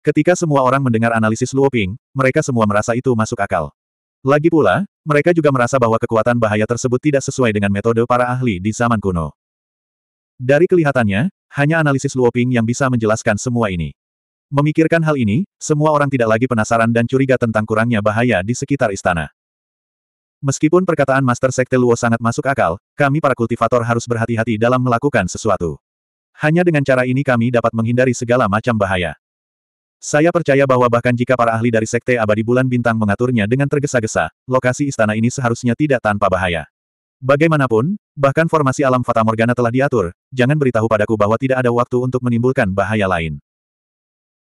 Ketika semua orang mendengar analisis Luoping, mereka semua merasa itu masuk akal. Lagi pula, mereka juga merasa bahwa kekuatan bahaya tersebut tidak sesuai dengan metode para ahli di zaman kuno. Dari kelihatannya, hanya analisis Luoping yang bisa menjelaskan semua ini. Memikirkan hal ini, semua orang tidak lagi penasaran dan curiga tentang kurangnya bahaya di sekitar istana. Meskipun perkataan Master Sekte Luo sangat masuk akal, kami para kultivator harus berhati-hati dalam melakukan sesuatu. Hanya dengan cara ini kami dapat menghindari segala macam bahaya. Saya percaya bahwa bahkan jika para ahli dari Sekte Abadi Bulan Bintang mengaturnya dengan tergesa-gesa, lokasi istana ini seharusnya tidak tanpa bahaya. Bagaimanapun, bahkan formasi alam Fata Morgana telah diatur, jangan beritahu padaku bahwa tidak ada waktu untuk menimbulkan bahaya lain.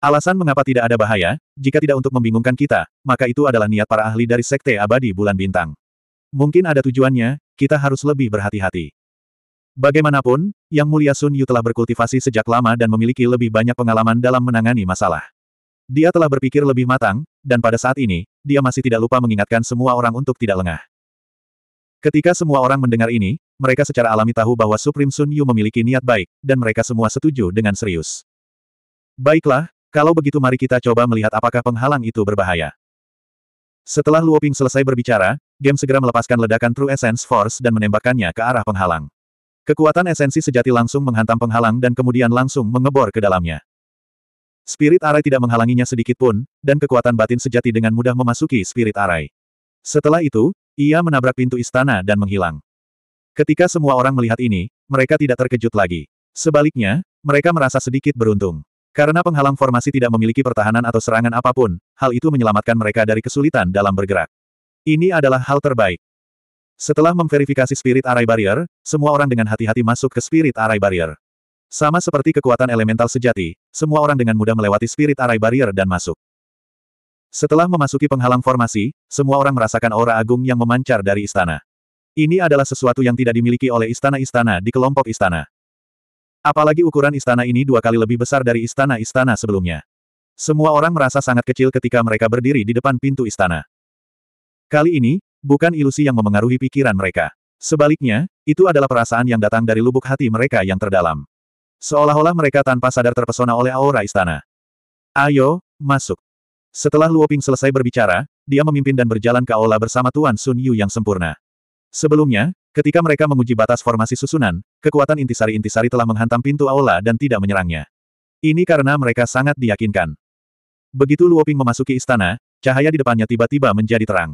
Alasan mengapa tidak ada bahaya, jika tidak untuk membingungkan kita, maka itu adalah niat para ahli dari Sekte Abadi Bulan Bintang. Mungkin ada tujuannya, kita harus lebih berhati-hati. Bagaimanapun, Yang Mulia Sun Yu telah berkultivasi sejak lama dan memiliki lebih banyak pengalaman dalam menangani masalah. Dia telah berpikir lebih matang, dan pada saat ini, dia masih tidak lupa mengingatkan semua orang untuk tidak lengah. Ketika semua orang mendengar ini, mereka secara alami tahu bahwa Supreme Sun Yu memiliki niat baik, dan mereka semua setuju dengan serius. Baiklah, kalau begitu mari kita coba melihat apakah penghalang itu berbahaya. Setelah Luo Ping selesai berbicara, Game segera melepaskan ledakan True Essence Force dan menembakkannya ke arah penghalang. Kekuatan esensi sejati langsung menghantam penghalang dan kemudian langsung mengebor ke dalamnya. Spirit Arai tidak menghalanginya sedikit pun, dan kekuatan batin sejati dengan mudah memasuki Spirit Arai. Setelah itu, ia menabrak pintu istana dan menghilang. Ketika semua orang melihat ini, mereka tidak terkejut lagi. Sebaliknya, mereka merasa sedikit beruntung. Karena penghalang formasi tidak memiliki pertahanan atau serangan apapun, hal itu menyelamatkan mereka dari kesulitan dalam bergerak. Ini adalah hal terbaik. Setelah memverifikasi spirit array barrier, semua orang dengan hati-hati masuk ke spirit array barrier. Sama seperti kekuatan elemental sejati, semua orang dengan mudah melewati spirit array barrier dan masuk. Setelah memasuki penghalang formasi, semua orang merasakan aura agung yang memancar dari istana. Ini adalah sesuatu yang tidak dimiliki oleh istana-istana di kelompok istana. Apalagi ukuran istana ini dua kali lebih besar dari istana-istana sebelumnya. Semua orang merasa sangat kecil ketika mereka berdiri di depan pintu istana. Kali ini, bukan ilusi yang memengaruhi pikiran mereka. Sebaliknya, itu adalah perasaan yang datang dari lubuk hati mereka yang terdalam. Seolah-olah mereka tanpa sadar terpesona oleh aura istana. Ayo, masuk. Setelah Luo Ping selesai berbicara, dia memimpin dan berjalan ke aula bersama Tuan Sun Yu yang sempurna. Sebelumnya, ketika mereka menguji batas formasi susunan, kekuatan intisari-intisari telah menghantam pintu aula dan tidak menyerangnya. Ini karena mereka sangat diyakinkan. Begitu Luo Ping memasuki istana, cahaya di depannya tiba-tiba menjadi terang.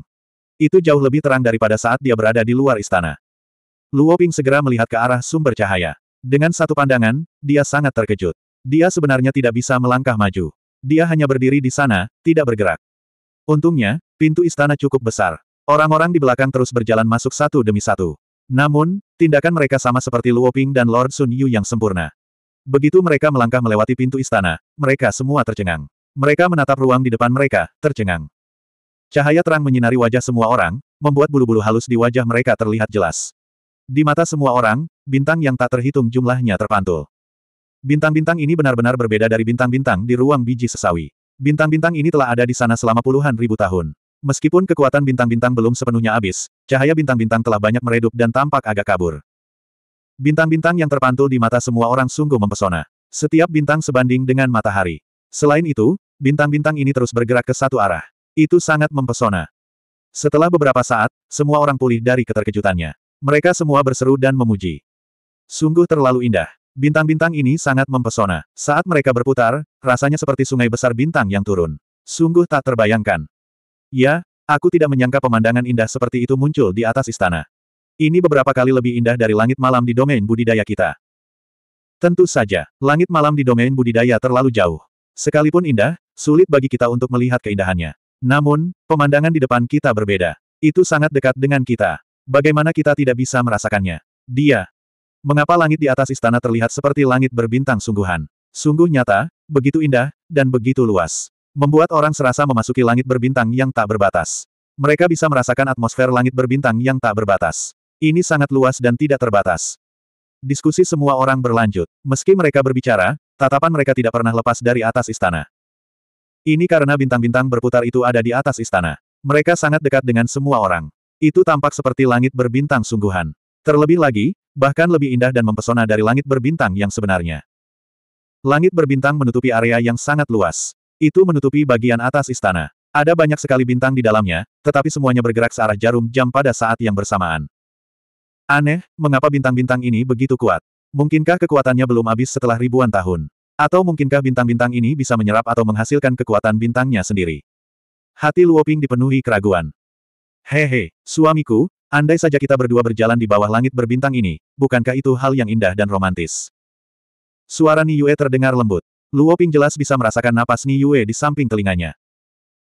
Itu jauh lebih terang daripada saat dia berada di luar istana. Luo Ping segera melihat ke arah sumber cahaya. Dengan satu pandangan, dia sangat terkejut. Dia sebenarnya tidak bisa melangkah maju. Dia hanya berdiri di sana, tidak bergerak. Untungnya, pintu istana cukup besar. Orang-orang di belakang terus berjalan masuk satu demi satu. Namun, tindakan mereka sama seperti Luo Ping dan Lord Sun Yu yang sempurna. Begitu mereka melangkah melewati pintu istana, mereka semua tercengang. Mereka menatap ruang di depan mereka, tercengang. Cahaya terang menyinari wajah semua orang, membuat bulu-bulu halus di wajah mereka terlihat jelas. Di mata semua orang, bintang yang tak terhitung jumlahnya terpantul. Bintang-bintang ini benar-benar berbeda dari bintang-bintang di ruang biji sesawi. Bintang-bintang ini telah ada di sana selama puluhan ribu tahun. Meskipun kekuatan bintang-bintang belum sepenuhnya habis, cahaya bintang-bintang telah banyak meredup dan tampak agak kabur. Bintang-bintang yang terpantul di mata semua orang sungguh mempesona. Setiap bintang sebanding dengan matahari. Selain itu, bintang-bintang ini terus bergerak ke satu arah. Itu sangat mempesona. Setelah beberapa saat, semua orang pulih dari keterkejutannya. Mereka semua berseru dan memuji. Sungguh terlalu indah. Bintang-bintang ini sangat mempesona. Saat mereka berputar, rasanya seperti sungai besar bintang yang turun. Sungguh tak terbayangkan. Ya, aku tidak menyangka pemandangan indah seperti itu muncul di atas istana. Ini beberapa kali lebih indah dari langit malam di domain budidaya kita. Tentu saja, langit malam di domain budidaya terlalu jauh. Sekalipun indah, sulit bagi kita untuk melihat keindahannya. Namun, pemandangan di depan kita berbeda. Itu sangat dekat dengan kita. Bagaimana kita tidak bisa merasakannya? Dia. Mengapa langit di atas istana terlihat seperti langit berbintang sungguhan? Sungguh nyata, begitu indah, dan begitu luas. Membuat orang serasa memasuki langit berbintang yang tak berbatas. Mereka bisa merasakan atmosfer langit berbintang yang tak berbatas. Ini sangat luas dan tidak terbatas. Diskusi semua orang berlanjut. Meski mereka berbicara, tatapan mereka tidak pernah lepas dari atas istana. Ini karena bintang-bintang berputar itu ada di atas istana. Mereka sangat dekat dengan semua orang. Itu tampak seperti langit berbintang sungguhan. Terlebih lagi, bahkan lebih indah dan mempesona dari langit berbintang yang sebenarnya. Langit berbintang menutupi area yang sangat luas. Itu menutupi bagian atas istana. Ada banyak sekali bintang di dalamnya, tetapi semuanya bergerak searah jarum jam pada saat yang bersamaan. Aneh, mengapa bintang-bintang ini begitu kuat? Mungkinkah kekuatannya belum habis setelah ribuan tahun? Atau mungkinkah bintang-bintang ini bisa menyerap atau menghasilkan kekuatan bintangnya sendiri? Hati Luoping dipenuhi keraguan. Hehe, suamiku, andai saja kita berdua berjalan di bawah langit berbintang ini, bukankah itu hal yang indah dan romantis? Suara Ni Yue terdengar lembut. Luo Ping jelas bisa merasakan napas Ni Yue di samping telinganya.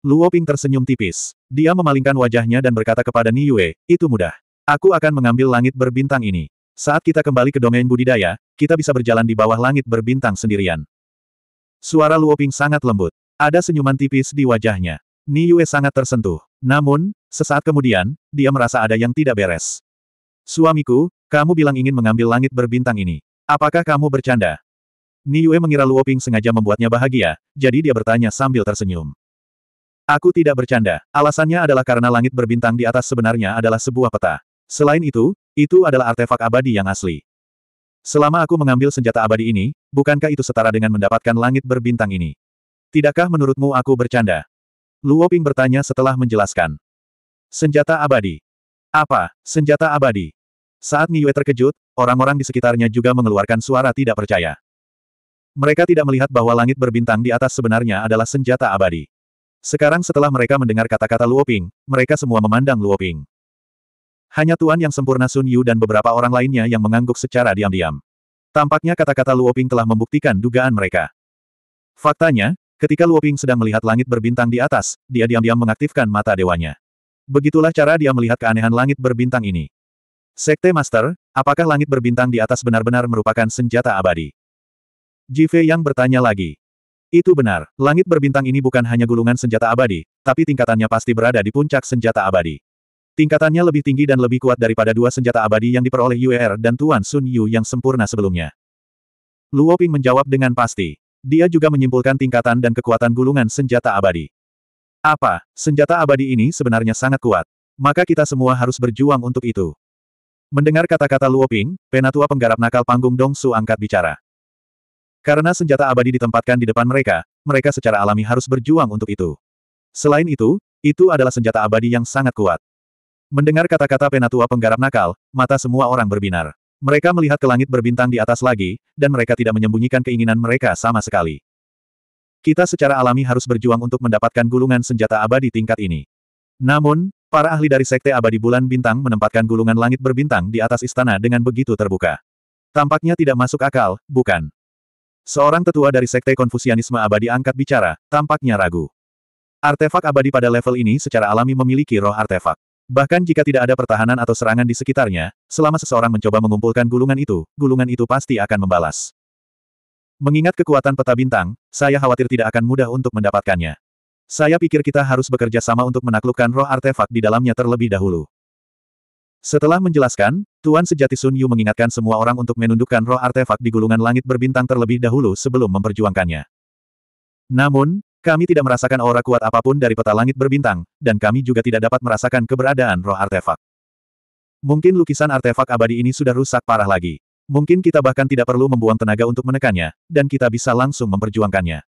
Luo Ping tersenyum tipis. Dia memalingkan wajahnya dan berkata kepada Ni Yue, itu mudah. Aku akan mengambil langit berbintang ini. Saat kita kembali ke domain budidaya, kita bisa berjalan di bawah langit berbintang sendirian. Suara Luoping sangat lembut. Ada senyuman tipis di wajahnya. Ni Yue sangat tersentuh. Namun, Sesaat kemudian, dia merasa ada yang tidak beres. Suamiku, kamu bilang ingin mengambil langit berbintang ini. Apakah kamu bercanda? Niue mengira Luoping sengaja membuatnya bahagia, jadi dia bertanya sambil tersenyum. Aku tidak bercanda, alasannya adalah karena langit berbintang di atas sebenarnya adalah sebuah peta. Selain itu, itu adalah artefak abadi yang asli. Selama aku mengambil senjata abadi ini, bukankah itu setara dengan mendapatkan langit berbintang ini? Tidakkah menurutmu aku bercanda? Luoping bertanya setelah menjelaskan. Senjata abadi. Apa, senjata abadi? Saat Niue terkejut, orang-orang di sekitarnya juga mengeluarkan suara tidak percaya. Mereka tidak melihat bahwa langit berbintang di atas sebenarnya adalah senjata abadi. Sekarang setelah mereka mendengar kata-kata Luoping, mereka semua memandang Luoping. Hanya Tuan yang sempurna Sun Yu dan beberapa orang lainnya yang mengangguk secara diam-diam. Tampaknya kata-kata Luoping telah membuktikan dugaan mereka. Faktanya, ketika Luoping sedang melihat langit berbintang di atas, dia diam-diam mengaktifkan mata dewanya. Begitulah cara dia melihat keanehan langit berbintang ini. Sekte Master, apakah langit berbintang di atas benar-benar merupakan senjata abadi? Jive yang bertanya lagi. Itu benar, langit berbintang ini bukan hanya gulungan senjata abadi, tapi tingkatannya pasti berada di puncak senjata abadi. Tingkatannya lebih tinggi dan lebih kuat daripada dua senjata abadi yang diperoleh UER dan Tuan Sun Yu yang sempurna sebelumnya. Luo Ping menjawab dengan pasti. Dia juga menyimpulkan tingkatan dan kekuatan gulungan senjata abadi. Apa, senjata abadi ini sebenarnya sangat kuat. Maka kita semua harus berjuang untuk itu. Mendengar kata-kata Luoping, penatua penggarap nakal panggung Dong Su angkat bicara. Karena senjata abadi ditempatkan di depan mereka, mereka secara alami harus berjuang untuk itu. Selain itu, itu adalah senjata abadi yang sangat kuat. Mendengar kata-kata penatua penggarap nakal, mata semua orang berbinar. Mereka melihat ke langit berbintang di atas lagi, dan mereka tidak menyembunyikan keinginan mereka sama sekali. Kita secara alami harus berjuang untuk mendapatkan gulungan senjata abadi tingkat ini. Namun, para ahli dari Sekte Abadi Bulan Bintang menempatkan gulungan langit berbintang di atas istana dengan begitu terbuka. Tampaknya tidak masuk akal, bukan? Seorang tetua dari Sekte Konfusianisme Abadi angkat bicara, tampaknya ragu. Artefak abadi pada level ini secara alami memiliki roh artefak. Bahkan jika tidak ada pertahanan atau serangan di sekitarnya, selama seseorang mencoba mengumpulkan gulungan itu, gulungan itu pasti akan membalas. Mengingat kekuatan peta bintang, saya khawatir tidak akan mudah untuk mendapatkannya. Saya pikir kita harus bekerja sama untuk menaklukkan roh artefak di dalamnya terlebih dahulu. Setelah menjelaskan, Tuan Sejati Sun Yu mengingatkan semua orang untuk menundukkan roh artefak di gulungan langit berbintang terlebih dahulu sebelum memperjuangkannya. Namun, kami tidak merasakan aura kuat apapun dari peta langit berbintang, dan kami juga tidak dapat merasakan keberadaan roh artefak. Mungkin lukisan artefak abadi ini sudah rusak parah lagi. Mungkin kita bahkan tidak perlu membuang tenaga untuk menekannya, dan kita bisa langsung memperjuangkannya.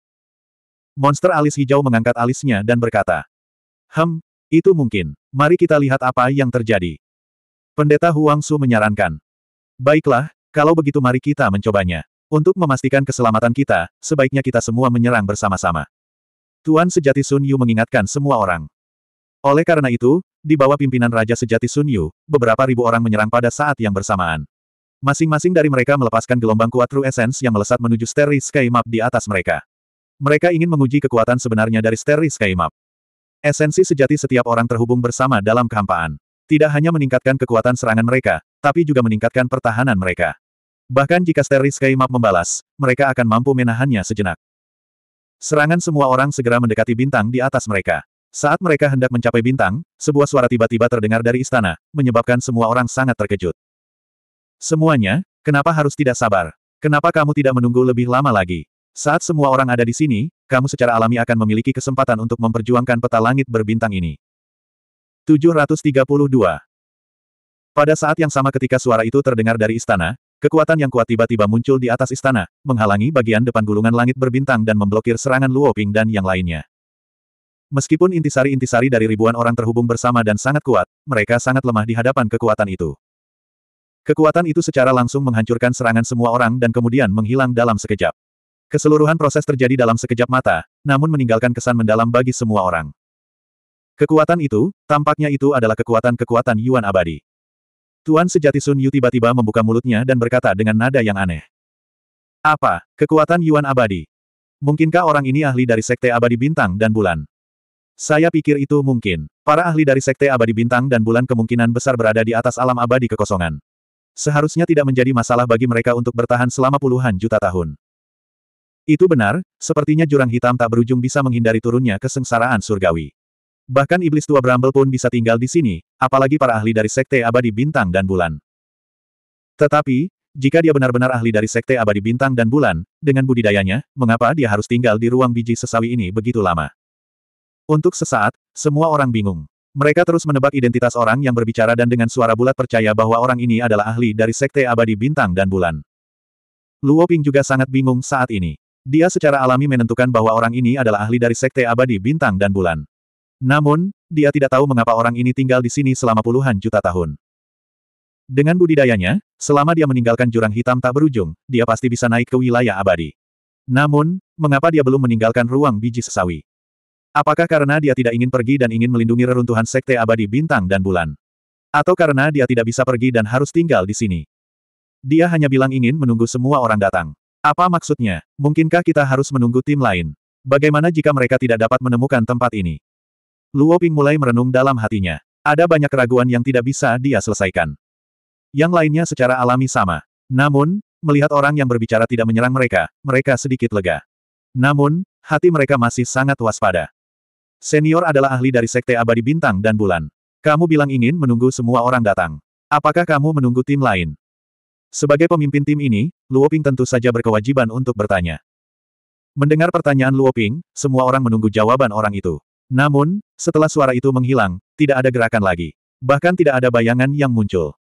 Monster alis hijau mengangkat alisnya dan berkata, Hem, itu mungkin. Mari kita lihat apa yang terjadi. Pendeta Huang Su menyarankan. Baiklah, kalau begitu mari kita mencobanya. Untuk memastikan keselamatan kita, sebaiknya kita semua menyerang bersama-sama. Tuan Sejati Sun Yu mengingatkan semua orang. Oleh karena itu, di bawah pimpinan Raja Sejati Sun Yu, beberapa ribu orang menyerang pada saat yang bersamaan. Masing-masing dari mereka melepaskan gelombang kuat True Essence yang melesat menuju Starry Sky Map di atas mereka. Mereka ingin menguji kekuatan sebenarnya dari Starry Sky Map. Esensi sejati setiap orang terhubung bersama dalam kehampaan. Tidak hanya meningkatkan kekuatan serangan mereka, tapi juga meningkatkan pertahanan mereka. Bahkan jika Starry Sky Map membalas, mereka akan mampu menahannya sejenak. Serangan semua orang segera mendekati bintang di atas mereka. Saat mereka hendak mencapai bintang, sebuah suara tiba-tiba terdengar dari istana, menyebabkan semua orang sangat terkejut. Semuanya, kenapa harus tidak sabar? Kenapa kamu tidak menunggu lebih lama lagi? Saat semua orang ada di sini, kamu secara alami akan memiliki kesempatan untuk memperjuangkan peta langit berbintang ini. 732 Pada saat yang sama ketika suara itu terdengar dari istana, kekuatan yang kuat tiba-tiba muncul di atas istana, menghalangi bagian depan gulungan langit berbintang dan memblokir serangan Luo Ping dan yang lainnya. Meskipun intisari-intisari dari ribuan orang terhubung bersama dan sangat kuat, mereka sangat lemah di hadapan kekuatan itu. Kekuatan itu secara langsung menghancurkan serangan semua orang dan kemudian menghilang dalam sekejap. Keseluruhan proses terjadi dalam sekejap mata, namun meninggalkan kesan mendalam bagi semua orang. Kekuatan itu, tampaknya itu adalah kekuatan-kekuatan Yuan abadi. Tuan sejati Sun Yu tiba-tiba membuka mulutnya dan berkata dengan nada yang aneh. Apa, kekuatan Yuan abadi? Mungkinkah orang ini ahli dari Sekte Abadi Bintang dan Bulan? Saya pikir itu mungkin. Para ahli dari Sekte Abadi Bintang dan Bulan kemungkinan besar berada di atas alam abadi kekosongan. Seharusnya tidak menjadi masalah bagi mereka untuk bertahan selama puluhan juta tahun. Itu benar, sepertinya jurang hitam tak berujung bisa menghindari turunnya kesengsaraan surgawi. Bahkan iblis tua Bramble pun bisa tinggal di sini, apalagi para ahli dari Sekte Abadi Bintang dan Bulan. Tetapi, jika dia benar-benar ahli dari Sekte Abadi Bintang dan Bulan, dengan budidayanya, mengapa dia harus tinggal di ruang biji sesawi ini begitu lama? Untuk sesaat, semua orang bingung. Mereka terus menebak identitas orang yang berbicara dan dengan suara bulat percaya bahwa orang ini adalah ahli dari Sekte Abadi Bintang dan Bulan. Luo Ping juga sangat bingung saat ini. Dia secara alami menentukan bahwa orang ini adalah ahli dari Sekte Abadi Bintang dan Bulan. Namun, dia tidak tahu mengapa orang ini tinggal di sini selama puluhan juta tahun. Dengan budidayanya, selama dia meninggalkan jurang hitam tak berujung, dia pasti bisa naik ke wilayah abadi. Namun, mengapa dia belum meninggalkan ruang biji sesawi? Apakah karena dia tidak ingin pergi dan ingin melindungi reruntuhan sekte abadi bintang dan bulan? Atau karena dia tidak bisa pergi dan harus tinggal di sini? Dia hanya bilang ingin menunggu semua orang datang. Apa maksudnya? Mungkinkah kita harus menunggu tim lain? Bagaimana jika mereka tidak dapat menemukan tempat ini? Luo Ping mulai merenung dalam hatinya. Ada banyak keraguan yang tidak bisa dia selesaikan. Yang lainnya secara alami sama. Namun, melihat orang yang berbicara tidak menyerang mereka, mereka sedikit lega. Namun, hati mereka masih sangat waspada. Senior adalah ahli dari Sekte Abadi Bintang dan Bulan. Kamu bilang ingin menunggu semua orang datang. Apakah kamu menunggu tim lain? Sebagai pemimpin tim ini, Luo Ping tentu saja berkewajiban untuk bertanya. Mendengar pertanyaan Luo Ping, semua orang menunggu jawaban orang itu. Namun, setelah suara itu menghilang, tidak ada gerakan lagi. Bahkan tidak ada bayangan yang muncul.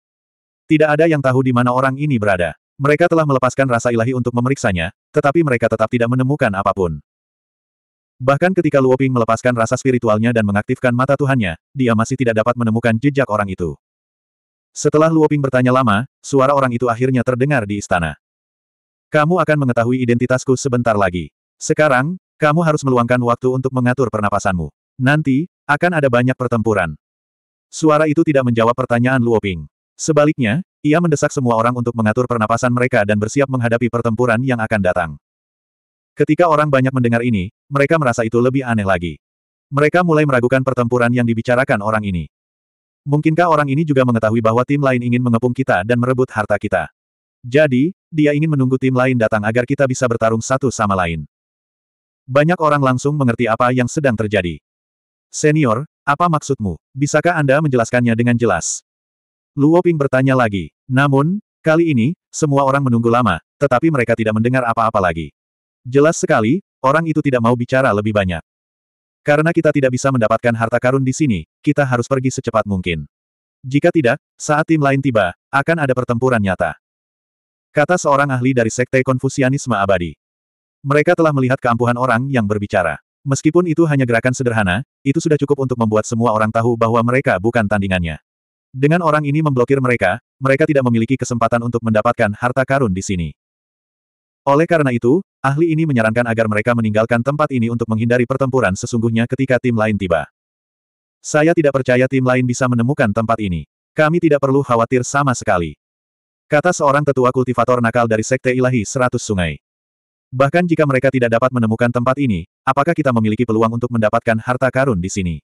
Tidak ada yang tahu di mana orang ini berada. Mereka telah melepaskan rasa ilahi untuk memeriksanya, tetapi mereka tetap tidak menemukan apapun. Bahkan ketika Luoping melepaskan rasa spiritualnya dan mengaktifkan mata Tuhannya, dia masih tidak dapat menemukan jejak orang itu. Setelah Luoping bertanya lama, suara orang itu akhirnya terdengar di istana. Kamu akan mengetahui identitasku sebentar lagi. Sekarang, kamu harus meluangkan waktu untuk mengatur pernapasanmu. Nanti, akan ada banyak pertempuran. Suara itu tidak menjawab pertanyaan Luoping. Sebaliknya, ia mendesak semua orang untuk mengatur pernapasan mereka dan bersiap menghadapi pertempuran yang akan datang. Ketika orang banyak mendengar ini, mereka merasa itu lebih aneh lagi. Mereka mulai meragukan pertempuran yang dibicarakan orang ini. Mungkinkah orang ini juga mengetahui bahwa tim lain ingin mengepung kita dan merebut harta kita? Jadi, dia ingin menunggu tim lain datang agar kita bisa bertarung satu sama lain. Banyak orang langsung mengerti apa yang sedang terjadi. Senior, apa maksudmu? Bisakah Anda menjelaskannya dengan jelas? Luo Ping bertanya lagi. Namun, kali ini, semua orang menunggu lama, tetapi mereka tidak mendengar apa-apa lagi. Jelas sekali, orang itu tidak mau bicara lebih banyak. Karena kita tidak bisa mendapatkan harta karun di sini, kita harus pergi secepat mungkin. Jika tidak, saat tim lain tiba, akan ada pertempuran nyata. Kata seorang ahli dari Sekte Konfusianisme Abadi. Mereka telah melihat keampuhan orang yang berbicara. Meskipun itu hanya gerakan sederhana, itu sudah cukup untuk membuat semua orang tahu bahwa mereka bukan tandingannya. Dengan orang ini memblokir mereka, mereka tidak memiliki kesempatan untuk mendapatkan harta karun di sini. Oleh karena itu, Ahli ini menyarankan agar mereka meninggalkan tempat ini untuk menghindari pertempuran sesungguhnya ketika tim lain tiba. Saya tidak percaya tim lain bisa menemukan tempat ini. Kami tidak perlu khawatir sama sekali. Kata seorang tetua kultivator nakal dari Sekte Ilahi Seratus Sungai. Bahkan jika mereka tidak dapat menemukan tempat ini, apakah kita memiliki peluang untuk mendapatkan harta karun di sini?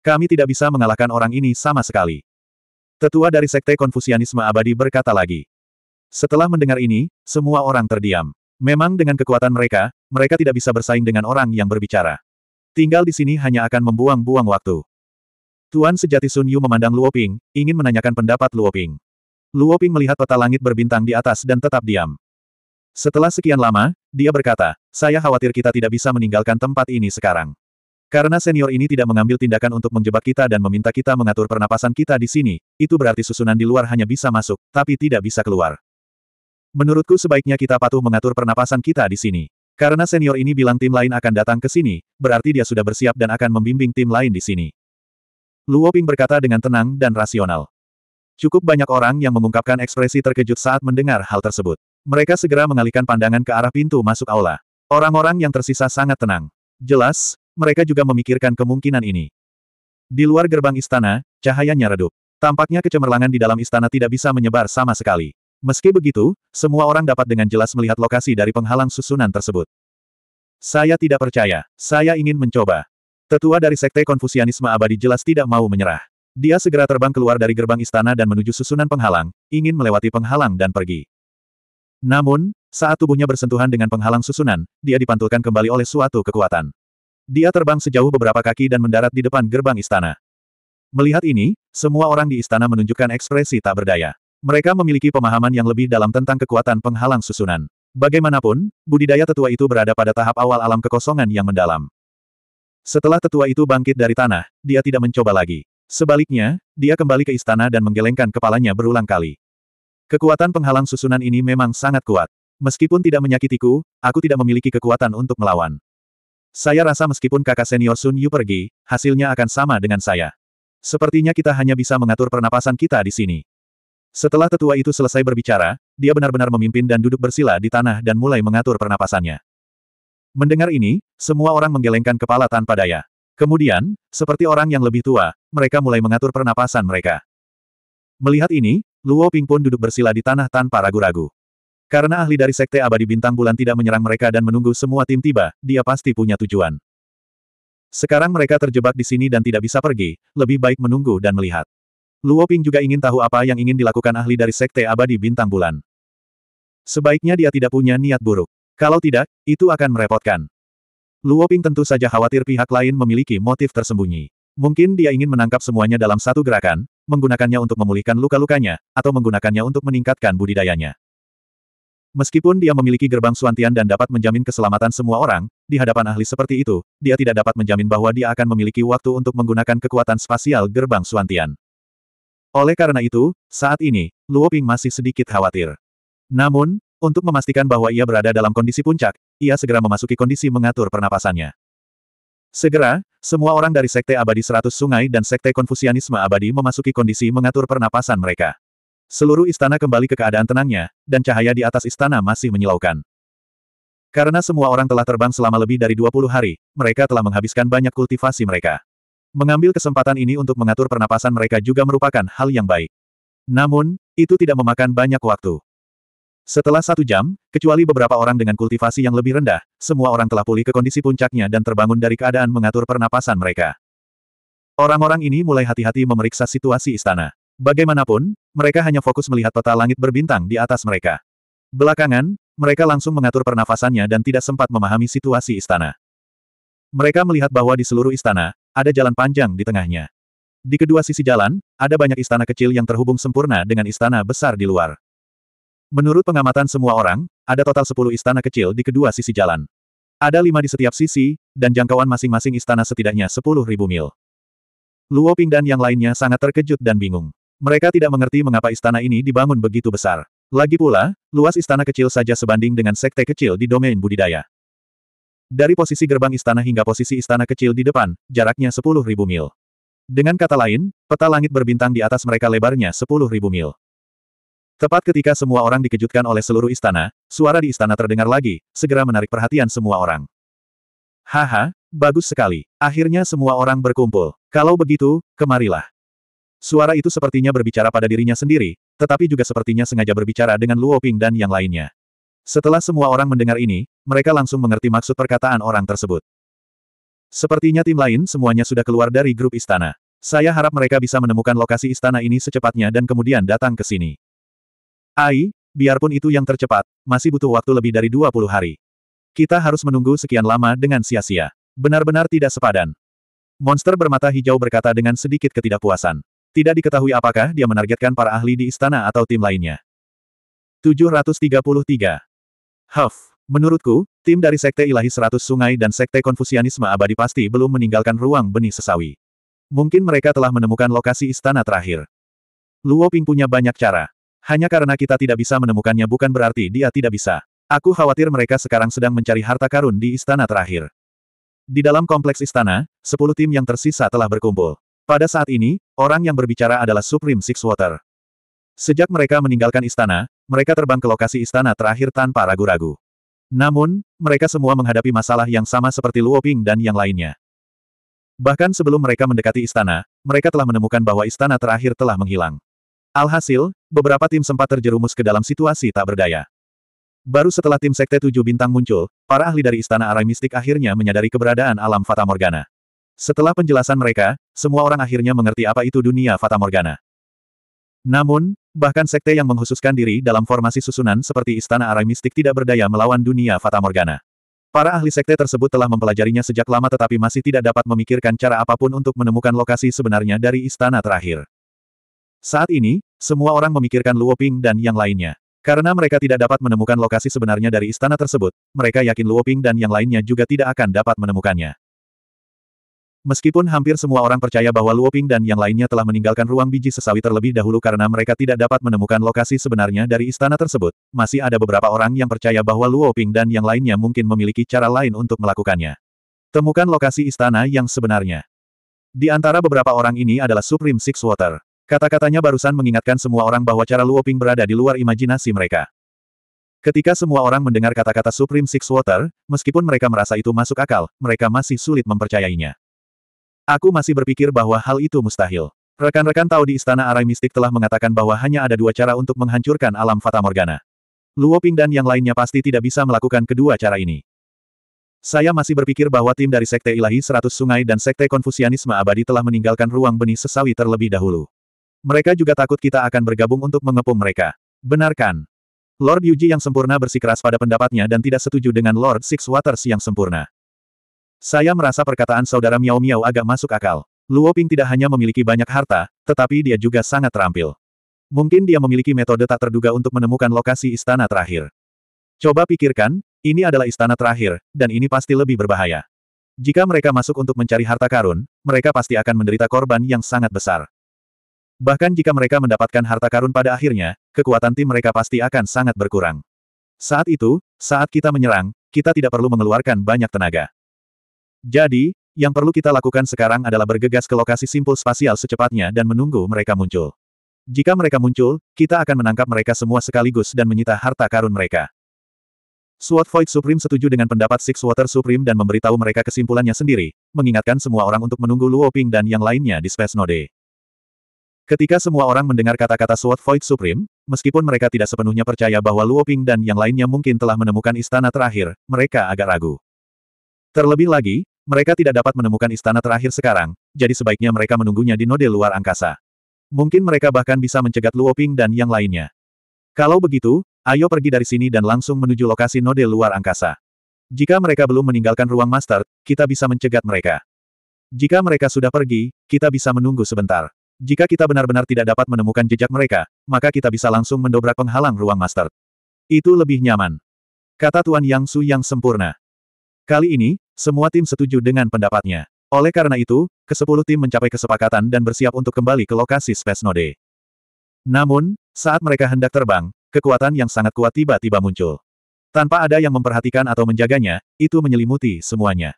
Kami tidak bisa mengalahkan orang ini sama sekali. Tetua dari Sekte Konfusianisme Abadi berkata lagi. Setelah mendengar ini, semua orang terdiam. Memang dengan kekuatan mereka, mereka tidak bisa bersaing dengan orang yang berbicara. Tinggal di sini hanya akan membuang-buang waktu. Tuan sejati Sun Yu memandang Luo Ping, ingin menanyakan pendapat Luo Ping. Luo Ping melihat peta langit berbintang di atas dan tetap diam. Setelah sekian lama, dia berkata, saya khawatir kita tidak bisa meninggalkan tempat ini sekarang. Karena senior ini tidak mengambil tindakan untuk menjebak kita dan meminta kita mengatur pernapasan kita di sini, itu berarti susunan di luar hanya bisa masuk, tapi tidak bisa keluar. Menurutku sebaiknya kita patuh mengatur pernapasan kita di sini. Karena senior ini bilang tim lain akan datang ke sini, berarti dia sudah bersiap dan akan membimbing tim lain di sini. Luo Ping berkata dengan tenang dan rasional. Cukup banyak orang yang mengungkapkan ekspresi terkejut saat mendengar hal tersebut. Mereka segera mengalihkan pandangan ke arah pintu masuk aula. Orang-orang yang tersisa sangat tenang. Jelas, mereka juga memikirkan kemungkinan ini. Di luar gerbang istana, cahayanya redup. Tampaknya kecemerlangan di dalam istana tidak bisa menyebar sama sekali. Meski begitu, semua orang dapat dengan jelas melihat lokasi dari penghalang susunan tersebut. Saya tidak percaya. Saya ingin mencoba. Tetua dari Sekte Konfusianisme Abadi jelas tidak mau menyerah. Dia segera terbang keluar dari gerbang istana dan menuju susunan penghalang, ingin melewati penghalang dan pergi. Namun, saat tubuhnya bersentuhan dengan penghalang susunan, dia dipantulkan kembali oleh suatu kekuatan. Dia terbang sejauh beberapa kaki dan mendarat di depan gerbang istana. Melihat ini, semua orang di istana menunjukkan ekspresi tak berdaya. Mereka memiliki pemahaman yang lebih dalam tentang kekuatan penghalang susunan. Bagaimanapun, budidaya tetua itu berada pada tahap awal alam kekosongan yang mendalam. Setelah tetua itu bangkit dari tanah, dia tidak mencoba lagi. Sebaliknya, dia kembali ke istana dan menggelengkan kepalanya berulang kali. Kekuatan penghalang susunan ini memang sangat kuat. Meskipun tidak menyakitiku, aku tidak memiliki kekuatan untuk melawan. Saya rasa meskipun kakak senior Sun Yu pergi, hasilnya akan sama dengan saya. Sepertinya kita hanya bisa mengatur pernapasan kita di sini. Setelah tetua itu selesai berbicara, dia benar-benar memimpin dan duduk bersila di tanah dan mulai mengatur pernapasannya. Mendengar ini, semua orang menggelengkan kepala tanpa daya. Kemudian, seperti orang yang lebih tua, mereka mulai mengatur pernapasan mereka. Melihat ini, Luo Ping pun duduk bersila di tanah tanpa ragu-ragu. Karena ahli dari Sekte Abadi Bintang Bulan tidak menyerang mereka dan menunggu semua tim tiba, dia pasti punya tujuan. Sekarang mereka terjebak di sini dan tidak bisa pergi, lebih baik menunggu dan melihat. Luo Ping juga ingin tahu apa yang ingin dilakukan ahli dari Sekte Abadi Bintang Bulan. Sebaiknya dia tidak punya niat buruk. Kalau tidak, itu akan merepotkan. Luo Ping tentu saja khawatir pihak lain memiliki motif tersembunyi. Mungkin dia ingin menangkap semuanya dalam satu gerakan, menggunakannya untuk memulihkan luka-lukanya, atau menggunakannya untuk meningkatkan budidayanya. Meskipun dia memiliki gerbang suantian dan dapat menjamin keselamatan semua orang, di hadapan ahli seperti itu, dia tidak dapat menjamin bahwa dia akan memiliki waktu untuk menggunakan kekuatan spasial gerbang suantian. Oleh karena itu, saat ini, Luo Ping masih sedikit khawatir. Namun, untuk memastikan bahwa ia berada dalam kondisi puncak, ia segera memasuki kondisi mengatur pernapasannya. Segera, semua orang dari Sekte Abadi Seratus Sungai dan Sekte Konfusianisme Abadi memasuki kondisi mengatur pernapasan mereka. Seluruh istana kembali ke keadaan tenangnya, dan cahaya di atas istana masih menyilaukan. Karena semua orang telah terbang selama lebih dari 20 hari, mereka telah menghabiskan banyak kultivasi mereka. Mengambil kesempatan ini untuk mengatur pernapasan mereka juga merupakan hal yang baik. Namun, itu tidak memakan banyak waktu. Setelah satu jam, kecuali beberapa orang dengan kultivasi yang lebih rendah, semua orang telah pulih ke kondisi puncaknya dan terbangun dari keadaan mengatur pernapasan mereka. Orang-orang ini mulai hati-hati memeriksa situasi istana. Bagaimanapun, mereka hanya fokus melihat peta langit berbintang di atas mereka. Belakangan, mereka langsung mengatur pernafasannya dan tidak sempat memahami situasi istana. Mereka melihat bahwa di seluruh istana, ada jalan panjang di tengahnya. Di kedua sisi jalan, ada banyak istana kecil yang terhubung sempurna dengan istana besar di luar. Menurut pengamatan semua orang, ada total 10 istana kecil di kedua sisi jalan. Ada lima di setiap sisi, dan jangkauan masing-masing istana setidaknya 10.000 mil. Luo Ping dan yang lainnya sangat terkejut dan bingung. Mereka tidak mengerti mengapa istana ini dibangun begitu besar. Lagi pula, luas istana kecil saja sebanding dengan sekte kecil di domain budidaya. Dari posisi gerbang istana hingga posisi istana kecil di depan, jaraknya 10.000 mil. Dengan kata lain, peta langit berbintang di atas mereka lebarnya 10.000 mil. Tepat ketika semua orang dikejutkan oleh seluruh istana, suara di istana terdengar lagi, segera menarik perhatian semua orang. Haha, bagus sekali. Akhirnya semua orang berkumpul. Kalau begitu, kemarilah. Suara itu sepertinya berbicara pada dirinya sendiri, tetapi juga sepertinya sengaja berbicara dengan Luo Ping dan yang lainnya. Setelah semua orang mendengar ini, mereka langsung mengerti maksud perkataan orang tersebut. Sepertinya tim lain semuanya sudah keluar dari grup istana. Saya harap mereka bisa menemukan lokasi istana ini secepatnya dan kemudian datang ke sini. Ai, biarpun itu yang tercepat, masih butuh waktu lebih dari 20 hari. Kita harus menunggu sekian lama dengan sia-sia. Benar-benar tidak sepadan. Monster bermata hijau berkata dengan sedikit ketidakpuasan. Tidak diketahui apakah dia menargetkan para ahli di istana atau tim lainnya. 733. Huff. Menurutku, tim dari Sekte Ilahi Seratus Sungai dan Sekte Konfusianisme Abadi pasti belum meninggalkan ruang benih sesawi. Mungkin mereka telah menemukan lokasi istana terakhir. Luo Ping punya banyak cara. Hanya karena kita tidak bisa menemukannya bukan berarti dia tidak bisa. Aku khawatir mereka sekarang sedang mencari harta karun di istana terakhir. Di dalam kompleks istana, sepuluh tim yang tersisa telah berkumpul. Pada saat ini, orang yang berbicara adalah Supreme Six Water. Sejak mereka meninggalkan istana, mereka terbang ke lokasi istana terakhir tanpa ragu-ragu. Namun, mereka semua menghadapi masalah yang sama seperti Luo Ping dan yang lainnya. Bahkan sebelum mereka mendekati istana, mereka telah menemukan bahwa istana terakhir telah menghilang. Alhasil, beberapa tim sempat terjerumus ke dalam situasi tak berdaya. Baru setelah tim Sekte Tujuh Bintang muncul, para ahli dari Istana Arai Mistik akhirnya menyadari keberadaan alam Fata Morgana. Setelah penjelasan mereka, semua orang akhirnya mengerti apa itu dunia Fata Morgana. Namun, bahkan sekte yang menghususkan diri dalam formasi susunan seperti Istana Arai Mistik tidak berdaya melawan dunia Fata Morgana. Para ahli sekte tersebut telah mempelajarinya sejak lama tetapi masih tidak dapat memikirkan cara apapun untuk menemukan lokasi sebenarnya dari istana terakhir. Saat ini, semua orang memikirkan Luo Ping dan yang lainnya. Karena mereka tidak dapat menemukan lokasi sebenarnya dari istana tersebut, mereka yakin Luo Ping dan yang lainnya juga tidak akan dapat menemukannya. Meskipun hampir semua orang percaya bahwa Luoping dan yang lainnya telah meninggalkan ruang biji sesawi terlebih dahulu karena mereka tidak dapat menemukan lokasi sebenarnya dari istana tersebut, masih ada beberapa orang yang percaya bahwa Luoping dan yang lainnya mungkin memiliki cara lain untuk melakukannya. Temukan lokasi istana yang sebenarnya. Di antara beberapa orang ini adalah Supreme Six Water. Kata-katanya barusan mengingatkan semua orang bahwa cara Luoping berada di luar imajinasi mereka. Ketika semua orang mendengar kata-kata Supreme Six Water, meskipun mereka merasa itu masuk akal, mereka masih sulit mempercayainya. Aku masih berpikir bahwa hal itu mustahil. Rekan-rekan tahu di Istana Arai Mistik telah mengatakan bahwa hanya ada dua cara untuk menghancurkan alam Fata Morgana. Luo Ping dan yang lainnya pasti tidak bisa melakukan kedua cara ini. Saya masih berpikir bahwa tim dari Sekte Ilahi Seratus Sungai dan Sekte Konfusianisme Abadi telah meninggalkan ruang benih sesawi terlebih dahulu. Mereka juga takut kita akan bergabung untuk mengepung mereka. Benarkan. Lord Yuji yang sempurna bersikeras pada pendapatnya dan tidak setuju dengan Lord Six Waters yang sempurna. Saya merasa perkataan saudara Miao Miao agak masuk akal. Luo Ping tidak hanya memiliki banyak harta, tetapi dia juga sangat terampil. Mungkin dia memiliki metode tak terduga untuk menemukan lokasi istana terakhir. Coba pikirkan, ini adalah istana terakhir, dan ini pasti lebih berbahaya. Jika mereka masuk untuk mencari harta karun, mereka pasti akan menderita korban yang sangat besar. Bahkan jika mereka mendapatkan harta karun pada akhirnya, kekuatan tim mereka pasti akan sangat berkurang. Saat itu, saat kita menyerang, kita tidak perlu mengeluarkan banyak tenaga. Jadi, yang perlu kita lakukan sekarang adalah bergegas ke lokasi simpul spasial secepatnya dan menunggu mereka muncul. Jika mereka muncul, kita akan menangkap mereka semua sekaligus dan menyita harta karun mereka. Sword Void Supreme setuju dengan pendapat Six Water Supreme dan memberitahu mereka kesimpulannya sendiri, mengingatkan semua orang untuk menunggu Luo Ping dan yang lainnya di Space Node. Ketika semua orang mendengar kata-kata Sword Void Supreme, meskipun mereka tidak sepenuhnya percaya bahwa Luo Ping dan yang lainnya mungkin telah menemukan istana terakhir, mereka agak ragu. Terlebih lagi, mereka tidak dapat menemukan istana terakhir sekarang, jadi sebaiknya mereka menunggunya di node luar angkasa. Mungkin mereka bahkan bisa mencegat Luo Ping dan yang lainnya. Kalau begitu, ayo pergi dari sini dan langsung menuju lokasi node luar angkasa. Jika mereka belum meninggalkan ruang master, kita bisa mencegat mereka. Jika mereka sudah pergi, kita bisa menunggu sebentar. Jika kita benar-benar tidak dapat menemukan jejak mereka, maka kita bisa langsung mendobrak penghalang ruang master. Itu lebih nyaman. Kata Tuan Yang Su yang sempurna. Kali ini, semua tim setuju dengan pendapatnya. Oleh karena itu, kesepuluh tim mencapai kesepakatan dan bersiap untuk kembali ke lokasi Space Node. Namun, saat mereka hendak terbang, kekuatan yang sangat kuat tiba-tiba muncul. Tanpa ada yang memperhatikan atau menjaganya, itu menyelimuti semuanya.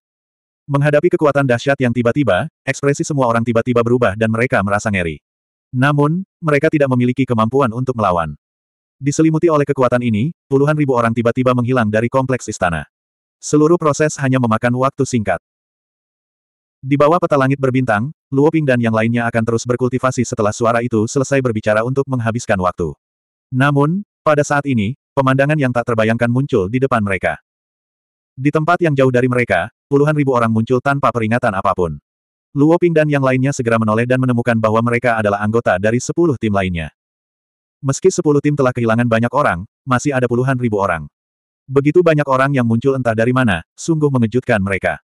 Menghadapi kekuatan dahsyat yang tiba-tiba, ekspresi semua orang tiba-tiba berubah dan mereka merasa ngeri. Namun, mereka tidak memiliki kemampuan untuk melawan. Diselimuti oleh kekuatan ini, puluhan ribu orang tiba-tiba menghilang dari kompleks istana. Seluruh proses hanya memakan waktu singkat. Di bawah peta langit berbintang, Luo Ping dan yang lainnya akan terus berkultivasi setelah suara itu selesai berbicara untuk menghabiskan waktu. Namun, pada saat ini, pemandangan yang tak terbayangkan muncul di depan mereka. Di tempat yang jauh dari mereka, puluhan ribu orang muncul tanpa peringatan apapun. Luo Ping dan yang lainnya segera menoleh dan menemukan bahwa mereka adalah anggota dari sepuluh tim lainnya. Meski sepuluh tim telah kehilangan banyak orang, masih ada puluhan ribu orang. Begitu banyak orang yang muncul entah dari mana, sungguh mengejutkan mereka.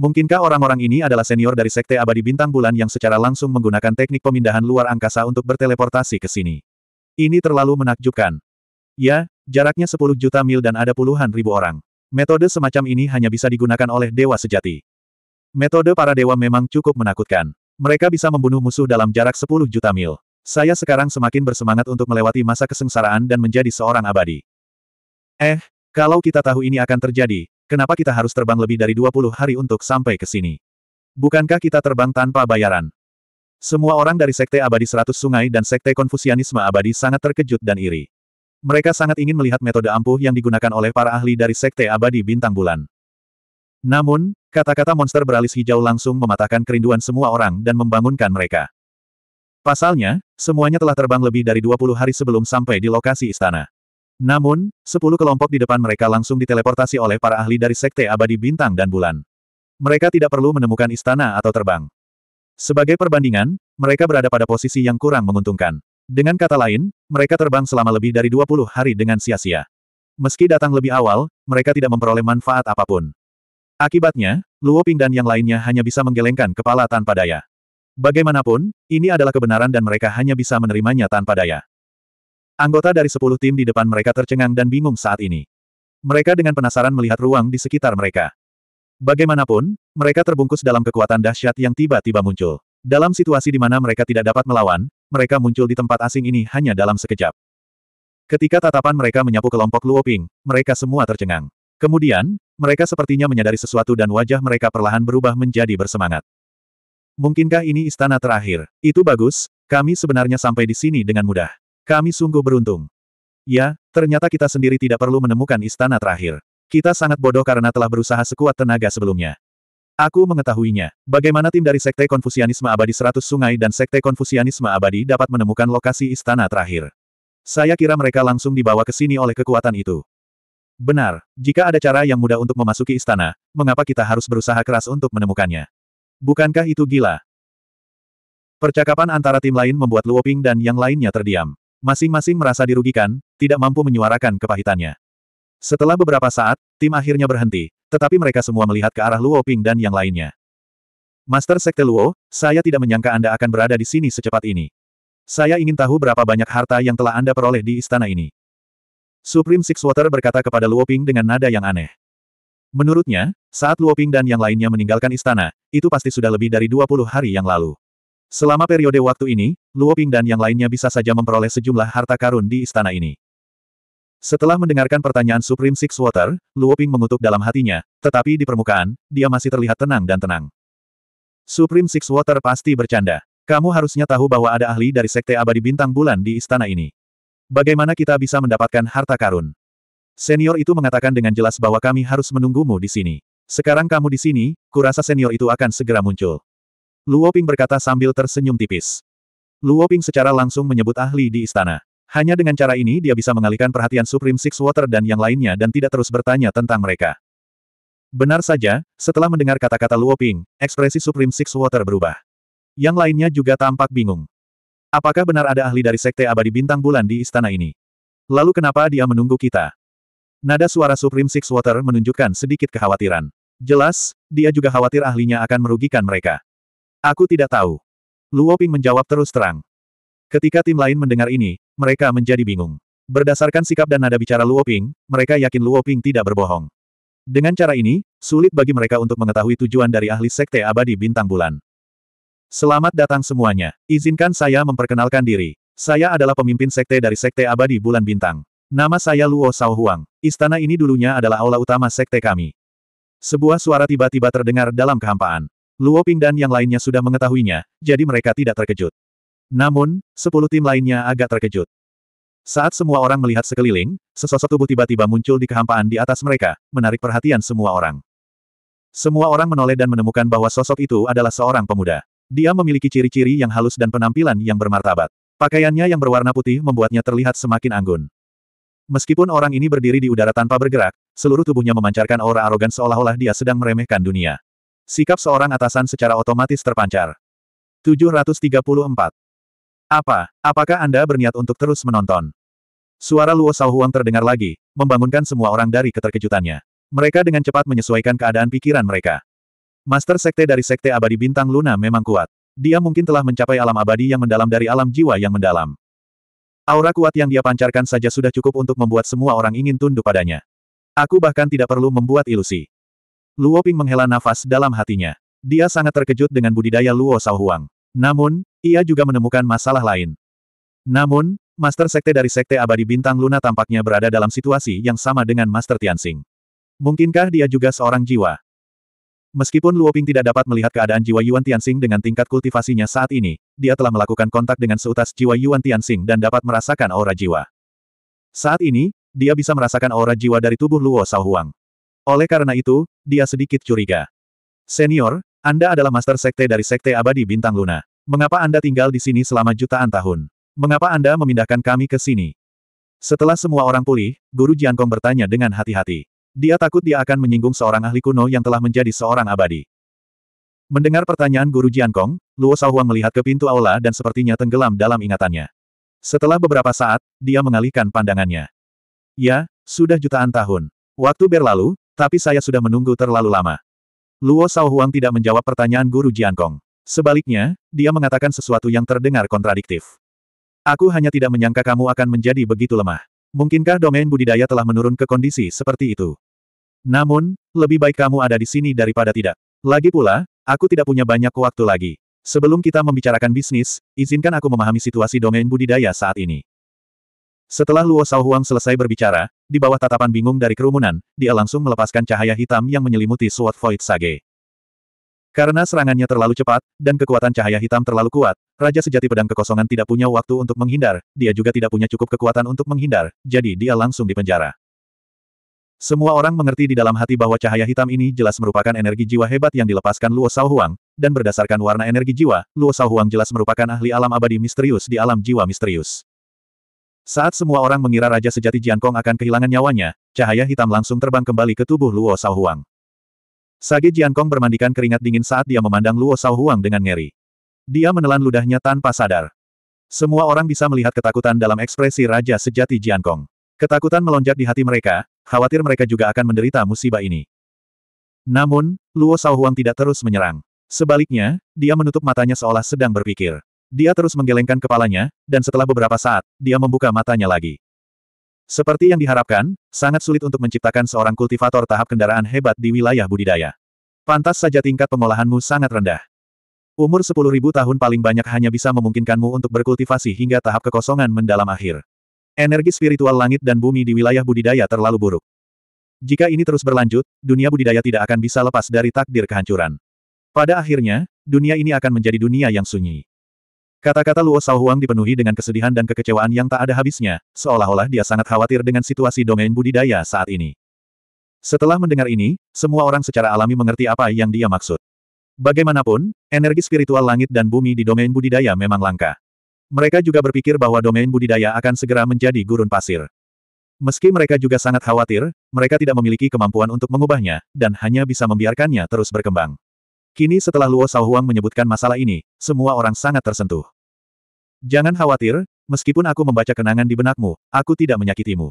Mungkinkah orang-orang ini adalah senior dari Sekte Abadi Bintang Bulan yang secara langsung menggunakan teknik pemindahan luar angkasa untuk berteleportasi ke sini? Ini terlalu menakjubkan. Ya, jaraknya 10 juta mil dan ada puluhan ribu orang. Metode semacam ini hanya bisa digunakan oleh dewa sejati. Metode para dewa memang cukup menakutkan. Mereka bisa membunuh musuh dalam jarak 10 juta mil. Saya sekarang semakin bersemangat untuk melewati masa kesengsaraan dan menjadi seorang abadi. Eh, kalau kita tahu ini akan terjadi, kenapa kita harus terbang lebih dari 20 hari untuk sampai ke sini? Bukankah kita terbang tanpa bayaran? Semua orang dari Sekte Abadi Seratus Sungai dan Sekte Konfusianisme Abadi sangat terkejut dan iri. Mereka sangat ingin melihat metode ampuh yang digunakan oleh para ahli dari Sekte Abadi Bintang Bulan. Namun, kata-kata monster beralis hijau langsung mematahkan kerinduan semua orang dan membangunkan mereka. Pasalnya, semuanya telah terbang lebih dari 20 hari sebelum sampai di lokasi istana. Namun, sepuluh kelompok di depan mereka langsung diteleportasi oleh para ahli dari Sekte Abadi Bintang dan Bulan. Mereka tidak perlu menemukan istana atau terbang. Sebagai perbandingan, mereka berada pada posisi yang kurang menguntungkan. Dengan kata lain, mereka terbang selama lebih dari 20 hari dengan sia-sia. Meski datang lebih awal, mereka tidak memperoleh manfaat apapun. Akibatnya, Luo Ping dan yang lainnya hanya bisa menggelengkan kepala tanpa daya. Bagaimanapun, ini adalah kebenaran dan mereka hanya bisa menerimanya tanpa daya. Anggota dari sepuluh tim di depan mereka tercengang dan bingung saat ini. Mereka dengan penasaran melihat ruang di sekitar mereka. Bagaimanapun, mereka terbungkus dalam kekuatan dahsyat yang tiba-tiba muncul. Dalam situasi di mana mereka tidak dapat melawan, mereka muncul di tempat asing ini hanya dalam sekejap. Ketika tatapan mereka menyapu kelompok Luoping, mereka semua tercengang. Kemudian, mereka sepertinya menyadari sesuatu dan wajah mereka perlahan berubah menjadi bersemangat. Mungkinkah ini istana terakhir? Itu bagus, kami sebenarnya sampai di sini dengan mudah. Kami sungguh beruntung. Ya, ternyata kita sendiri tidak perlu menemukan istana terakhir. Kita sangat bodoh karena telah berusaha sekuat tenaga sebelumnya. Aku mengetahuinya. Bagaimana tim dari Sekte Konfusianisme Abadi Seratus Sungai dan Sekte Konfusianisme Abadi dapat menemukan lokasi istana terakhir? Saya kira mereka langsung dibawa ke sini oleh kekuatan itu. Benar, jika ada cara yang mudah untuk memasuki istana, mengapa kita harus berusaha keras untuk menemukannya? Bukankah itu gila? Percakapan antara tim lain membuat Luoping dan yang lainnya terdiam. Masing-masing merasa dirugikan, tidak mampu menyuarakan kepahitannya. Setelah beberapa saat, tim akhirnya berhenti, tetapi mereka semua melihat ke arah Luo Ping dan yang lainnya. Master Sekte Luo, saya tidak menyangka Anda akan berada di sini secepat ini. Saya ingin tahu berapa banyak harta yang telah Anda peroleh di istana ini. Supreme Water berkata kepada Luo Ping dengan nada yang aneh. Menurutnya, saat Luo Ping dan yang lainnya meninggalkan istana, itu pasti sudah lebih dari 20 hari yang lalu. Selama periode waktu ini, Luo Ping dan yang lainnya bisa saja memperoleh sejumlah harta karun di istana ini. Setelah mendengarkan pertanyaan Supreme Six Water, Luo Ping mengutuk dalam hatinya, tetapi di permukaan, dia masih terlihat tenang dan tenang. Supreme Six Water pasti bercanda. Kamu harusnya tahu bahwa ada ahli dari Sekte Abadi Bintang Bulan di istana ini. Bagaimana kita bisa mendapatkan harta karun? Senior itu mengatakan dengan jelas bahwa kami harus menunggumu di sini. Sekarang kamu di sini, kurasa senior itu akan segera muncul. Luoping berkata sambil tersenyum tipis. Luoping secara langsung menyebut ahli di istana. Hanya dengan cara ini dia bisa mengalihkan perhatian Supreme Six Water dan yang lainnya dan tidak terus bertanya tentang mereka. Benar saja, setelah mendengar kata-kata Luoping, ekspresi Supreme Six Water berubah. Yang lainnya juga tampak bingung. Apakah benar ada ahli dari Sekte Abadi Bintang Bulan di istana ini? Lalu kenapa dia menunggu kita? Nada suara Supreme Six Water menunjukkan sedikit kekhawatiran. Jelas, dia juga khawatir ahlinya akan merugikan mereka. Aku tidak tahu. Luo Ping menjawab terus terang. Ketika tim lain mendengar ini, mereka menjadi bingung. Berdasarkan sikap dan nada bicara Luo Ping, mereka yakin Luo Ping tidak berbohong. Dengan cara ini, sulit bagi mereka untuk mengetahui tujuan dari ahli sekte abadi bintang bulan. Selamat datang semuanya. Izinkan saya memperkenalkan diri. Saya adalah pemimpin sekte dari sekte abadi bulan bintang. Nama saya Luo Sao Huang. Istana ini dulunya adalah aula utama sekte kami. Sebuah suara tiba-tiba terdengar dalam kehampaan. Luo Ping dan yang lainnya sudah mengetahuinya, jadi mereka tidak terkejut. Namun, sepuluh tim lainnya agak terkejut. Saat semua orang melihat sekeliling, sesosok tubuh tiba-tiba muncul di kehampaan di atas mereka, menarik perhatian semua orang. Semua orang menoleh dan menemukan bahwa sosok itu adalah seorang pemuda. Dia memiliki ciri-ciri yang halus dan penampilan yang bermartabat. Pakaiannya yang berwarna putih membuatnya terlihat semakin anggun. Meskipun orang ini berdiri di udara tanpa bergerak, seluruh tubuhnya memancarkan aura arogan seolah-olah dia sedang meremehkan dunia. Sikap seorang atasan secara otomatis terpancar. 734. Apa, apakah Anda berniat untuk terus menonton? Suara Luo Huang terdengar lagi, membangunkan semua orang dari keterkejutannya. Mereka dengan cepat menyesuaikan keadaan pikiran mereka. Master Sekte dari Sekte Abadi Bintang Luna memang kuat. Dia mungkin telah mencapai alam abadi yang mendalam dari alam jiwa yang mendalam. Aura kuat yang dia pancarkan saja sudah cukup untuk membuat semua orang ingin tunduk padanya. Aku bahkan tidak perlu membuat ilusi. Luo Ping menghela nafas dalam hatinya. Dia sangat terkejut dengan budidaya Luo Huang. Namun, ia juga menemukan masalah lain. Namun, Master Sekte dari Sekte Abadi Bintang Luna tampaknya berada dalam situasi yang sama dengan Master Tianxing. Mungkinkah dia juga seorang jiwa? Meskipun Luo Ping tidak dapat melihat keadaan jiwa Yuan Tianxing dengan tingkat kultivasinya saat ini, dia telah melakukan kontak dengan seutas jiwa Yuan Tianxing dan dapat merasakan aura jiwa. Saat ini, dia bisa merasakan aura jiwa dari tubuh Luo Huang. Oleh karena itu, dia sedikit curiga. Senior, Anda adalah master sekte dari sekte abadi bintang Luna. Mengapa Anda tinggal di sini selama jutaan tahun? Mengapa Anda memindahkan kami ke sini? Setelah semua orang pulih, Guru Jiankong bertanya dengan hati-hati. Dia takut dia akan menyinggung seorang ahli kuno yang telah menjadi seorang abadi. Mendengar pertanyaan Guru Jiankong, Luo Shaohuang melihat ke pintu aula dan sepertinya tenggelam dalam ingatannya. Setelah beberapa saat, dia mengalihkan pandangannya. Ya, sudah jutaan tahun. Waktu berlalu, tapi saya sudah menunggu terlalu lama. Luo Huang tidak menjawab pertanyaan Guru Jiankong. Sebaliknya, dia mengatakan sesuatu yang terdengar kontradiktif. Aku hanya tidak menyangka kamu akan menjadi begitu lemah. Mungkinkah domain budidaya telah menurun ke kondisi seperti itu? Namun, lebih baik kamu ada di sini daripada tidak. Lagi pula, aku tidak punya banyak waktu lagi. Sebelum kita membicarakan bisnis, izinkan aku memahami situasi domain budidaya saat ini. Setelah Luo Huang selesai berbicara, di bawah tatapan bingung dari kerumunan, dia langsung melepaskan cahaya hitam yang menyelimuti Sword Void Sage. Karena serangannya terlalu cepat, dan kekuatan cahaya hitam terlalu kuat, Raja Sejati Pedang Kekosongan tidak punya waktu untuk menghindar, dia juga tidak punya cukup kekuatan untuk menghindar, jadi dia langsung dipenjara. Semua orang mengerti di dalam hati bahwa cahaya hitam ini jelas merupakan energi jiwa hebat yang dilepaskan Luo Huang, dan berdasarkan warna energi jiwa, Luo Huang jelas merupakan ahli alam abadi misterius di alam jiwa misterius. Saat semua orang mengira Raja Sejati Jiankong akan kehilangan nyawanya, cahaya hitam langsung terbang kembali ke tubuh Luo Huang. Sage Jiankong bermandikan keringat dingin saat dia memandang Luo Huang dengan ngeri. Dia menelan ludahnya tanpa sadar. Semua orang bisa melihat ketakutan dalam ekspresi Raja Sejati Jiankong. Ketakutan melonjak di hati mereka, khawatir mereka juga akan menderita musibah ini. Namun, Luo Huang tidak terus menyerang. Sebaliknya, dia menutup matanya seolah sedang berpikir. Dia terus menggelengkan kepalanya, dan setelah beberapa saat, dia membuka matanya lagi. Seperti yang diharapkan, sangat sulit untuk menciptakan seorang kultivator tahap kendaraan hebat di wilayah budidaya. Pantas saja tingkat pengolahanmu sangat rendah. Umur 10.000 tahun paling banyak hanya bisa memungkinkanmu untuk berkultivasi hingga tahap kekosongan mendalam akhir. Energi spiritual langit dan bumi di wilayah budidaya terlalu buruk. Jika ini terus berlanjut, dunia budidaya tidak akan bisa lepas dari takdir kehancuran. Pada akhirnya, dunia ini akan menjadi dunia yang sunyi. Kata-kata Luo Huang dipenuhi dengan kesedihan dan kekecewaan yang tak ada habisnya, seolah-olah dia sangat khawatir dengan situasi domain budidaya saat ini. Setelah mendengar ini, semua orang secara alami mengerti apa yang dia maksud. Bagaimanapun, energi spiritual langit dan bumi di domain budidaya memang langka. Mereka juga berpikir bahwa domain budidaya akan segera menjadi gurun pasir. Meski mereka juga sangat khawatir, mereka tidak memiliki kemampuan untuk mengubahnya, dan hanya bisa membiarkannya terus berkembang. Kini setelah Luo Shaohuang menyebutkan masalah ini, semua orang sangat tersentuh. Jangan khawatir, meskipun aku membaca kenangan di benakmu, aku tidak menyakitimu.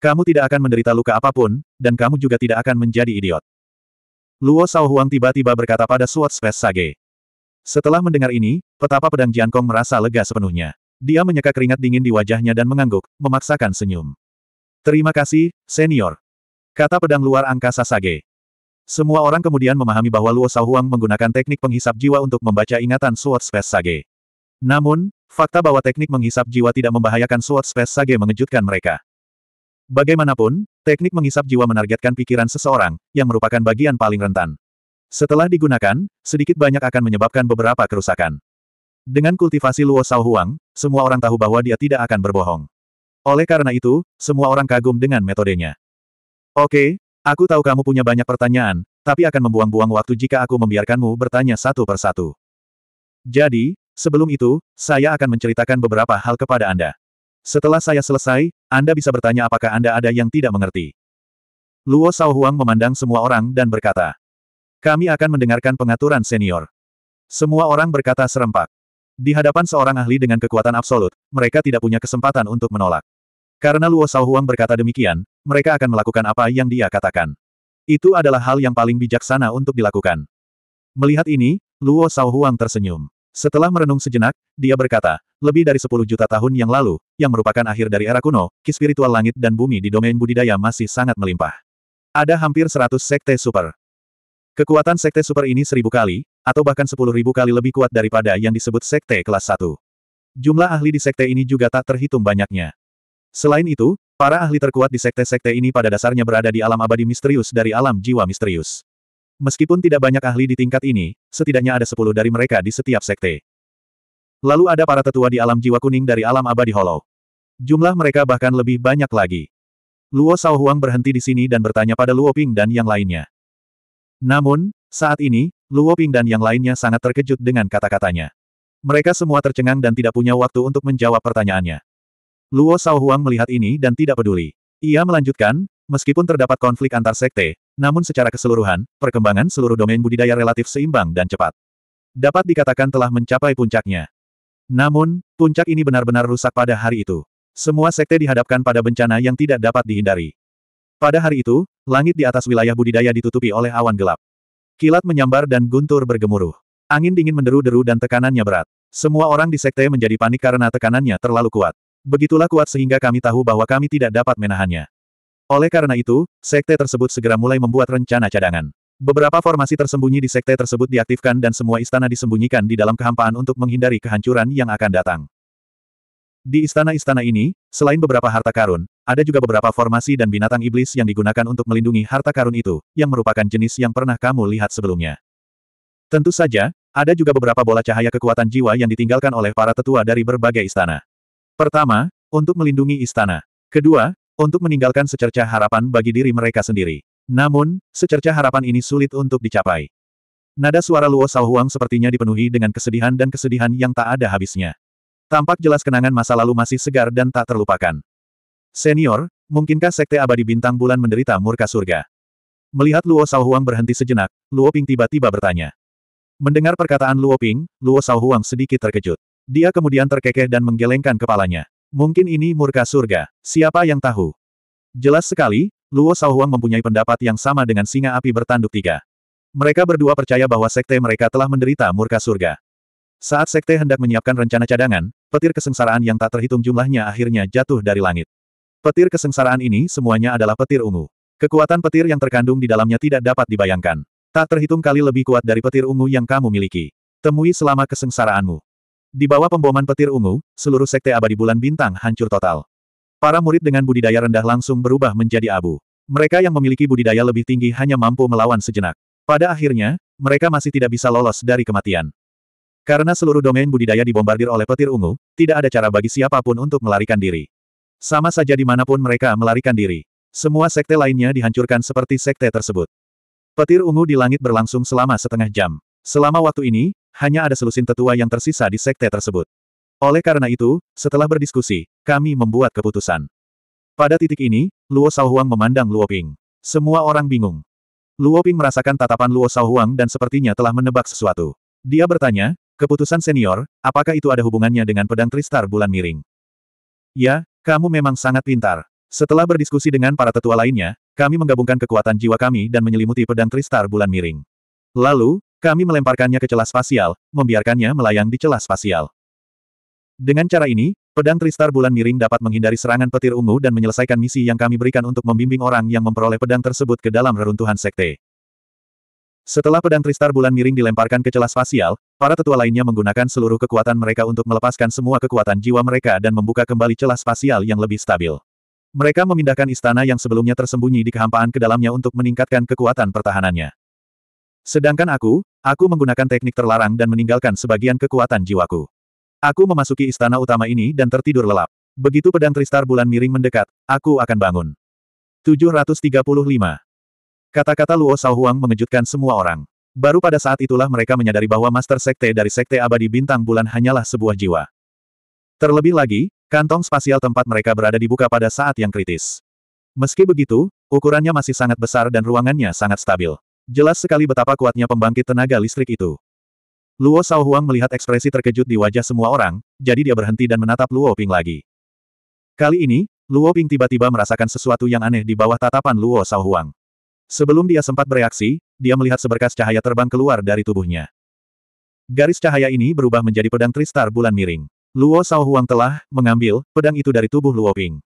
Kamu tidak akan menderita luka apapun, dan kamu juga tidak akan menjadi idiot. Luo Shaohuang tiba-tiba berkata pada Sword Space Sage. Setelah mendengar ini, petapa pedang Jiankong merasa lega sepenuhnya. Dia menyeka keringat dingin di wajahnya dan mengangguk, memaksakan senyum. Terima kasih, senior. Kata pedang luar angkasa Sage. Semua orang kemudian memahami bahwa Luo Shaohuang menggunakan teknik penghisap jiwa untuk membaca ingatan Sword Space Sage. Namun, fakta bahwa teknik menghisap jiwa tidak membahayakan Sword Space Sage mengejutkan mereka. Bagaimanapun, teknik menghisap jiwa menargetkan pikiran seseorang, yang merupakan bagian paling rentan. Setelah digunakan, sedikit banyak akan menyebabkan beberapa kerusakan. Dengan kultivasi Luo Shaohuang, semua orang tahu bahwa dia tidak akan berbohong. Oleh karena itu, semua orang kagum dengan metodenya. Oke, Aku tahu kamu punya banyak pertanyaan, tapi akan membuang-buang waktu jika aku membiarkanmu bertanya satu per satu. Jadi, sebelum itu, saya akan menceritakan beberapa hal kepada Anda. Setelah saya selesai, Anda bisa bertanya apakah Anda ada yang tidak mengerti. Luo Huang memandang semua orang dan berkata, Kami akan mendengarkan pengaturan senior. Semua orang berkata serempak. Di hadapan seorang ahli dengan kekuatan absolut, mereka tidak punya kesempatan untuk menolak. Karena Luo Shaohuang berkata demikian, mereka akan melakukan apa yang dia katakan. Itu adalah hal yang paling bijaksana untuk dilakukan. Melihat ini, Luo Shaohuang tersenyum. Setelah merenung sejenak, dia berkata, lebih dari 10 juta tahun yang lalu, yang merupakan akhir dari era kuno, ki spiritual langit dan bumi di domain budidaya masih sangat melimpah. Ada hampir 100 sekte super. Kekuatan sekte super ini seribu kali, atau bahkan sepuluh ribu kali lebih kuat daripada yang disebut sekte kelas 1. Jumlah ahli di sekte ini juga tak terhitung banyaknya. Selain itu, para ahli terkuat di sekte-sekte ini pada dasarnya berada di alam abadi misterius dari alam jiwa misterius. Meskipun tidak banyak ahli di tingkat ini, setidaknya ada sepuluh dari mereka di setiap sekte. Lalu ada para tetua di alam jiwa kuning dari alam abadi hollow. Jumlah mereka bahkan lebih banyak lagi. Luo Huang berhenti di sini dan bertanya pada Luo Ping dan yang lainnya. Namun, saat ini, Luo Ping dan yang lainnya sangat terkejut dengan kata-katanya. Mereka semua tercengang dan tidak punya waktu untuk menjawab pertanyaannya. Luo Huang melihat ini dan tidak peduli. Ia melanjutkan, meskipun terdapat konflik antar sekte, namun secara keseluruhan, perkembangan seluruh domain budidaya relatif seimbang dan cepat. Dapat dikatakan telah mencapai puncaknya. Namun, puncak ini benar-benar rusak pada hari itu. Semua sekte dihadapkan pada bencana yang tidak dapat dihindari. Pada hari itu, langit di atas wilayah budidaya ditutupi oleh awan gelap. Kilat menyambar dan guntur bergemuruh. Angin dingin menderu-deru dan tekanannya berat. Semua orang di sekte menjadi panik karena tekanannya terlalu kuat. Begitulah kuat sehingga kami tahu bahwa kami tidak dapat menahannya. Oleh karena itu, sekte tersebut segera mulai membuat rencana cadangan. Beberapa formasi tersembunyi di sekte tersebut diaktifkan dan semua istana disembunyikan di dalam kehampaan untuk menghindari kehancuran yang akan datang. Di istana-istana ini, selain beberapa harta karun, ada juga beberapa formasi dan binatang iblis yang digunakan untuk melindungi harta karun itu, yang merupakan jenis yang pernah kamu lihat sebelumnya. Tentu saja, ada juga beberapa bola cahaya kekuatan jiwa yang ditinggalkan oleh para tetua dari berbagai istana. Pertama, untuk melindungi istana. Kedua, untuk meninggalkan secerca harapan bagi diri mereka sendiri. Namun, secerca harapan ini sulit untuk dicapai. Nada suara Luo Huang sepertinya dipenuhi dengan kesedihan dan kesedihan yang tak ada habisnya. Tampak jelas kenangan masa lalu masih segar dan tak terlupakan. Senior, mungkinkah Sekte Abadi Bintang Bulan menderita murka surga? Melihat Luo Huang berhenti sejenak, Luo Ping tiba-tiba bertanya. Mendengar perkataan Luo Ping, Luo Huang sedikit terkejut. Dia kemudian terkekeh dan menggelengkan kepalanya. Mungkin ini murka surga, siapa yang tahu? Jelas sekali, Luo Shaohuang mempunyai pendapat yang sama dengan singa api bertanduk tiga. Mereka berdua percaya bahwa sekte mereka telah menderita murka surga. Saat sekte hendak menyiapkan rencana cadangan, petir kesengsaraan yang tak terhitung jumlahnya akhirnya jatuh dari langit. Petir kesengsaraan ini semuanya adalah petir ungu. Kekuatan petir yang terkandung di dalamnya tidak dapat dibayangkan. Tak terhitung kali lebih kuat dari petir ungu yang kamu miliki. Temui selama kesengsaraanmu. Di bawah pemboman petir ungu, seluruh sekte abadi bulan bintang hancur total. Para murid dengan budidaya rendah langsung berubah menjadi abu. Mereka yang memiliki budidaya lebih tinggi hanya mampu melawan sejenak. Pada akhirnya, mereka masih tidak bisa lolos dari kematian. Karena seluruh domain budidaya dibombardir oleh petir ungu, tidak ada cara bagi siapapun untuk melarikan diri. Sama saja dimanapun mereka melarikan diri. Semua sekte lainnya dihancurkan seperti sekte tersebut. Petir ungu di langit berlangsung selama setengah jam. Selama waktu ini, hanya ada selusin tetua yang tersisa di sekte tersebut. Oleh karena itu, setelah berdiskusi, kami membuat keputusan. Pada titik ini, Luo Shaohuang memandang Luo Ping. Semua orang bingung. Luo Ping merasakan tatapan Luo Shaohuang dan sepertinya telah menebak sesuatu. Dia bertanya, keputusan senior, apakah itu ada hubungannya dengan pedang Tristar bulan miring? Ya, kamu memang sangat pintar. Setelah berdiskusi dengan para tetua lainnya, kami menggabungkan kekuatan jiwa kami dan menyelimuti pedang Tristar bulan miring. Lalu, kami melemparkannya ke celah spasial, membiarkannya melayang di celah spasial. Dengan cara ini, pedang Tristar Bulan Miring dapat menghindari serangan petir ungu dan menyelesaikan misi yang kami berikan untuk membimbing orang yang memperoleh pedang tersebut ke dalam reruntuhan sekte. Setelah pedang Tristar Bulan Miring dilemparkan ke celah spasial, para tetua lainnya menggunakan seluruh kekuatan mereka untuk melepaskan semua kekuatan jiwa mereka dan membuka kembali celah spasial yang lebih stabil. Mereka memindahkan istana yang sebelumnya tersembunyi di kehampaan ke dalamnya untuk meningkatkan kekuatan pertahanannya. Sedangkan aku, aku menggunakan teknik terlarang dan meninggalkan sebagian kekuatan jiwaku. Aku memasuki istana utama ini dan tertidur lelap. Begitu pedang Tristar bulan miring mendekat, aku akan bangun. 735. Kata-kata Luo Huang mengejutkan semua orang. Baru pada saat itulah mereka menyadari bahwa Master Sekte dari Sekte Abadi Bintang Bulan hanyalah sebuah jiwa. Terlebih lagi, kantong spasial tempat mereka berada dibuka pada saat yang kritis. Meski begitu, ukurannya masih sangat besar dan ruangannya sangat stabil. Jelas sekali betapa kuatnya pembangkit tenaga listrik itu. Luo Sao Huang melihat ekspresi terkejut di wajah semua orang, jadi dia berhenti dan menatap Luo Ping lagi. Kali ini, Luo Ping tiba-tiba merasakan sesuatu yang aneh di bawah tatapan Luo Sao Huang. Sebelum dia sempat bereaksi, dia melihat seberkas cahaya terbang keluar dari tubuhnya. Garis cahaya ini berubah menjadi pedang Tristar bulan miring. Luo Sao Huang telah mengambil pedang itu dari tubuh Luo Ping.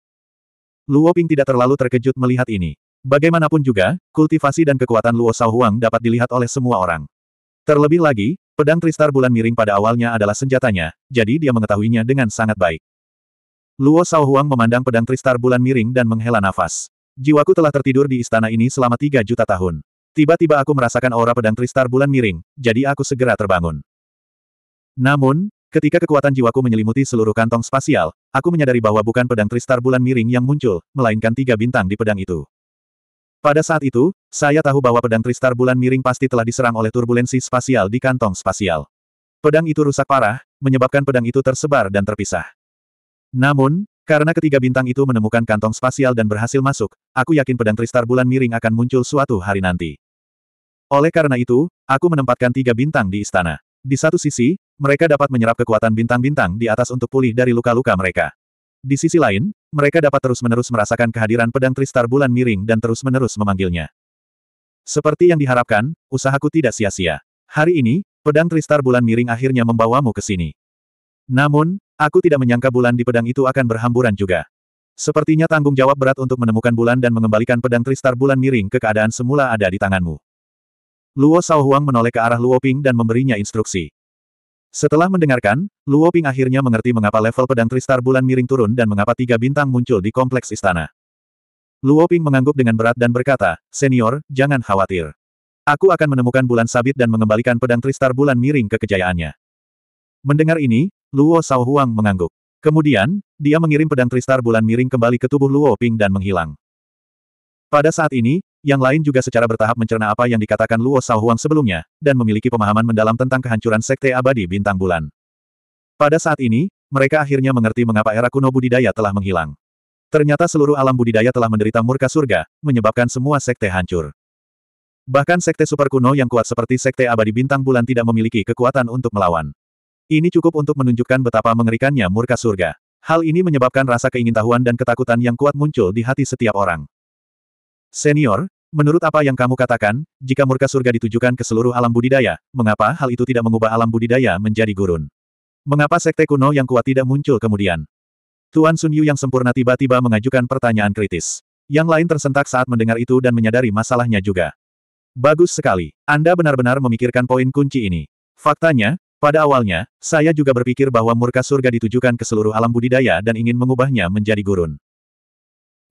Luo Ping tidak terlalu terkejut melihat ini. Bagaimanapun juga, kultivasi dan kekuatan Luo Shaohuang Huang dapat dilihat oleh semua orang. Terlebih lagi, pedang Tristar Bulan Miring pada awalnya adalah senjatanya, jadi dia mengetahuinya dengan sangat baik. Luo Shaohuang Huang memandang pedang Tristar Bulan Miring dan menghela nafas. Jiwaku telah tertidur di istana ini selama tiga juta tahun. Tiba-tiba aku merasakan aura pedang Tristar Bulan Miring, jadi aku segera terbangun. Namun, ketika kekuatan jiwaku menyelimuti seluruh kantong spasial, aku menyadari bahwa bukan pedang Tristar Bulan Miring yang muncul, melainkan tiga bintang di pedang itu. Pada saat itu, saya tahu bahwa pedang Tristar Bulan Miring pasti telah diserang oleh turbulensi spasial di kantong spasial. Pedang itu rusak parah, menyebabkan pedang itu tersebar dan terpisah. Namun, karena ketiga bintang itu menemukan kantong spasial dan berhasil masuk, aku yakin pedang Tristar Bulan Miring akan muncul suatu hari nanti. Oleh karena itu, aku menempatkan tiga bintang di istana. Di satu sisi, mereka dapat menyerap kekuatan bintang-bintang di atas untuk pulih dari luka-luka mereka. Di sisi lain, mereka dapat terus-menerus merasakan kehadiran pedang Tristar bulan miring dan terus-menerus memanggilnya. Seperti yang diharapkan, usahaku tidak sia-sia. Hari ini, pedang Tristar bulan miring akhirnya membawamu ke sini. Namun, aku tidak menyangka bulan di pedang itu akan berhamburan juga. Sepertinya tanggung jawab berat untuk menemukan bulan dan mengembalikan pedang Tristar bulan miring ke keadaan semula ada di tanganmu. Luo Shaohuang menoleh ke arah Luo Ping dan memberinya instruksi. Setelah mendengarkan, Luo Ping akhirnya mengerti mengapa level pedang Tristar bulan miring turun dan mengapa tiga bintang muncul di kompleks istana. Luo Ping mengangguk dengan berat dan berkata, Senior, jangan khawatir. Aku akan menemukan bulan sabit dan mengembalikan pedang Tristar bulan miring ke kejayaannya. Mendengar ini, Luo Sao Huang mengangguk. Kemudian, dia mengirim pedang Tristar bulan miring kembali ke tubuh Luo Ping dan menghilang. Pada saat ini, yang lain juga secara bertahap mencerna apa yang dikatakan Luo Shaohuang sebelumnya, dan memiliki pemahaman mendalam tentang kehancuran Sekte Abadi Bintang Bulan. Pada saat ini, mereka akhirnya mengerti mengapa era kuno budidaya telah menghilang. Ternyata seluruh alam budidaya telah menderita murka surga, menyebabkan semua sekte hancur. Bahkan sekte super kuno yang kuat seperti sekte abadi bintang bulan tidak memiliki kekuatan untuk melawan. Ini cukup untuk menunjukkan betapa mengerikannya murka surga. Hal ini menyebabkan rasa keingintahuan dan ketakutan yang kuat muncul di hati setiap orang. Senior, Menurut apa yang kamu katakan, jika murka surga ditujukan ke seluruh alam budidaya, mengapa hal itu tidak mengubah alam budidaya menjadi gurun? Mengapa sekte kuno yang kuat tidak muncul kemudian? Tuan Sun Yu yang sempurna tiba-tiba mengajukan pertanyaan kritis. Yang lain tersentak saat mendengar itu dan menyadari masalahnya juga. Bagus sekali. Anda benar-benar memikirkan poin kunci ini. Faktanya, pada awalnya, saya juga berpikir bahwa murka surga ditujukan ke seluruh alam budidaya dan ingin mengubahnya menjadi gurun.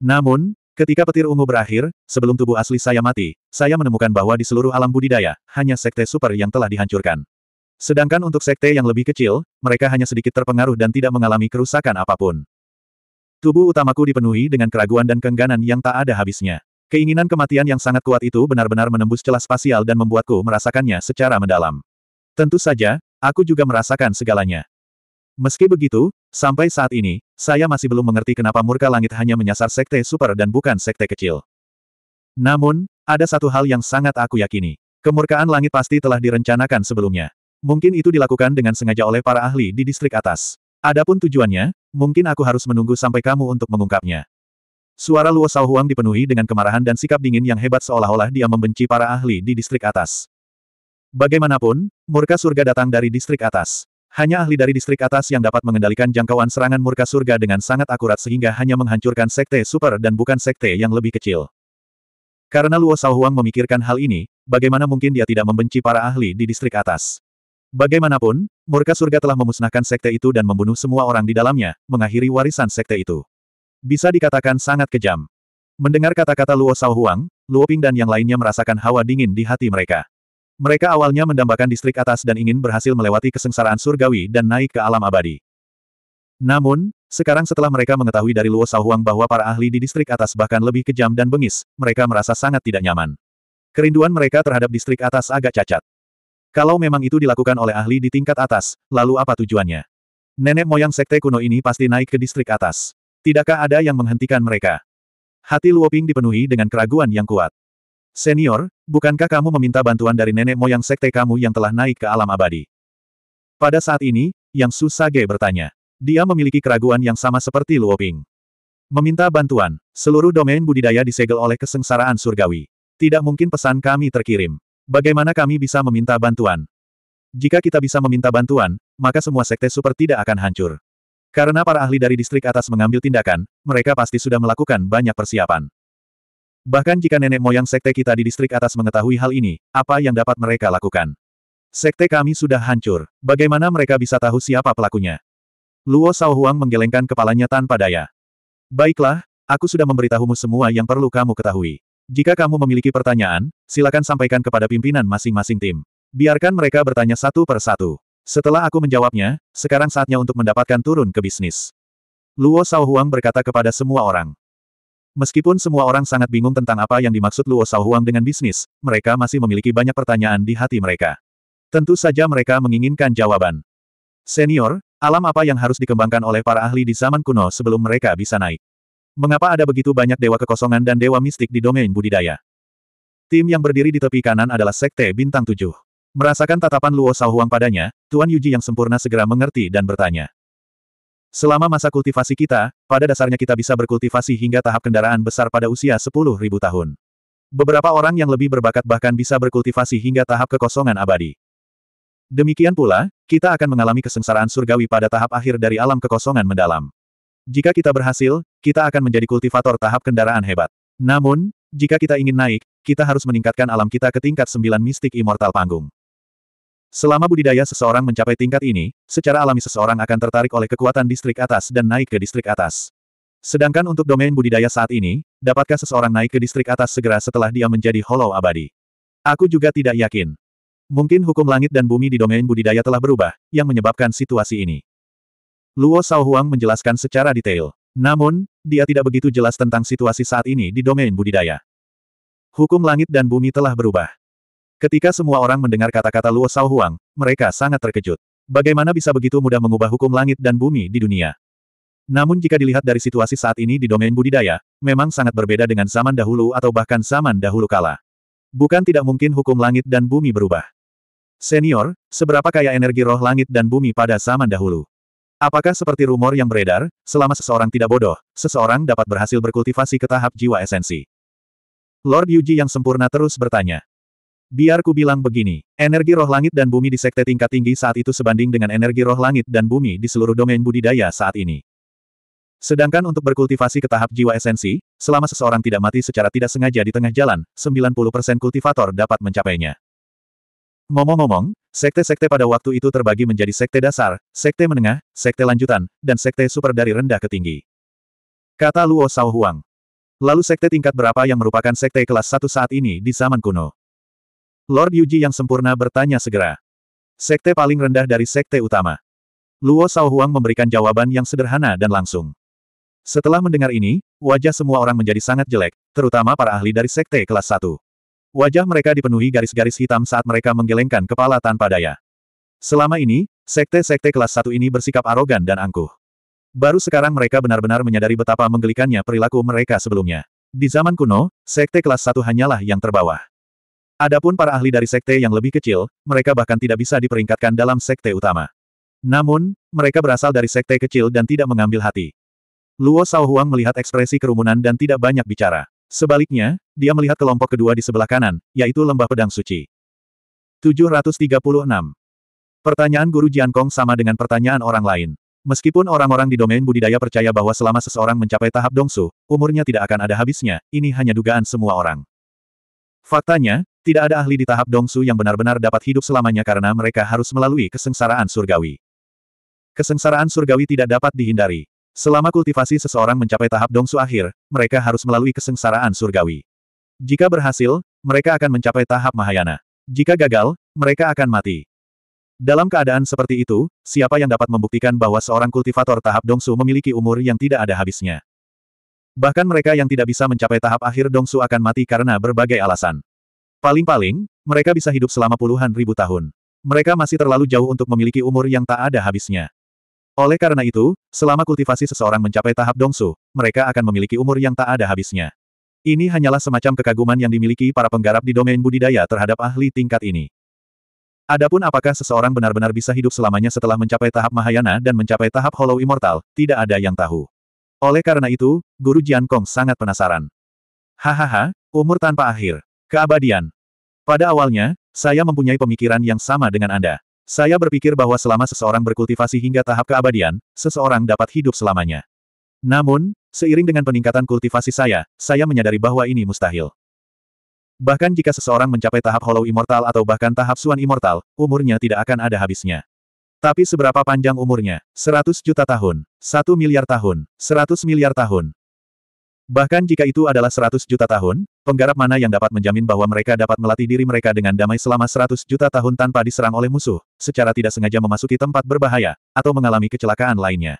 Namun, Ketika petir ungu berakhir, sebelum tubuh asli saya mati, saya menemukan bahwa di seluruh alam budidaya, hanya sekte super yang telah dihancurkan. Sedangkan untuk sekte yang lebih kecil, mereka hanya sedikit terpengaruh dan tidak mengalami kerusakan apapun. Tubuh utamaku dipenuhi dengan keraguan dan kengganan yang tak ada habisnya. Keinginan kematian yang sangat kuat itu benar-benar menembus celah spasial dan membuatku merasakannya secara mendalam. Tentu saja, aku juga merasakan segalanya. Meski begitu, sampai saat ini, saya masih belum mengerti kenapa murka langit hanya menyasar sekte super dan bukan sekte kecil. Namun, ada satu hal yang sangat aku yakini. Kemurkaan langit pasti telah direncanakan sebelumnya. Mungkin itu dilakukan dengan sengaja oleh para ahli di distrik atas. Adapun tujuannya, mungkin aku harus menunggu sampai kamu untuk mengungkapnya. Suara Luo Sao Huang dipenuhi dengan kemarahan dan sikap dingin yang hebat seolah-olah dia membenci para ahli di distrik atas. Bagaimanapun, murka surga datang dari distrik atas. Hanya ahli dari distrik atas yang dapat mengendalikan jangkauan serangan murka surga dengan sangat akurat sehingga hanya menghancurkan sekte super dan bukan sekte yang lebih kecil. Karena Luo Shaohuang memikirkan hal ini, bagaimana mungkin dia tidak membenci para ahli di distrik atas? Bagaimanapun, murka surga telah memusnahkan sekte itu dan membunuh semua orang di dalamnya, mengakhiri warisan sekte itu. Bisa dikatakan sangat kejam. Mendengar kata-kata Luo Shaohuang, Luo Ping dan yang lainnya merasakan hawa dingin di hati mereka. Mereka awalnya mendambakan distrik atas dan ingin berhasil melewati kesengsaraan surgawi dan naik ke alam abadi. Namun, sekarang setelah mereka mengetahui dari Luo Huang bahwa para ahli di distrik atas bahkan lebih kejam dan bengis, mereka merasa sangat tidak nyaman. Kerinduan mereka terhadap distrik atas agak cacat. Kalau memang itu dilakukan oleh ahli di tingkat atas, lalu apa tujuannya? Nenek moyang sekte kuno ini pasti naik ke distrik atas. Tidakkah ada yang menghentikan mereka? Hati Luoping dipenuhi dengan keraguan yang kuat. Senior, bukankah kamu meminta bantuan dari nenek moyang sekte kamu yang telah naik ke alam abadi? Pada saat ini, Yang Susage bertanya. Dia memiliki keraguan yang sama seperti Luoping. Meminta bantuan, seluruh domain budidaya disegel oleh kesengsaraan surgawi. Tidak mungkin pesan kami terkirim. Bagaimana kami bisa meminta bantuan? Jika kita bisa meminta bantuan, maka semua sekte super tidak akan hancur. Karena para ahli dari distrik atas mengambil tindakan, mereka pasti sudah melakukan banyak persiapan. Bahkan jika nenek moyang sekte kita di distrik atas mengetahui hal ini, apa yang dapat mereka lakukan? Sekte kami sudah hancur. Bagaimana mereka bisa tahu siapa pelakunya? Luo Huang menggelengkan kepalanya tanpa daya. Baiklah, aku sudah memberitahumu semua yang perlu kamu ketahui. Jika kamu memiliki pertanyaan, silakan sampaikan kepada pimpinan masing-masing tim. Biarkan mereka bertanya satu per satu. Setelah aku menjawabnya, sekarang saatnya untuk mendapatkan turun ke bisnis. Luo Huang berkata kepada semua orang. Meskipun semua orang sangat bingung tentang apa yang dimaksud Luo Huang dengan bisnis, mereka masih memiliki banyak pertanyaan di hati mereka. Tentu saja mereka menginginkan jawaban. Senior, alam apa yang harus dikembangkan oleh para ahli di zaman kuno sebelum mereka bisa naik? Mengapa ada begitu banyak dewa kekosongan dan dewa mistik di domain budidaya? Tim yang berdiri di tepi kanan adalah Sekte Bintang Tujuh. Merasakan tatapan Luo Huang padanya, Tuan Yuji yang sempurna segera mengerti dan bertanya. Selama masa kultivasi kita, pada dasarnya kita bisa berkultivasi hingga tahap kendaraan besar pada usia 10.000 tahun. Beberapa orang yang lebih berbakat bahkan bisa berkultivasi hingga tahap kekosongan abadi. Demikian pula, kita akan mengalami kesengsaraan surgawi pada tahap akhir dari alam kekosongan mendalam. Jika kita berhasil, kita akan menjadi kultivator tahap kendaraan hebat. Namun, jika kita ingin naik, kita harus meningkatkan alam kita ke tingkat 9 mistik immortal panggung. Selama budidaya seseorang mencapai tingkat ini, secara alami seseorang akan tertarik oleh kekuatan distrik atas dan naik ke distrik atas. Sedangkan untuk domain budidaya saat ini, dapatkah seseorang naik ke distrik atas segera setelah dia menjadi hollow abadi? Aku juga tidak yakin. Mungkin hukum langit dan bumi di domain budidaya telah berubah, yang menyebabkan situasi ini. Luo Huang menjelaskan secara detail. Namun, dia tidak begitu jelas tentang situasi saat ini di domain budidaya. Hukum langit dan bumi telah berubah. Ketika semua orang mendengar kata-kata Luo Sao Huang, mereka sangat terkejut. Bagaimana bisa begitu mudah mengubah hukum langit dan bumi di dunia? Namun jika dilihat dari situasi saat ini di domain budidaya, memang sangat berbeda dengan zaman dahulu atau bahkan zaman dahulu kala. Bukan tidak mungkin hukum langit dan bumi berubah. Senior, seberapa kaya energi roh langit dan bumi pada zaman dahulu? Apakah seperti rumor yang beredar, selama seseorang tidak bodoh, seseorang dapat berhasil berkultivasi ke tahap jiwa esensi? Lord Yuji yang sempurna terus bertanya. Biar ku bilang begini, energi roh langit dan bumi di sekte tingkat tinggi saat itu sebanding dengan energi roh langit dan bumi di seluruh domain budidaya saat ini. Sedangkan untuk berkultivasi ke tahap jiwa esensi, selama seseorang tidak mati secara tidak sengaja di tengah jalan, 90% kultivator dapat mencapainya. Ngomong-ngomong, sekte-sekte pada waktu itu terbagi menjadi sekte dasar, sekte menengah, sekte lanjutan, dan sekte super dari rendah ke tinggi. Kata Luo Sao Huang. Lalu sekte tingkat berapa yang merupakan sekte kelas 1 saat ini di zaman kuno? Lord Yuji yang sempurna bertanya segera. Sekte paling rendah dari sekte utama. Luo Huang memberikan jawaban yang sederhana dan langsung. Setelah mendengar ini, wajah semua orang menjadi sangat jelek, terutama para ahli dari sekte kelas 1. Wajah mereka dipenuhi garis-garis hitam saat mereka menggelengkan kepala tanpa daya. Selama ini, sekte-sekte kelas 1 ini bersikap arogan dan angkuh. Baru sekarang mereka benar-benar menyadari betapa menggelikannya perilaku mereka sebelumnya. Di zaman kuno, sekte kelas 1 hanyalah yang terbawah. Adapun para ahli dari sekte yang lebih kecil, mereka bahkan tidak bisa diperingkatkan dalam sekte utama. Namun, mereka berasal dari sekte kecil dan tidak mengambil hati. Luo Huang melihat ekspresi kerumunan dan tidak banyak bicara. Sebaliknya, dia melihat kelompok kedua di sebelah kanan, yaitu lembah pedang suci. 736. Pertanyaan Guru Jiankong sama dengan pertanyaan orang lain. Meskipun orang-orang di domain budidaya percaya bahwa selama seseorang mencapai tahap dongsu, umurnya tidak akan ada habisnya, ini hanya dugaan semua orang. Faktanya, tidak ada ahli di tahap dongsu yang benar-benar dapat hidup selamanya karena mereka harus melalui kesengsaraan surgawi. Kesengsaraan surgawi tidak dapat dihindari. Selama kultivasi seseorang mencapai tahap dongsu akhir, mereka harus melalui kesengsaraan surgawi. Jika berhasil, mereka akan mencapai tahap Mahayana. Jika gagal, mereka akan mati. Dalam keadaan seperti itu, siapa yang dapat membuktikan bahwa seorang kultivator tahap dongsu memiliki umur yang tidak ada habisnya? Bahkan mereka yang tidak bisa mencapai tahap akhir Dongsu akan mati karena berbagai alasan. Paling-paling, mereka bisa hidup selama puluhan ribu tahun. Mereka masih terlalu jauh untuk memiliki umur yang tak ada habisnya. Oleh karena itu, selama kultivasi seseorang mencapai tahap Dongsu, mereka akan memiliki umur yang tak ada habisnya. Ini hanyalah semacam kekaguman yang dimiliki para penggarap di domain budidaya terhadap ahli tingkat ini. Adapun apakah seseorang benar-benar bisa hidup selamanya setelah mencapai tahap Mahayana dan mencapai tahap Hollow Immortal, tidak ada yang tahu. Oleh karena itu, Guru Jian Kong sangat penasaran. Hahaha, umur tanpa akhir. Keabadian. Pada awalnya, saya mempunyai pemikiran yang sama dengan Anda. Saya berpikir bahwa selama seseorang berkultivasi hingga tahap keabadian, seseorang dapat hidup selamanya. Namun, seiring dengan peningkatan kultivasi saya, saya menyadari bahwa ini mustahil. Bahkan jika seseorang mencapai tahap Hollow Immortal atau bahkan tahap Suan Immortal, umurnya tidak akan ada habisnya. Tapi seberapa panjang umurnya? 100 juta tahun, 1 miliar tahun, 100 miliar tahun. Bahkan jika itu adalah 100 juta tahun, penggarap mana yang dapat menjamin bahwa mereka dapat melatih diri mereka dengan damai selama 100 juta tahun tanpa diserang oleh musuh, secara tidak sengaja memasuki tempat berbahaya, atau mengalami kecelakaan lainnya.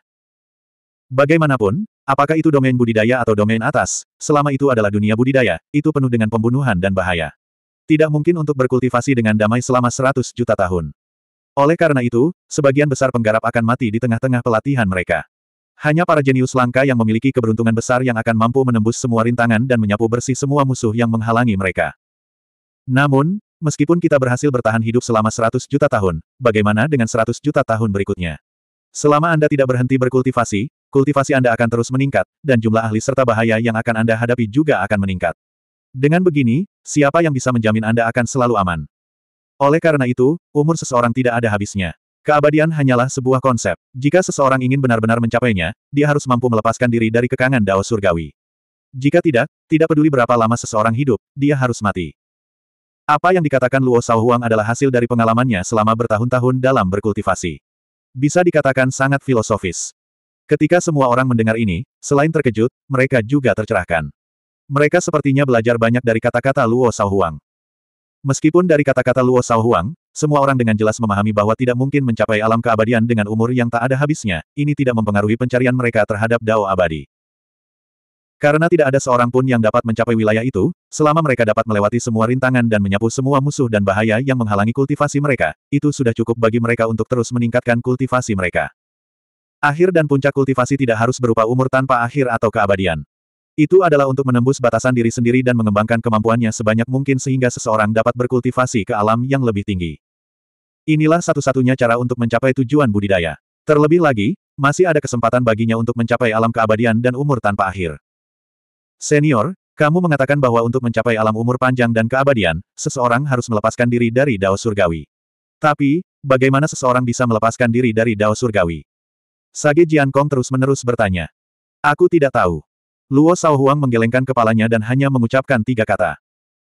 Bagaimanapun, apakah itu domain budidaya atau domain atas, selama itu adalah dunia budidaya, itu penuh dengan pembunuhan dan bahaya. Tidak mungkin untuk berkultivasi dengan damai selama 100 juta tahun. Oleh karena itu, sebagian besar penggarap akan mati di tengah-tengah pelatihan mereka. Hanya para jenius langka yang memiliki keberuntungan besar yang akan mampu menembus semua rintangan dan menyapu bersih semua musuh yang menghalangi mereka. Namun, meskipun kita berhasil bertahan hidup selama 100 juta tahun, bagaimana dengan 100 juta tahun berikutnya? Selama Anda tidak berhenti berkultivasi, kultivasi Anda akan terus meningkat, dan jumlah ahli serta bahaya yang akan Anda hadapi juga akan meningkat. Dengan begini, siapa yang bisa menjamin Anda akan selalu aman? Oleh karena itu, umur seseorang tidak ada habisnya. Keabadian hanyalah sebuah konsep. Jika seseorang ingin benar-benar mencapainya, dia harus mampu melepaskan diri dari kekangan Dao Surgawi. Jika tidak, tidak peduli berapa lama seseorang hidup, dia harus mati. Apa yang dikatakan Luo Huang adalah hasil dari pengalamannya selama bertahun-tahun dalam berkultivasi. Bisa dikatakan sangat filosofis. Ketika semua orang mendengar ini, selain terkejut, mereka juga tercerahkan. Mereka sepertinya belajar banyak dari kata-kata Luo Huang. Meskipun dari kata-kata Luo Sao Huang, semua orang dengan jelas memahami bahwa tidak mungkin mencapai alam keabadian dengan umur yang tak ada habisnya, ini tidak mempengaruhi pencarian mereka terhadap Dao abadi. Karena tidak ada seorang pun yang dapat mencapai wilayah itu, selama mereka dapat melewati semua rintangan dan menyapu semua musuh dan bahaya yang menghalangi kultivasi mereka, itu sudah cukup bagi mereka untuk terus meningkatkan kultivasi mereka. Akhir dan puncak kultivasi tidak harus berupa umur tanpa akhir atau keabadian. Itu adalah untuk menembus batasan diri sendiri dan mengembangkan kemampuannya sebanyak mungkin sehingga seseorang dapat berkultivasi ke alam yang lebih tinggi. Inilah satu-satunya cara untuk mencapai tujuan budidaya. Terlebih lagi, masih ada kesempatan baginya untuk mencapai alam keabadian dan umur tanpa akhir. Senior, kamu mengatakan bahwa untuk mencapai alam umur panjang dan keabadian, seseorang harus melepaskan diri dari dao surgawi. Tapi, bagaimana seseorang bisa melepaskan diri dari dao surgawi? Sage Jiankong terus-menerus bertanya. Aku tidak tahu. Luo Huang menggelengkan kepalanya dan hanya mengucapkan tiga kata.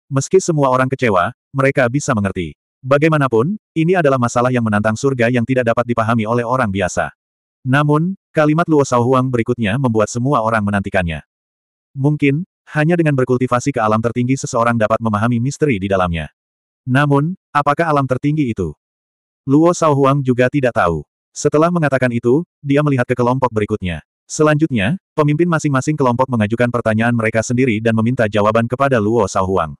Meski semua orang kecewa, mereka bisa mengerti. Bagaimanapun, ini adalah masalah yang menantang surga yang tidak dapat dipahami oleh orang biasa. Namun, kalimat Luo Huang berikutnya membuat semua orang menantikannya. Mungkin, hanya dengan berkultivasi ke alam tertinggi seseorang dapat memahami misteri di dalamnya. Namun, apakah alam tertinggi itu? Luo Huang juga tidak tahu. Setelah mengatakan itu, dia melihat ke kelompok berikutnya. Selanjutnya, pemimpin masing-masing kelompok mengajukan pertanyaan mereka sendiri dan meminta jawaban kepada Luo Saohuang.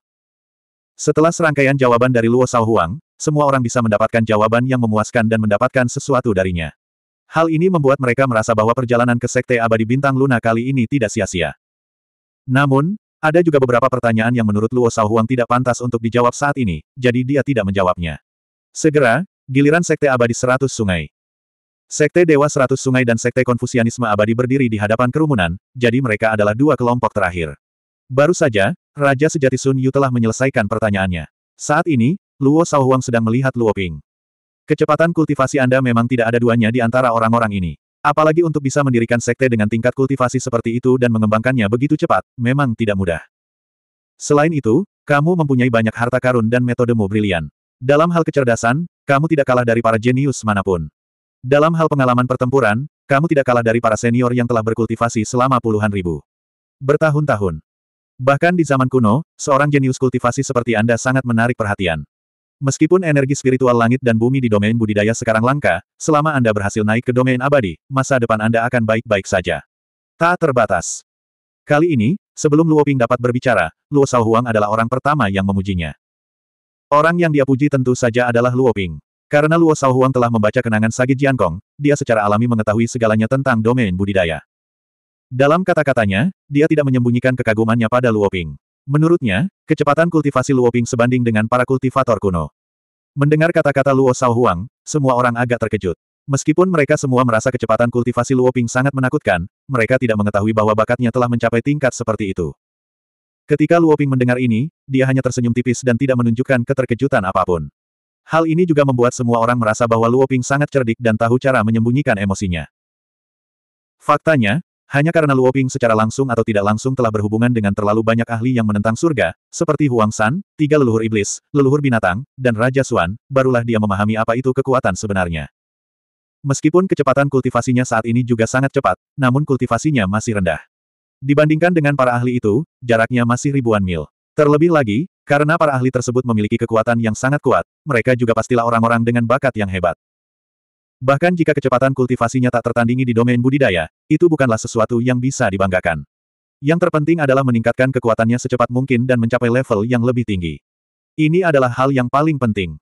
Setelah serangkaian jawaban dari Luo Saohuang, semua orang bisa mendapatkan jawaban yang memuaskan dan mendapatkan sesuatu darinya. Hal ini membuat mereka merasa bahwa perjalanan ke Sekte Abadi Bintang Luna kali ini tidak sia-sia. Namun, ada juga beberapa pertanyaan yang menurut Luo Saohuang tidak pantas untuk dijawab saat ini, jadi dia tidak menjawabnya. Segera, giliran Sekte Abadi Seratus Sungai. Sekte Dewa Seratus Sungai dan Sekte Konfusianisme Abadi berdiri di hadapan kerumunan, jadi mereka adalah dua kelompok terakhir. Baru saja, Raja Sejati Sun Yu telah menyelesaikan pertanyaannya. Saat ini, Luo Huang sedang melihat Luo Ping. Kecepatan kultivasi Anda memang tidak ada duanya di antara orang-orang ini. Apalagi untuk bisa mendirikan sekte dengan tingkat kultivasi seperti itu dan mengembangkannya begitu cepat, memang tidak mudah. Selain itu, kamu mempunyai banyak harta karun dan metodemu brilian. Dalam hal kecerdasan, kamu tidak kalah dari para jenius manapun. Dalam hal pengalaman pertempuran, kamu tidak kalah dari para senior yang telah berkultivasi selama puluhan ribu. Bertahun-tahun. Bahkan di zaman kuno, seorang jenius kultivasi seperti Anda sangat menarik perhatian. Meskipun energi spiritual langit dan bumi di domain budidaya sekarang langka, selama Anda berhasil naik ke domain abadi, masa depan Anda akan baik-baik saja. Tak terbatas. Kali ini, sebelum Luo Ping dapat berbicara, Luo Huang adalah orang pertama yang memujinya. Orang yang dia puji tentu saja adalah Luo Ping. Karena Luo Shaohuang telah membaca kenangan Sagi Jiankong, dia secara alami mengetahui segalanya tentang domain budidaya. Dalam kata-katanya, dia tidak menyembunyikan kekagumannya pada Luo Ping. Menurutnya, kecepatan kultivasi Luo Ping sebanding dengan para kultivator kuno. Mendengar kata-kata Luo Shaohuang, semua orang agak terkejut. Meskipun mereka semua merasa kecepatan kultivasi Luo Ping sangat menakutkan, mereka tidak mengetahui bahwa bakatnya telah mencapai tingkat seperti itu. Ketika Luo Ping mendengar ini, dia hanya tersenyum tipis dan tidak menunjukkan keterkejutan apapun. Hal ini juga membuat semua orang merasa bahwa Luo Ping sangat cerdik dan tahu cara menyembunyikan emosinya. Faktanya, hanya karena Luo Ping secara langsung atau tidak langsung telah berhubungan dengan terlalu banyak ahli yang menentang surga, seperti Huang San, tiga leluhur iblis, leluhur binatang, dan Raja Suan, barulah dia memahami apa itu kekuatan sebenarnya. Meskipun kecepatan kultivasinya saat ini juga sangat cepat, namun kultivasinya masih rendah. Dibandingkan dengan para ahli itu, jaraknya masih ribuan mil. Terlebih lagi, karena para ahli tersebut memiliki kekuatan yang sangat kuat, mereka juga pastilah orang-orang dengan bakat yang hebat. Bahkan jika kecepatan kultivasinya tak tertandingi di domain budidaya, itu bukanlah sesuatu yang bisa dibanggakan. Yang terpenting adalah meningkatkan kekuatannya secepat mungkin dan mencapai level yang lebih tinggi. Ini adalah hal yang paling penting.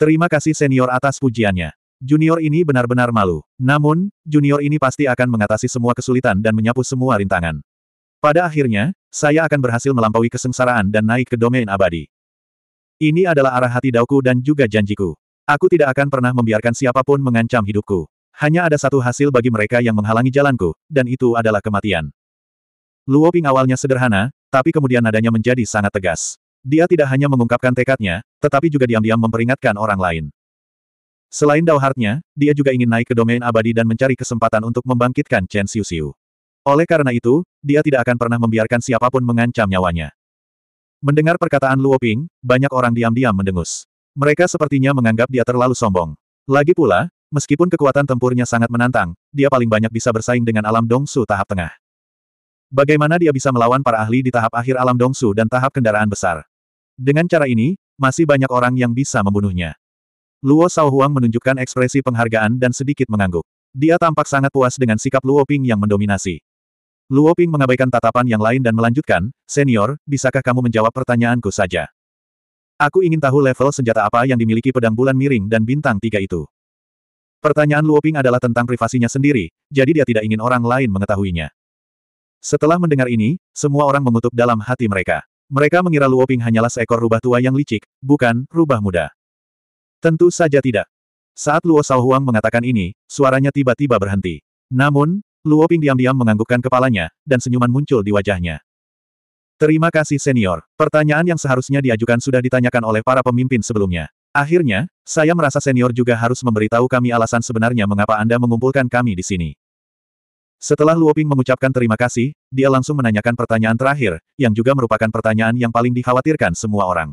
Terima kasih senior atas pujiannya. Junior ini benar-benar malu. Namun, junior ini pasti akan mengatasi semua kesulitan dan menyapu semua rintangan. Pada akhirnya, saya akan berhasil melampaui kesengsaraan dan naik ke domain abadi. Ini adalah arah hati Dauku dan juga janjiku. Aku tidak akan pernah membiarkan siapapun mengancam hidupku. Hanya ada satu hasil bagi mereka yang menghalangi jalanku, dan itu adalah kematian. Luo Ping awalnya sederhana, tapi kemudian nadanya menjadi sangat tegas. Dia tidak hanya mengungkapkan tekadnya, tetapi juga diam-diam memperingatkan orang lain. Selain Dao heart dia juga ingin naik ke domain abadi dan mencari kesempatan untuk membangkitkan Chen Xiu Xiu. Oleh karena itu, dia tidak akan pernah membiarkan siapapun mengancam nyawanya. Mendengar perkataan Luo Ping, banyak orang diam-diam mendengus. Mereka sepertinya menganggap dia terlalu sombong. Lagi pula, meskipun kekuatan tempurnya sangat menantang, dia paling banyak bisa bersaing dengan alam dongsu tahap tengah. Bagaimana dia bisa melawan para ahli di tahap akhir alam dongsu dan tahap kendaraan besar? Dengan cara ini, masih banyak orang yang bisa membunuhnya. Luo Huang menunjukkan ekspresi penghargaan dan sedikit mengangguk. Dia tampak sangat puas dengan sikap Luo Ping yang mendominasi. Luo Ping mengabaikan tatapan yang lain dan melanjutkan, Senior, bisakah kamu menjawab pertanyaanku saja? Aku ingin tahu level senjata apa yang dimiliki pedang bulan miring dan bintang tiga itu. Pertanyaan Luo Ping adalah tentang privasinya sendiri, jadi dia tidak ingin orang lain mengetahuinya. Setelah mendengar ini, semua orang mengutuk dalam hati mereka. Mereka mengira Luo Ping hanyalah seekor rubah tua yang licik, bukan rubah muda. Tentu saja tidak. Saat Luo Huang mengatakan ini, suaranya tiba-tiba berhenti. Namun, Luo Ping diam-diam menganggukkan kepalanya, dan senyuman muncul di wajahnya. Terima kasih senior. Pertanyaan yang seharusnya diajukan sudah ditanyakan oleh para pemimpin sebelumnya. Akhirnya, saya merasa senior juga harus memberitahu kami alasan sebenarnya mengapa Anda mengumpulkan kami di sini. Setelah Luo Ping mengucapkan terima kasih, dia langsung menanyakan pertanyaan terakhir, yang juga merupakan pertanyaan yang paling dikhawatirkan semua orang.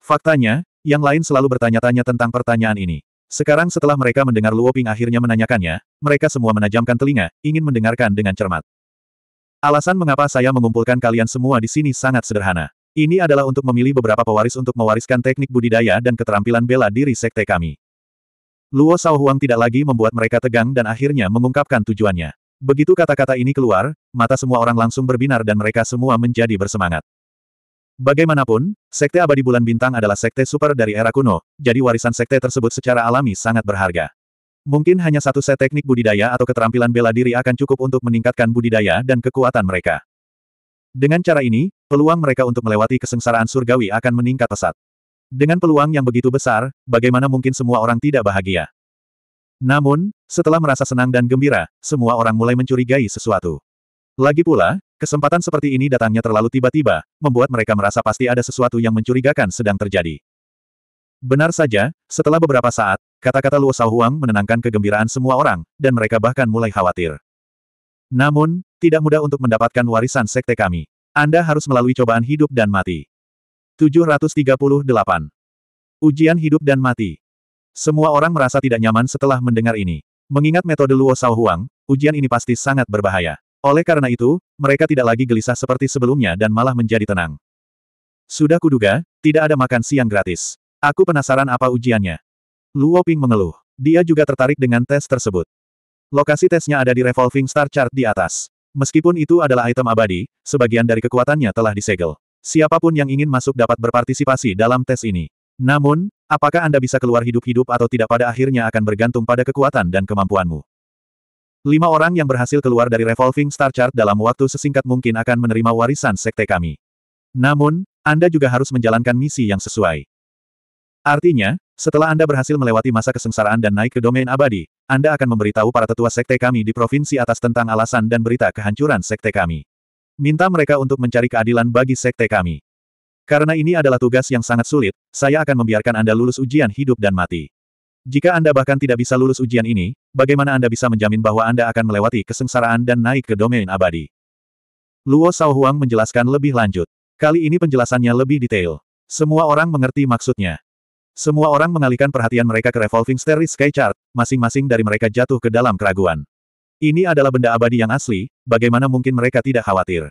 Faktanya, yang lain selalu bertanya-tanya tentang pertanyaan ini. Sekarang setelah mereka mendengar Luoping akhirnya menanyakannya, mereka semua menajamkan telinga, ingin mendengarkan dengan cermat. Alasan mengapa saya mengumpulkan kalian semua di sini sangat sederhana. Ini adalah untuk memilih beberapa pewaris untuk mewariskan teknik budidaya dan keterampilan bela diri sekte kami. Luo Huang tidak lagi membuat mereka tegang dan akhirnya mengungkapkan tujuannya. Begitu kata-kata ini keluar, mata semua orang langsung berbinar dan mereka semua menjadi bersemangat. Bagaimanapun, Sekte Abadi Bulan Bintang adalah sekte super dari era kuno, jadi warisan sekte tersebut secara alami sangat berharga. Mungkin hanya satu set teknik budidaya atau keterampilan bela diri akan cukup untuk meningkatkan budidaya dan kekuatan mereka. Dengan cara ini, peluang mereka untuk melewati kesengsaraan surgawi akan meningkat pesat. Dengan peluang yang begitu besar, bagaimana mungkin semua orang tidak bahagia? Namun, setelah merasa senang dan gembira, semua orang mulai mencurigai sesuatu. Lagi pula, Kesempatan seperti ini datangnya terlalu tiba-tiba, membuat mereka merasa pasti ada sesuatu yang mencurigakan sedang terjadi. Benar saja, setelah beberapa saat, kata-kata Luo Huang menenangkan kegembiraan semua orang, dan mereka bahkan mulai khawatir. Namun, tidak mudah untuk mendapatkan warisan sekte kami. Anda harus melalui cobaan hidup dan mati. 738. Ujian hidup dan mati. Semua orang merasa tidak nyaman setelah mendengar ini. Mengingat metode Luo Huang, ujian ini pasti sangat berbahaya. Oleh karena itu, mereka tidak lagi gelisah seperti sebelumnya dan malah menjadi tenang. Sudah kuduga, tidak ada makan siang gratis. Aku penasaran apa ujiannya. Luo Ping mengeluh. Dia juga tertarik dengan tes tersebut. Lokasi tesnya ada di Revolving Star Chart di atas. Meskipun itu adalah item abadi, sebagian dari kekuatannya telah disegel. Siapapun yang ingin masuk dapat berpartisipasi dalam tes ini. Namun, apakah Anda bisa keluar hidup-hidup atau tidak pada akhirnya akan bergantung pada kekuatan dan kemampuanmu. Lima orang yang berhasil keluar dari Revolving Star Chart dalam waktu sesingkat mungkin akan menerima warisan sekte kami. Namun, Anda juga harus menjalankan misi yang sesuai. Artinya, setelah Anda berhasil melewati masa kesengsaraan dan naik ke domain abadi, Anda akan memberitahu para tetua sekte kami di provinsi atas tentang alasan dan berita kehancuran sekte kami. Minta mereka untuk mencari keadilan bagi sekte kami. Karena ini adalah tugas yang sangat sulit, saya akan membiarkan Anda lulus ujian hidup dan mati. Jika Anda bahkan tidak bisa lulus ujian ini, bagaimana Anda bisa menjamin bahwa Anda akan melewati kesengsaraan dan naik ke domain abadi? Luo Huang menjelaskan lebih lanjut. Kali ini penjelasannya lebih detail. Semua orang mengerti maksudnya. Semua orang mengalihkan perhatian mereka ke revolving stairway sky chart, masing-masing dari mereka jatuh ke dalam keraguan. Ini adalah benda abadi yang asli, bagaimana mungkin mereka tidak khawatir?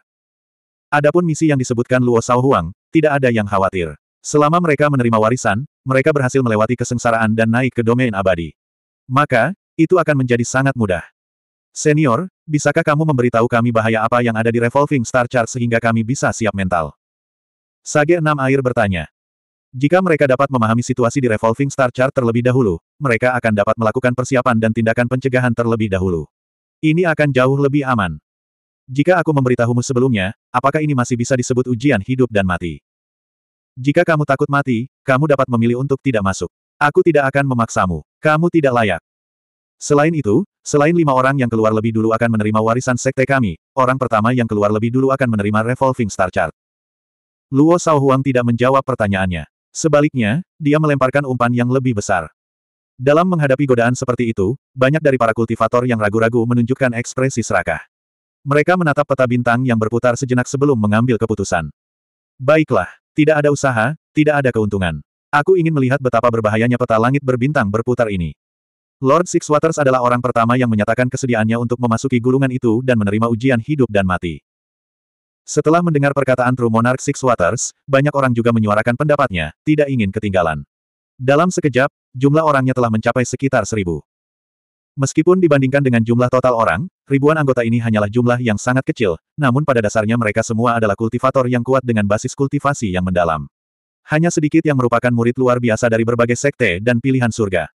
Adapun misi yang disebutkan Luo Huang, tidak ada yang khawatir. Selama mereka menerima warisan, mereka berhasil melewati kesengsaraan dan naik ke domain abadi. Maka, itu akan menjadi sangat mudah. Senior, bisakah kamu memberitahu kami bahaya apa yang ada di Revolving Star Chart sehingga kami bisa siap mental? Sage enam air bertanya. Jika mereka dapat memahami situasi di Revolving Star Chart terlebih dahulu, mereka akan dapat melakukan persiapan dan tindakan pencegahan terlebih dahulu. Ini akan jauh lebih aman. Jika aku memberitahumu sebelumnya, apakah ini masih bisa disebut ujian hidup dan mati? Jika kamu takut mati, kamu dapat memilih untuk tidak masuk. Aku tidak akan memaksamu. Kamu tidak layak. Selain itu, selain lima orang yang keluar lebih dulu akan menerima warisan sekte kami, orang pertama yang keluar lebih dulu akan menerima Revolving Star Chart. Luo Huang tidak menjawab pertanyaannya. Sebaliknya, dia melemparkan umpan yang lebih besar. Dalam menghadapi godaan seperti itu, banyak dari para kultivator yang ragu-ragu menunjukkan ekspresi serakah. Mereka menatap peta bintang yang berputar sejenak sebelum mengambil keputusan. Baiklah, tidak ada usaha, tidak ada keuntungan. Aku ingin melihat betapa berbahayanya peta langit berbintang berputar ini. Lord Six Waters adalah orang pertama yang menyatakan kesediaannya untuk memasuki gulungan itu dan menerima ujian hidup dan mati. Setelah mendengar perkataan True Monarch Six Waters, banyak orang juga menyuarakan pendapatnya, tidak ingin ketinggalan. Dalam sekejap, jumlah orangnya telah mencapai sekitar seribu. Meskipun dibandingkan dengan jumlah total orang, ribuan anggota ini hanyalah jumlah yang sangat kecil, namun pada dasarnya mereka semua adalah kultivator yang kuat dengan basis kultivasi yang mendalam. Hanya sedikit yang merupakan murid luar biasa dari berbagai sekte dan pilihan surga.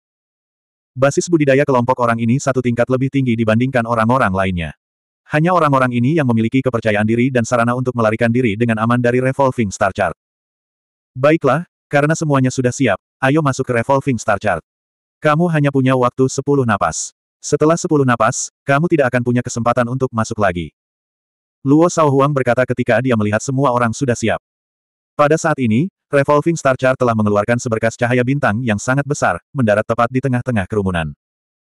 Basis budidaya kelompok orang ini satu tingkat lebih tinggi dibandingkan orang-orang lainnya. Hanya orang-orang ini yang memiliki kepercayaan diri dan sarana untuk melarikan diri dengan aman dari Revolving Star Chart. Baiklah, karena semuanya sudah siap, ayo masuk ke Revolving Star Chart. Kamu hanya punya waktu 10 napas. Setelah 10 napas, kamu tidak akan punya kesempatan untuk masuk lagi. Luo Huang berkata ketika dia melihat semua orang sudah siap. Pada saat ini, Revolving Star Chart telah mengeluarkan seberkas cahaya bintang yang sangat besar, mendarat tepat di tengah-tengah kerumunan.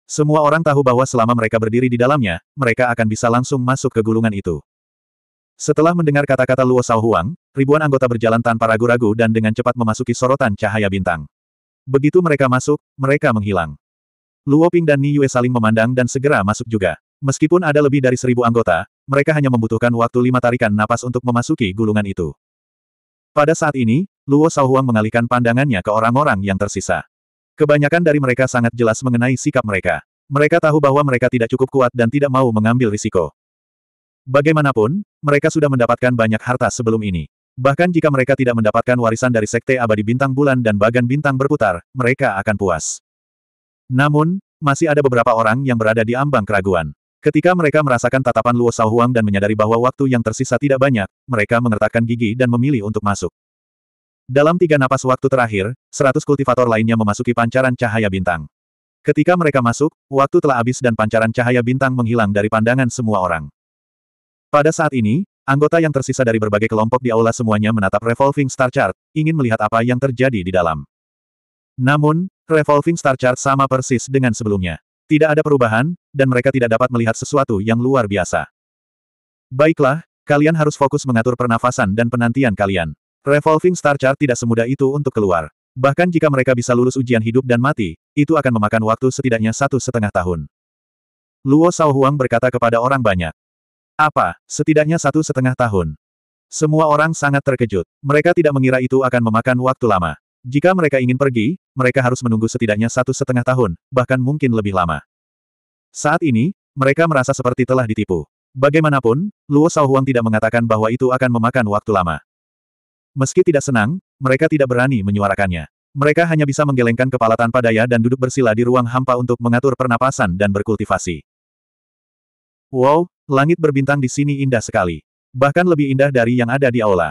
Semua orang tahu bahwa selama mereka berdiri di dalamnya, mereka akan bisa langsung masuk ke gulungan itu. Setelah mendengar kata-kata Luo Huang, ribuan anggota berjalan tanpa ragu-ragu dan dengan cepat memasuki sorotan cahaya bintang. Begitu mereka masuk, mereka menghilang. Luo Ping dan Ni Yue saling memandang dan segera masuk juga. Meskipun ada lebih dari seribu anggota, mereka hanya membutuhkan waktu lima tarikan napas untuk memasuki gulungan itu. Pada saat ini, Luo Saohuang mengalihkan pandangannya ke orang-orang yang tersisa. Kebanyakan dari mereka sangat jelas mengenai sikap mereka. Mereka tahu bahwa mereka tidak cukup kuat dan tidak mau mengambil risiko. Bagaimanapun, mereka sudah mendapatkan banyak harta sebelum ini. Bahkan jika mereka tidak mendapatkan warisan dari Sekte Abadi Bintang Bulan dan Bagan Bintang Berputar, mereka akan puas. Namun, masih ada beberapa orang yang berada di ambang keraguan. Ketika mereka merasakan tatapan Luo Sao dan menyadari bahwa waktu yang tersisa tidak banyak, mereka mengertakkan gigi dan memilih untuk masuk. Dalam tiga napas waktu terakhir, seratus kultivator lainnya memasuki pancaran cahaya bintang. Ketika mereka masuk, waktu telah habis dan pancaran cahaya bintang menghilang dari pandangan semua orang. Pada saat ini, Anggota yang tersisa dari berbagai kelompok di aula semuanya menatap Revolving Star Chart, ingin melihat apa yang terjadi di dalam. Namun, Revolving Star Chart sama persis dengan sebelumnya. Tidak ada perubahan, dan mereka tidak dapat melihat sesuatu yang luar biasa. Baiklah, kalian harus fokus mengatur pernafasan dan penantian kalian. Revolving Star Chart tidak semudah itu untuk keluar. Bahkan jika mereka bisa lulus ujian hidup dan mati, itu akan memakan waktu setidaknya satu setengah tahun. Luo Huang berkata kepada orang banyak. Apa, setidaknya satu setengah tahun. Semua orang sangat terkejut. Mereka tidak mengira itu akan memakan waktu lama. Jika mereka ingin pergi, mereka harus menunggu setidaknya satu setengah tahun, bahkan mungkin lebih lama. Saat ini, mereka merasa seperti telah ditipu. Bagaimanapun, Luo Huang tidak mengatakan bahwa itu akan memakan waktu lama. Meski tidak senang, mereka tidak berani menyuarakannya. Mereka hanya bisa menggelengkan kepala tanpa daya dan duduk bersila di ruang hampa untuk mengatur pernapasan dan berkultivasi. Wow, Langit berbintang di sini indah sekali. Bahkan lebih indah dari yang ada di aula.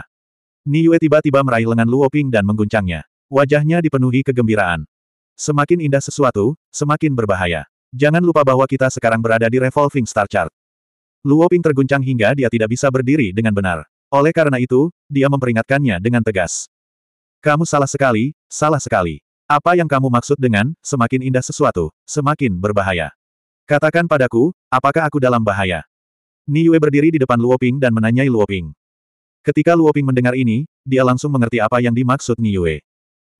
Yue tiba-tiba meraih lengan Luo Ping dan mengguncangnya. Wajahnya dipenuhi kegembiraan. Semakin indah sesuatu, semakin berbahaya. Jangan lupa bahwa kita sekarang berada di Revolving Star Chart. Luo Ping terguncang hingga dia tidak bisa berdiri dengan benar. Oleh karena itu, dia memperingatkannya dengan tegas. Kamu salah sekali, salah sekali. Apa yang kamu maksud dengan, semakin indah sesuatu, semakin berbahaya. Katakan padaku, apakah aku dalam bahaya? Niue berdiri di depan Luoping dan menanyai Luoping. Ketika Luoping mendengar ini, dia langsung mengerti apa yang dimaksud Niue.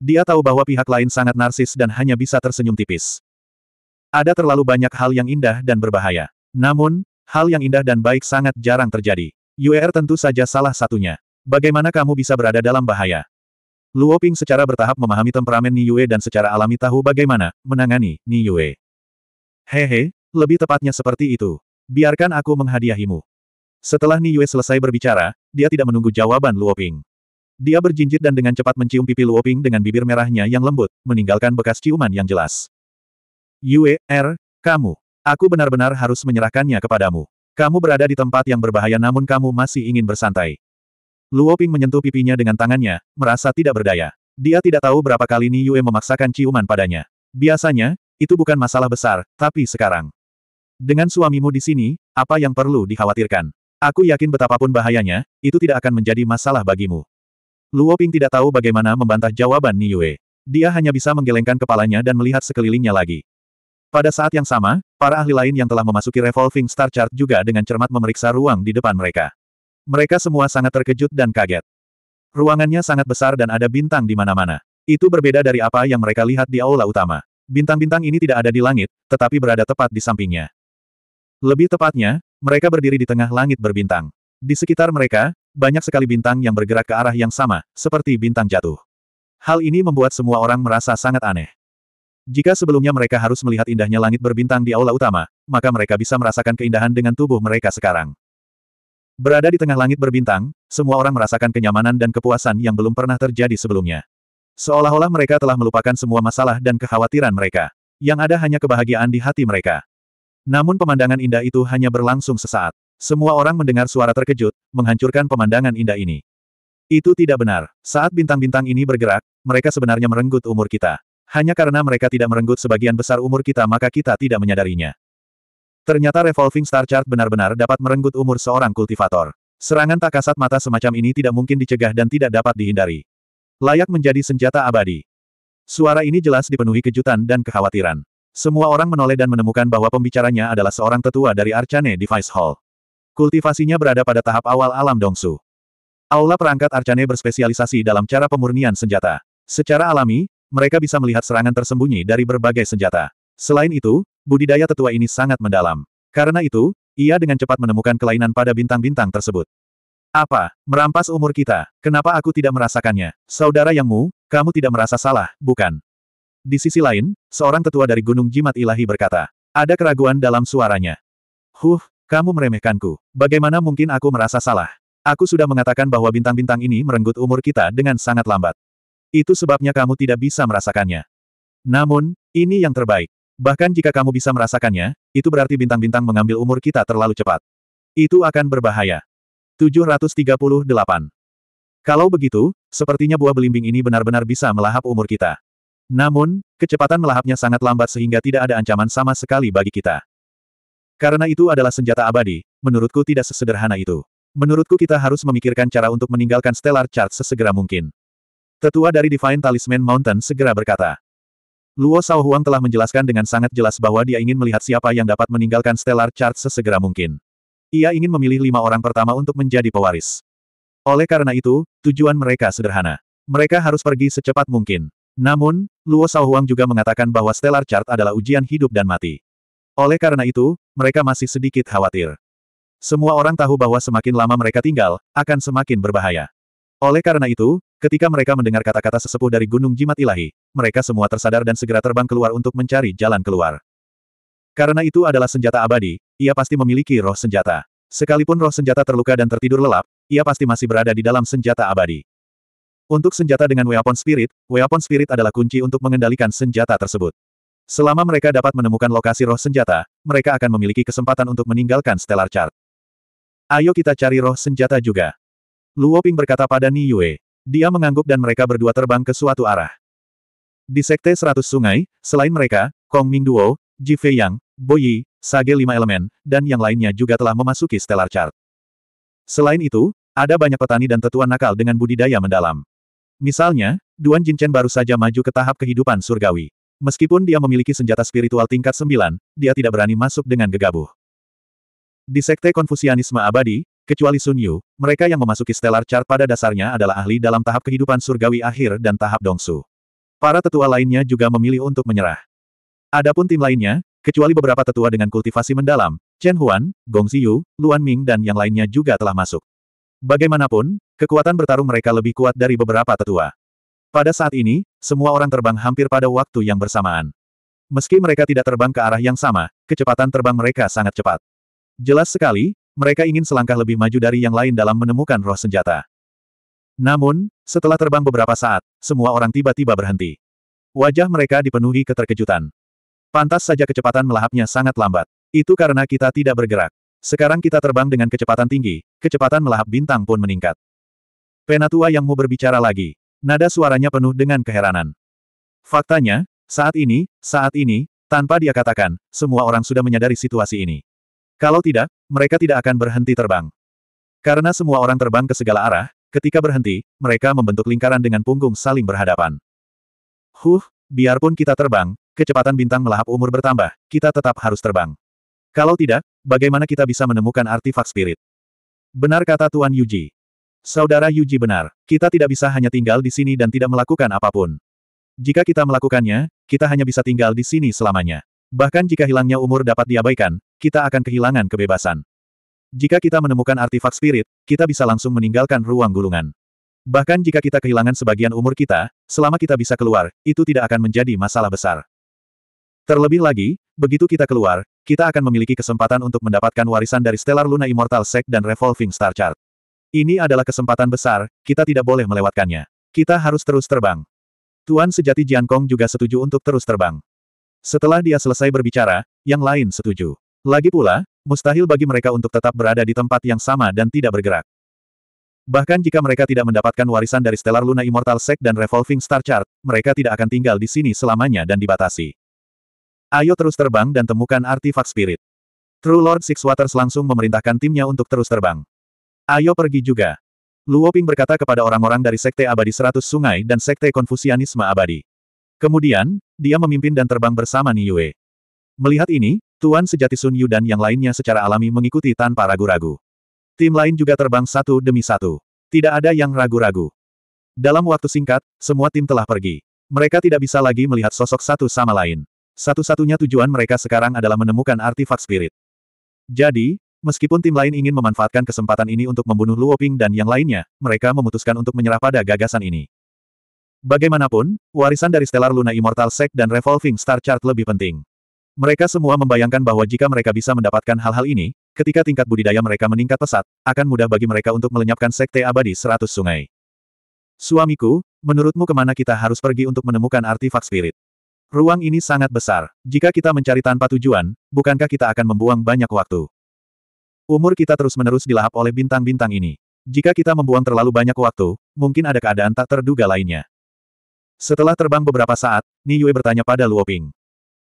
Dia tahu bahwa pihak lain sangat narsis dan hanya bisa tersenyum tipis. Ada terlalu banyak hal yang indah dan berbahaya. Namun, hal yang indah dan baik sangat jarang terjadi. Yuer er tentu saja salah satunya. Bagaimana kamu bisa berada dalam bahaya? Luoping secara bertahap memahami temperamen Niue dan secara alami tahu bagaimana menangani Niue. Hehe, lebih tepatnya seperti itu. Biarkan aku menghadiahimu. Setelah Ni Yue selesai berbicara, dia tidak menunggu jawaban Luoping. Dia berjinjit dan dengan cepat mencium pipi Luoping dengan bibir merahnya yang lembut, meninggalkan bekas ciuman yang jelas. Yue, Er, kamu. Aku benar-benar harus menyerahkannya kepadamu. Kamu berada di tempat yang berbahaya namun kamu masih ingin bersantai. Luoping menyentuh pipinya dengan tangannya, merasa tidak berdaya. Dia tidak tahu berapa kali Ni Yue memaksakan ciuman padanya. Biasanya, itu bukan masalah besar, tapi sekarang. Dengan suamimu di sini, apa yang perlu dikhawatirkan? Aku yakin betapapun bahayanya, itu tidak akan menjadi masalah bagimu. Luo Ping tidak tahu bagaimana membantah jawaban Ni Yue. Dia hanya bisa menggelengkan kepalanya dan melihat sekelilingnya lagi. Pada saat yang sama, para ahli lain yang telah memasuki Revolving Star Chart juga dengan cermat memeriksa ruang di depan mereka. Mereka semua sangat terkejut dan kaget. Ruangannya sangat besar dan ada bintang di mana-mana. Itu berbeda dari apa yang mereka lihat di aula utama. Bintang-bintang ini tidak ada di langit, tetapi berada tepat di sampingnya. Lebih tepatnya, mereka berdiri di tengah langit berbintang. Di sekitar mereka, banyak sekali bintang yang bergerak ke arah yang sama, seperti bintang jatuh. Hal ini membuat semua orang merasa sangat aneh. Jika sebelumnya mereka harus melihat indahnya langit berbintang di aula utama, maka mereka bisa merasakan keindahan dengan tubuh mereka sekarang. Berada di tengah langit berbintang, semua orang merasakan kenyamanan dan kepuasan yang belum pernah terjadi sebelumnya. Seolah-olah mereka telah melupakan semua masalah dan kekhawatiran mereka. Yang ada hanya kebahagiaan di hati mereka. Namun pemandangan indah itu hanya berlangsung sesaat. Semua orang mendengar suara terkejut, menghancurkan pemandangan indah ini. Itu tidak benar. Saat bintang-bintang ini bergerak, mereka sebenarnya merenggut umur kita. Hanya karena mereka tidak merenggut sebagian besar umur kita maka kita tidak menyadarinya. Ternyata Revolving Star Chart benar-benar dapat merenggut umur seorang kultivator. Serangan tak kasat mata semacam ini tidak mungkin dicegah dan tidak dapat dihindari. Layak menjadi senjata abadi. Suara ini jelas dipenuhi kejutan dan kekhawatiran. Semua orang menoleh dan menemukan bahwa pembicaranya adalah seorang tetua dari Arcane Device Hall. Kultivasinya berada pada tahap awal alam Dongsu. Aula perangkat Arcane berspesialisasi dalam cara pemurnian senjata. Secara alami, mereka bisa melihat serangan tersembunyi dari berbagai senjata. Selain itu, budidaya tetua ini sangat mendalam. Karena itu, ia dengan cepat menemukan kelainan pada bintang-bintang tersebut. Apa? Merampas umur kita. Kenapa aku tidak merasakannya? Saudara Yang Mu, kamu tidak merasa salah, bukan? Di sisi lain, seorang tetua dari Gunung Jimat Ilahi berkata, ada keraguan dalam suaranya. Huh, kamu meremehkanku. Bagaimana mungkin aku merasa salah? Aku sudah mengatakan bahwa bintang-bintang ini merenggut umur kita dengan sangat lambat. Itu sebabnya kamu tidak bisa merasakannya. Namun, ini yang terbaik. Bahkan jika kamu bisa merasakannya, itu berarti bintang-bintang mengambil umur kita terlalu cepat. Itu akan berbahaya. 738. Kalau begitu, sepertinya buah belimbing ini benar-benar bisa melahap umur kita. Namun, kecepatan melahapnya sangat lambat sehingga tidak ada ancaman sama sekali bagi kita. Karena itu adalah senjata abadi, menurutku tidak sesederhana itu. Menurutku kita harus memikirkan cara untuk meninggalkan Stellar Chart sesegera mungkin. Tetua dari Divine Talisman Mountain segera berkata. Luo Sao Huang telah menjelaskan dengan sangat jelas bahwa dia ingin melihat siapa yang dapat meninggalkan Stellar Chart sesegera mungkin. Ia ingin memilih lima orang pertama untuk menjadi pewaris. Oleh karena itu, tujuan mereka sederhana. Mereka harus pergi secepat mungkin. Namun, Luo Shaohuang juga mengatakan bahwa stellar chart adalah ujian hidup dan mati. Oleh karena itu, mereka masih sedikit khawatir. Semua orang tahu bahwa semakin lama mereka tinggal, akan semakin berbahaya. Oleh karena itu, ketika mereka mendengar kata-kata sesepuh dari Gunung Jimat Ilahi, mereka semua tersadar dan segera terbang keluar untuk mencari jalan keluar. Karena itu adalah senjata abadi, ia pasti memiliki roh senjata. Sekalipun roh senjata terluka dan tertidur lelap, ia pasti masih berada di dalam senjata abadi. Untuk senjata dengan weapon spirit, weapon spirit adalah kunci untuk mengendalikan senjata tersebut. Selama mereka dapat menemukan lokasi roh senjata, mereka akan memiliki kesempatan untuk meninggalkan stellar chart. Ayo kita cari roh senjata juga. Luo Ping berkata pada Ni Yue. Dia mengangguk dan mereka berdua terbang ke suatu arah. Di Sekte Seratus Sungai, selain mereka, Kong Ming Duo, Ji Fei Yang, Bo Yi, Sage Lima Elemen, dan yang lainnya juga telah memasuki Stellar Chart. Selain itu, ada banyak petani dan tetua nakal dengan budidaya mendalam. Misalnya, Duan Jinchen baru saja maju ke tahap kehidupan surgawi. Meskipun dia memiliki senjata spiritual tingkat 9, dia tidak berani masuk dengan gegabah. Di sekte konfusianisme abadi, kecuali Sun Yu, mereka yang memasuki stellar chart pada dasarnya adalah ahli dalam tahap kehidupan surgawi akhir dan tahap dongsu. Para tetua lainnya juga memilih untuk menyerah. Adapun tim lainnya, kecuali beberapa tetua dengan kultivasi mendalam, Chen Huan, Gong Ziyu, Luan Ming dan yang lainnya juga telah masuk. Bagaimanapun, kekuatan bertarung mereka lebih kuat dari beberapa tetua. Pada saat ini, semua orang terbang hampir pada waktu yang bersamaan. Meski mereka tidak terbang ke arah yang sama, kecepatan terbang mereka sangat cepat. Jelas sekali, mereka ingin selangkah lebih maju dari yang lain dalam menemukan roh senjata. Namun, setelah terbang beberapa saat, semua orang tiba-tiba berhenti. Wajah mereka dipenuhi keterkejutan. Pantas saja kecepatan melahapnya sangat lambat. Itu karena kita tidak bergerak. Sekarang kita terbang dengan kecepatan tinggi, kecepatan melahap bintang pun meningkat. Penatua yang mau berbicara lagi. Nada suaranya penuh dengan keheranan. Faktanya, saat ini, saat ini, tanpa dia katakan, semua orang sudah menyadari situasi ini. Kalau tidak, mereka tidak akan berhenti terbang. Karena semua orang terbang ke segala arah, ketika berhenti, mereka membentuk lingkaran dengan punggung saling berhadapan. Huh, biarpun kita terbang, kecepatan bintang melahap umur bertambah, kita tetap harus terbang. Kalau tidak, bagaimana kita bisa menemukan artifak spirit? Benar kata Tuan Yuji. Saudara Yuji benar, kita tidak bisa hanya tinggal di sini dan tidak melakukan apapun. Jika kita melakukannya, kita hanya bisa tinggal di sini selamanya. Bahkan jika hilangnya umur dapat diabaikan, kita akan kehilangan kebebasan. Jika kita menemukan artifak spirit, kita bisa langsung meninggalkan ruang gulungan. Bahkan jika kita kehilangan sebagian umur kita, selama kita bisa keluar, itu tidak akan menjadi masalah besar. Terlebih lagi, Begitu kita keluar, kita akan memiliki kesempatan untuk mendapatkan warisan dari Stellar Luna Immortal Sect dan Revolving Star Chart. Ini adalah kesempatan besar, kita tidak boleh melewatkannya. Kita harus terus terbang. Tuan sejati Jian Kong juga setuju untuk terus terbang. Setelah dia selesai berbicara, yang lain setuju. Lagi pula, mustahil bagi mereka untuk tetap berada di tempat yang sama dan tidak bergerak. Bahkan jika mereka tidak mendapatkan warisan dari Stellar Luna Immortal Sect dan Revolving Star Chart, mereka tidak akan tinggal di sini selamanya dan dibatasi. Ayo terus terbang dan temukan artifak spirit. True Lord Six Waters langsung memerintahkan timnya untuk terus terbang. Ayo pergi juga. Luo Ping berkata kepada orang-orang dari Sekte Abadi Seratus Sungai dan Sekte Konfusianisme Abadi. Kemudian, dia memimpin dan terbang bersama Yue. Melihat ini, Tuan Sejati Sun Yu dan yang lainnya secara alami mengikuti tanpa ragu-ragu. Tim lain juga terbang satu demi satu. Tidak ada yang ragu-ragu. Dalam waktu singkat, semua tim telah pergi. Mereka tidak bisa lagi melihat sosok satu sama lain. Satu-satunya tujuan mereka sekarang adalah menemukan artifak spirit. Jadi, meskipun tim lain ingin memanfaatkan kesempatan ini untuk membunuh Luoping dan yang lainnya, mereka memutuskan untuk menyerah pada gagasan ini. Bagaimanapun, warisan dari Stellar Luna Immortal Sect dan Revolving Star Chart lebih penting. Mereka semua membayangkan bahwa jika mereka bisa mendapatkan hal-hal ini, ketika tingkat budidaya mereka meningkat pesat, akan mudah bagi mereka untuk melenyapkan sekte abadi seratus sungai. Suamiku, menurutmu kemana kita harus pergi untuk menemukan artifak spirit? Ruang ini sangat besar. Jika kita mencari tanpa tujuan, bukankah kita akan membuang banyak waktu? Umur kita terus-menerus dilahap oleh bintang-bintang ini. Jika kita membuang terlalu banyak waktu, mungkin ada keadaan tak terduga lainnya. Setelah terbang beberapa saat, Ni Yue bertanya pada Luo Ping.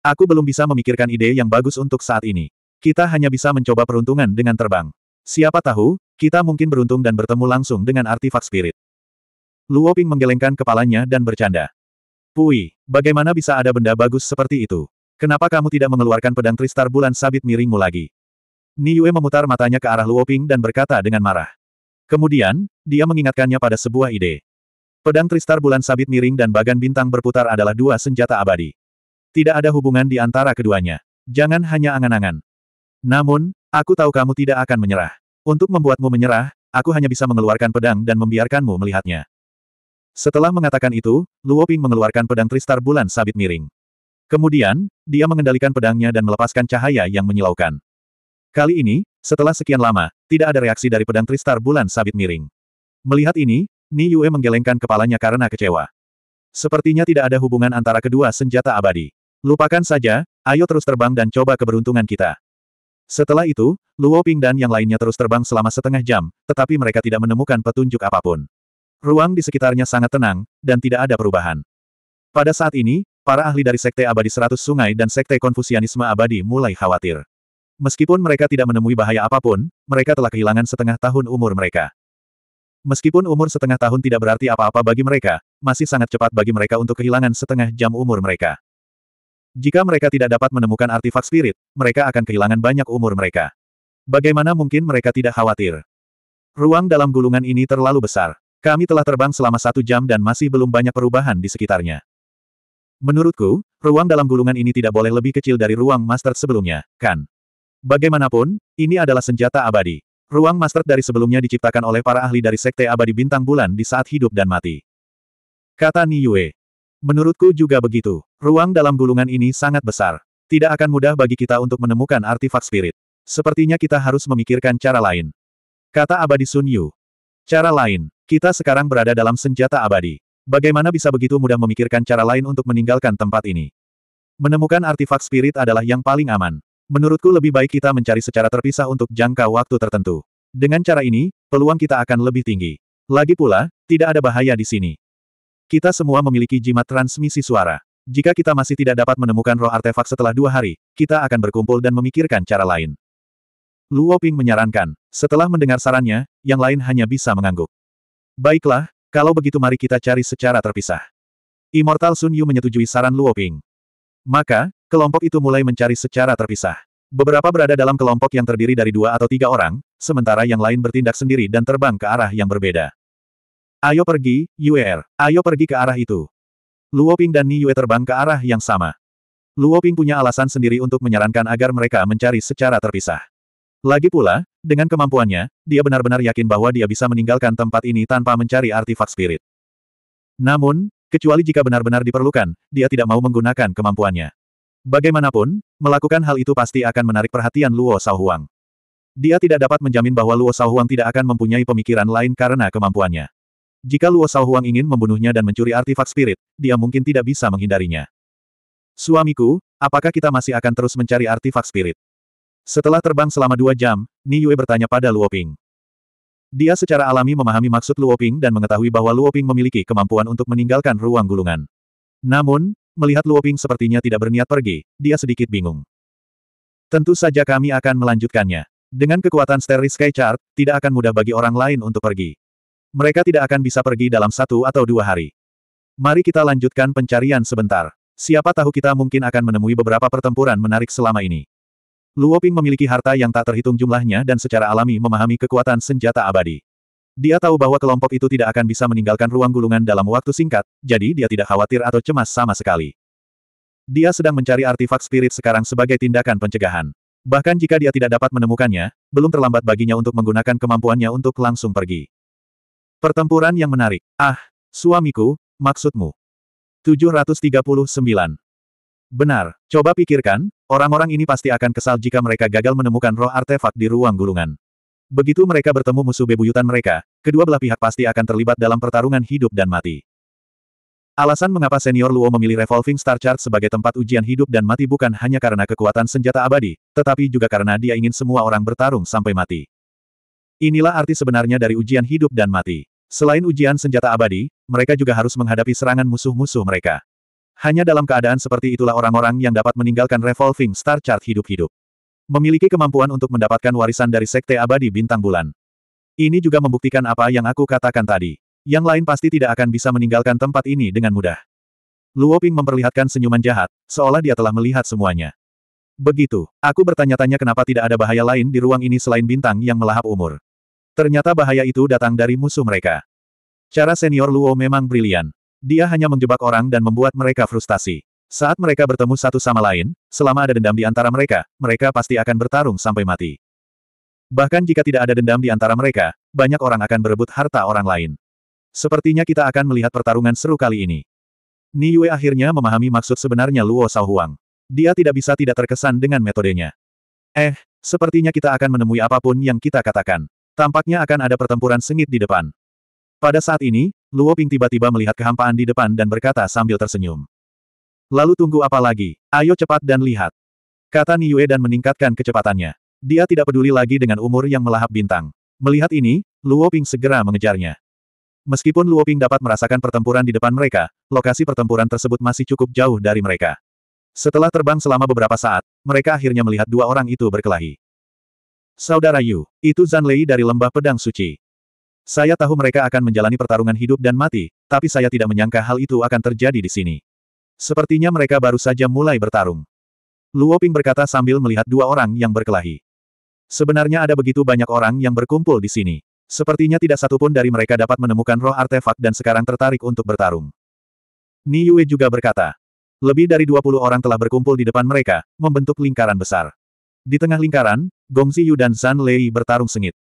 Aku belum bisa memikirkan ide yang bagus untuk saat ini. Kita hanya bisa mencoba peruntungan dengan terbang. Siapa tahu, kita mungkin beruntung dan bertemu langsung dengan artifak spirit. Luo Ping menggelengkan kepalanya dan bercanda. Pui, bagaimana bisa ada benda bagus seperti itu? Kenapa kamu tidak mengeluarkan pedang Tristar bulan sabit miringmu lagi? Niue memutar matanya ke arah Luoping dan berkata dengan marah. Kemudian, dia mengingatkannya pada sebuah ide. Pedang Tristar bulan sabit miring dan bagan bintang berputar adalah dua senjata abadi. Tidak ada hubungan di antara keduanya. Jangan hanya angan-angan. Namun, aku tahu kamu tidak akan menyerah. Untuk membuatmu menyerah, aku hanya bisa mengeluarkan pedang dan membiarkanmu melihatnya. Setelah mengatakan itu, Luo Ping mengeluarkan pedang Tristar Bulan Sabit Miring. Kemudian, dia mengendalikan pedangnya dan melepaskan cahaya yang menyilaukan. Kali ini, setelah sekian lama, tidak ada reaksi dari pedang Tristar Bulan Sabit Miring. Melihat ini, Ni Yue menggelengkan kepalanya karena kecewa. Sepertinya tidak ada hubungan antara kedua senjata abadi. Lupakan saja, ayo terus terbang dan coba keberuntungan kita. Setelah itu, Luo Ping dan yang lainnya terus terbang selama setengah jam, tetapi mereka tidak menemukan petunjuk apapun. Ruang di sekitarnya sangat tenang, dan tidak ada perubahan. Pada saat ini, para ahli dari Sekte Abadi Seratus Sungai dan Sekte Konfusianisme Abadi mulai khawatir. Meskipun mereka tidak menemui bahaya apapun, mereka telah kehilangan setengah tahun umur mereka. Meskipun umur setengah tahun tidak berarti apa-apa bagi mereka, masih sangat cepat bagi mereka untuk kehilangan setengah jam umur mereka. Jika mereka tidak dapat menemukan artifak spirit, mereka akan kehilangan banyak umur mereka. Bagaimana mungkin mereka tidak khawatir? Ruang dalam gulungan ini terlalu besar. Kami telah terbang selama satu jam dan masih belum banyak perubahan di sekitarnya. Menurutku, ruang dalam gulungan ini tidak boleh lebih kecil dari ruang master sebelumnya, kan? Bagaimanapun, ini adalah senjata abadi. Ruang master dari sebelumnya diciptakan oleh para ahli dari Sekte Abadi Bintang Bulan di saat hidup dan mati. Kata Yue. Menurutku juga begitu. Ruang dalam gulungan ini sangat besar. Tidak akan mudah bagi kita untuk menemukan artifak spirit. Sepertinya kita harus memikirkan cara lain. Kata Abadi Sun Yu. Cara lain. Kita sekarang berada dalam senjata abadi. Bagaimana bisa begitu mudah memikirkan cara lain untuk meninggalkan tempat ini? Menemukan artefak spirit adalah yang paling aman. Menurutku lebih baik kita mencari secara terpisah untuk jangka waktu tertentu. Dengan cara ini, peluang kita akan lebih tinggi. Lagi pula, tidak ada bahaya di sini. Kita semua memiliki jimat transmisi suara. Jika kita masih tidak dapat menemukan roh artefak setelah dua hari, kita akan berkumpul dan memikirkan cara lain. Luoping menyarankan, setelah mendengar sarannya, yang lain hanya bisa mengangguk. Baiklah, kalau begitu mari kita cari secara terpisah. Immortal Sun Yu menyetujui saran Luo Ping. Maka, kelompok itu mulai mencari secara terpisah. Beberapa berada dalam kelompok yang terdiri dari dua atau tiga orang, sementara yang lain bertindak sendiri dan terbang ke arah yang berbeda. Ayo pergi, Yuer. Er. Ayo pergi ke arah itu. Luo Ping dan Ni Yue terbang ke arah yang sama. Luo Ping punya alasan sendiri untuk menyarankan agar mereka mencari secara terpisah. Lagi pula, dengan kemampuannya, dia benar-benar yakin bahwa dia bisa meninggalkan tempat ini tanpa mencari artefak spirit. Namun, kecuali jika benar-benar diperlukan, dia tidak mau menggunakan kemampuannya. Bagaimanapun, melakukan hal itu pasti akan menarik perhatian Luo Shaohuang. Dia tidak dapat menjamin bahwa Luo Shaohuang tidak akan mempunyai pemikiran lain karena kemampuannya. Jika Luo Shaohuang ingin membunuhnya dan mencuri artefak spirit, dia mungkin tidak bisa menghindarinya. Suamiku, apakah kita masih akan terus mencari artefak spirit? Setelah terbang selama dua jam, Ni Yue bertanya pada Luo Ping. Dia secara alami memahami maksud Luo Ping dan mengetahui bahwa Luo Ping memiliki kemampuan untuk meninggalkan ruang gulungan. Namun, melihat Luo Ping sepertinya tidak berniat pergi, dia sedikit bingung. Tentu saja kami akan melanjutkannya. Dengan kekuatan Starry Sky Chart, tidak akan mudah bagi orang lain untuk pergi. Mereka tidak akan bisa pergi dalam satu atau dua hari. Mari kita lanjutkan pencarian sebentar. Siapa tahu kita mungkin akan menemui beberapa pertempuran menarik selama ini. Luoping memiliki harta yang tak terhitung jumlahnya dan secara alami memahami kekuatan senjata abadi. Dia tahu bahwa kelompok itu tidak akan bisa meninggalkan ruang gulungan dalam waktu singkat, jadi dia tidak khawatir atau cemas sama sekali. Dia sedang mencari artefak spirit sekarang sebagai tindakan pencegahan. Bahkan jika dia tidak dapat menemukannya, belum terlambat baginya untuk menggunakan kemampuannya untuk langsung pergi. Pertempuran yang menarik. Ah, suamiku, maksudmu. 739. Benar, coba pikirkan, orang-orang ini pasti akan kesal jika mereka gagal menemukan roh artefak di ruang gulungan. Begitu mereka bertemu musuh bebuyutan mereka, kedua belah pihak pasti akan terlibat dalam pertarungan hidup dan mati. Alasan mengapa senior Luo memilih Revolving Star Chart sebagai tempat ujian hidup dan mati bukan hanya karena kekuatan senjata abadi, tetapi juga karena dia ingin semua orang bertarung sampai mati. Inilah arti sebenarnya dari ujian hidup dan mati. Selain ujian senjata abadi, mereka juga harus menghadapi serangan musuh-musuh mereka. Hanya dalam keadaan seperti itulah orang-orang yang dapat meninggalkan Revolving Star Chart hidup-hidup. Memiliki kemampuan untuk mendapatkan warisan dari Sekte Abadi Bintang Bulan. Ini juga membuktikan apa yang aku katakan tadi. Yang lain pasti tidak akan bisa meninggalkan tempat ini dengan mudah. Luo Ping memperlihatkan senyuman jahat, seolah dia telah melihat semuanya. Begitu, aku bertanya-tanya kenapa tidak ada bahaya lain di ruang ini selain bintang yang melahap umur. Ternyata bahaya itu datang dari musuh mereka. Cara senior Luo memang brilian. Dia hanya menjebak orang dan membuat mereka frustasi. Saat mereka bertemu satu sama lain, selama ada dendam di antara mereka, mereka pasti akan bertarung sampai mati. Bahkan jika tidak ada dendam di antara mereka, banyak orang akan berebut harta orang lain. Sepertinya kita akan melihat pertarungan seru kali ini. Ni Yue akhirnya memahami maksud sebenarnya Luo Huang. Dia tidak bisa tidak terkesan dengan metodenya. Eh, sepertinya kita akan menemui apapun yang kita katakan. Tampaknya akan ada pertempuran sengit di depan. Pada saat ini, Luo Ping tiba-tiba melihat kehampaan di depan dan berkata sambil tersenyum. Lalu tunggu apa lagi? Ayo cepat dan lihat. Kata Niue dan meningkatkan kecepatannya. Dia tidak peduli lagi dengan umur yang melahap bintang. Melihat ini, Luo Ping segera mengejarnya. Meskipun Luo Ping dapat merasakan pertempuran di depan mereka, lokasi pertempuran tersebut masih cukup jauh dari mereka. Setelah terbang selama beberapa saat, mereka akhirnya melihat dua orang itu berkelahi. Saudara Yu, itu Zan Lei dari Lembah Pedang Suci. Saya tahu mereka akan menjalani pertarungan hidup dan mati, tapi saya tidak menyangka hal itu akan terjadi di sini. Sepertinya mereka baru saja mulai bertarung. Luo Ping berkata sambil melihat dua orang yang berkelahi. Sebenarnya ada begitu banyak orang yang berkumpul di sini. Sepertinya tidak satupun dari mereka dapat menemukan roh artefak dan sekarang tertarik untuk bertarung. Ni Yue juga berkata. Lebih dari 20 orang telah berkumpul di depan mereka, membentuk lingkaran besar. Di tengah lingkaran, Gong Yu dan San Lei bertarung sengit.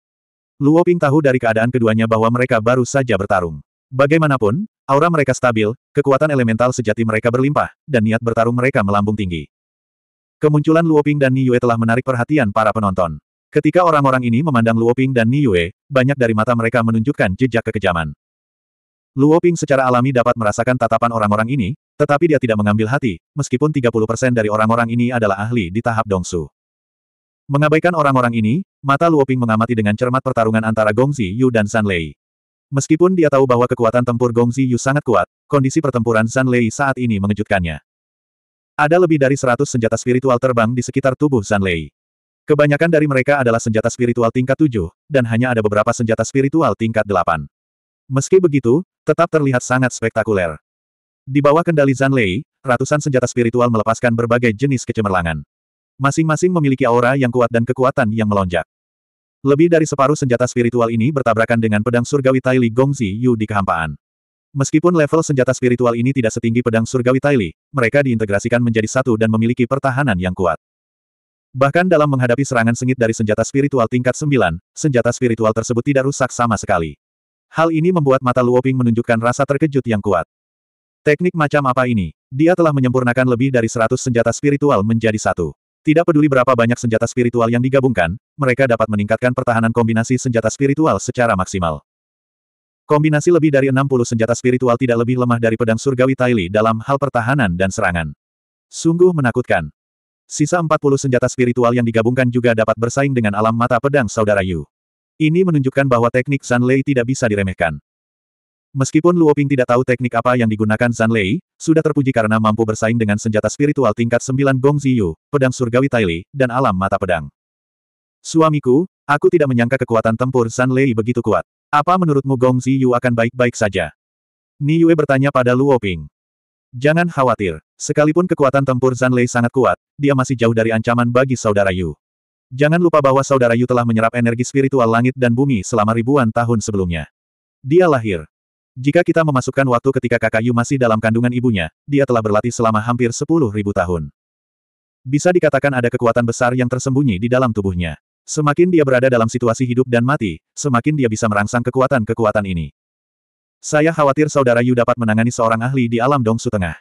Luo Ping tahu dari keadaan keduanya bahwa mereka baru saja bertarung. Bagaimanapun, aura mereka stabil, kekuatan elemental sejati mereka berlimpah, dan niat bertarung mereka melambung tinggi. Kemunculan Luo Ping dan Yue telah menarik perhatian para penonton. Ketika orang-orang ini memandang Luo Ping dan Yue, banyak dari mata mereka menunjukkan jejak kekejaman. Luo Ping secara alami dapat merasakan tatapan orang-orang ini, tetapi dia tidak mengambil hati, meskipun 30% dari orang-orang ini adalah ahli di tahap dongsu. Mengabaikan orang-orang ini, Mata Luoping mengamati dengan cermat pertarungan antara Gongzi Yu dan San Lei. Meskipun dia tahu bahwa kekuatan tempur Gongzi Yu sangat kuat, kondisi pertempuran San Lei saat ini mengejutkannya. Ada lebih dari seratus senjata spiritual terbang di sekitar tubuh San Lei. Kebanyakan dari mereka adalah senjata spiritual tingkat tujuh, dan hanya ada beberapa senjata spiritual tingkat delapan. Meski begitu, tetap terlihat sangat spektakuler. Di bawah kendali Zan Lei, ratusan senjata spiritual melepaskan berbagai jenis kecemerlangan. Masing-masing memiliki aura yang kuat dan kekuatan yang melonjak. Lebih dari separuh senjata spiritual ini bertabrakan dengan pedang surgawi Taili Gongzi Yu di kehampaan. Meskipun level senjata spiritual ini tidak setinggi pedang surgawi Taili, mereka diintegrasikan menjadi satu dan memiliki pertahanan yang kuat. Bahkan dalam menghadapi serangan sengit dari senjata spiritual tingkat 9, senjata spiritual tersebut tidak rusak sama sekali. Hal ini membuat mata Luoping menunjukkan rasa terkejut yang kuat. Teknik macam apa ini? Dia telah menyempurnakan lebih dari 100 senjata spiritual menjadi satu. Tidak peduli berapa banyak senjata spiritual yang digabungkan, mereka dapat meningkatkan pertahanan kombinasi senjata spiritual secara maksimal. Kombinasi lebih dari 60 senjata spiritual tidak lebih lemah dari pedang surgawi Taili dalam hal pertahanan dan serangan. Sungguh menakutkan. Sisa 40 senjata spiritual yang digabungkan juga dapat bersaing dengan alam mata pedang saudara Yu. Ini menunjukkan bahwa teknik San Lei tidak bisa diremehkan. Meskipun Luoping tidak tahu teknik apa yang digunakan Zan Lei, sudah terpuji karena mampu bersaing dengan senjata spiritual tingkat 9 Gong Ziyu, pedang surgawi Taili, dan alam mata pedang. Suamiku, aku tidak menyangka kekuatan tempur Zan Lei begitu kuat. Apa menurutmu Gong Ziyu akan baik-baik saja? Ni Yue bertanya pada Luoping. Jangan khawatir, sekalipun kekuatan tempur Zan Lei sangat kuat, dia masih jauh dari ancaman bagi saudara Yu. Jangan lupa bahwa saudara Yu telah menyerap energi spiritual langit dan bumi selama ribuan tahun sebelumnya. Dia lahir, jika kita memasukkan waktu ketika kakak Yu masih dalam kandungan ibunya, dia telah berlatih selama hampir sepuluh ribu tahun. Bisa dikatakan ada kekuatan besar yang tersembunyi di dalam tubuhnya. Semakin dia berada dalam situasi hidup dan mati, semakin dia bisa merangsang kekuatan-kekuatan ini. Saya khawatir saudara Yu dapat menangani seorang ahli di alam Dongsu Tengah.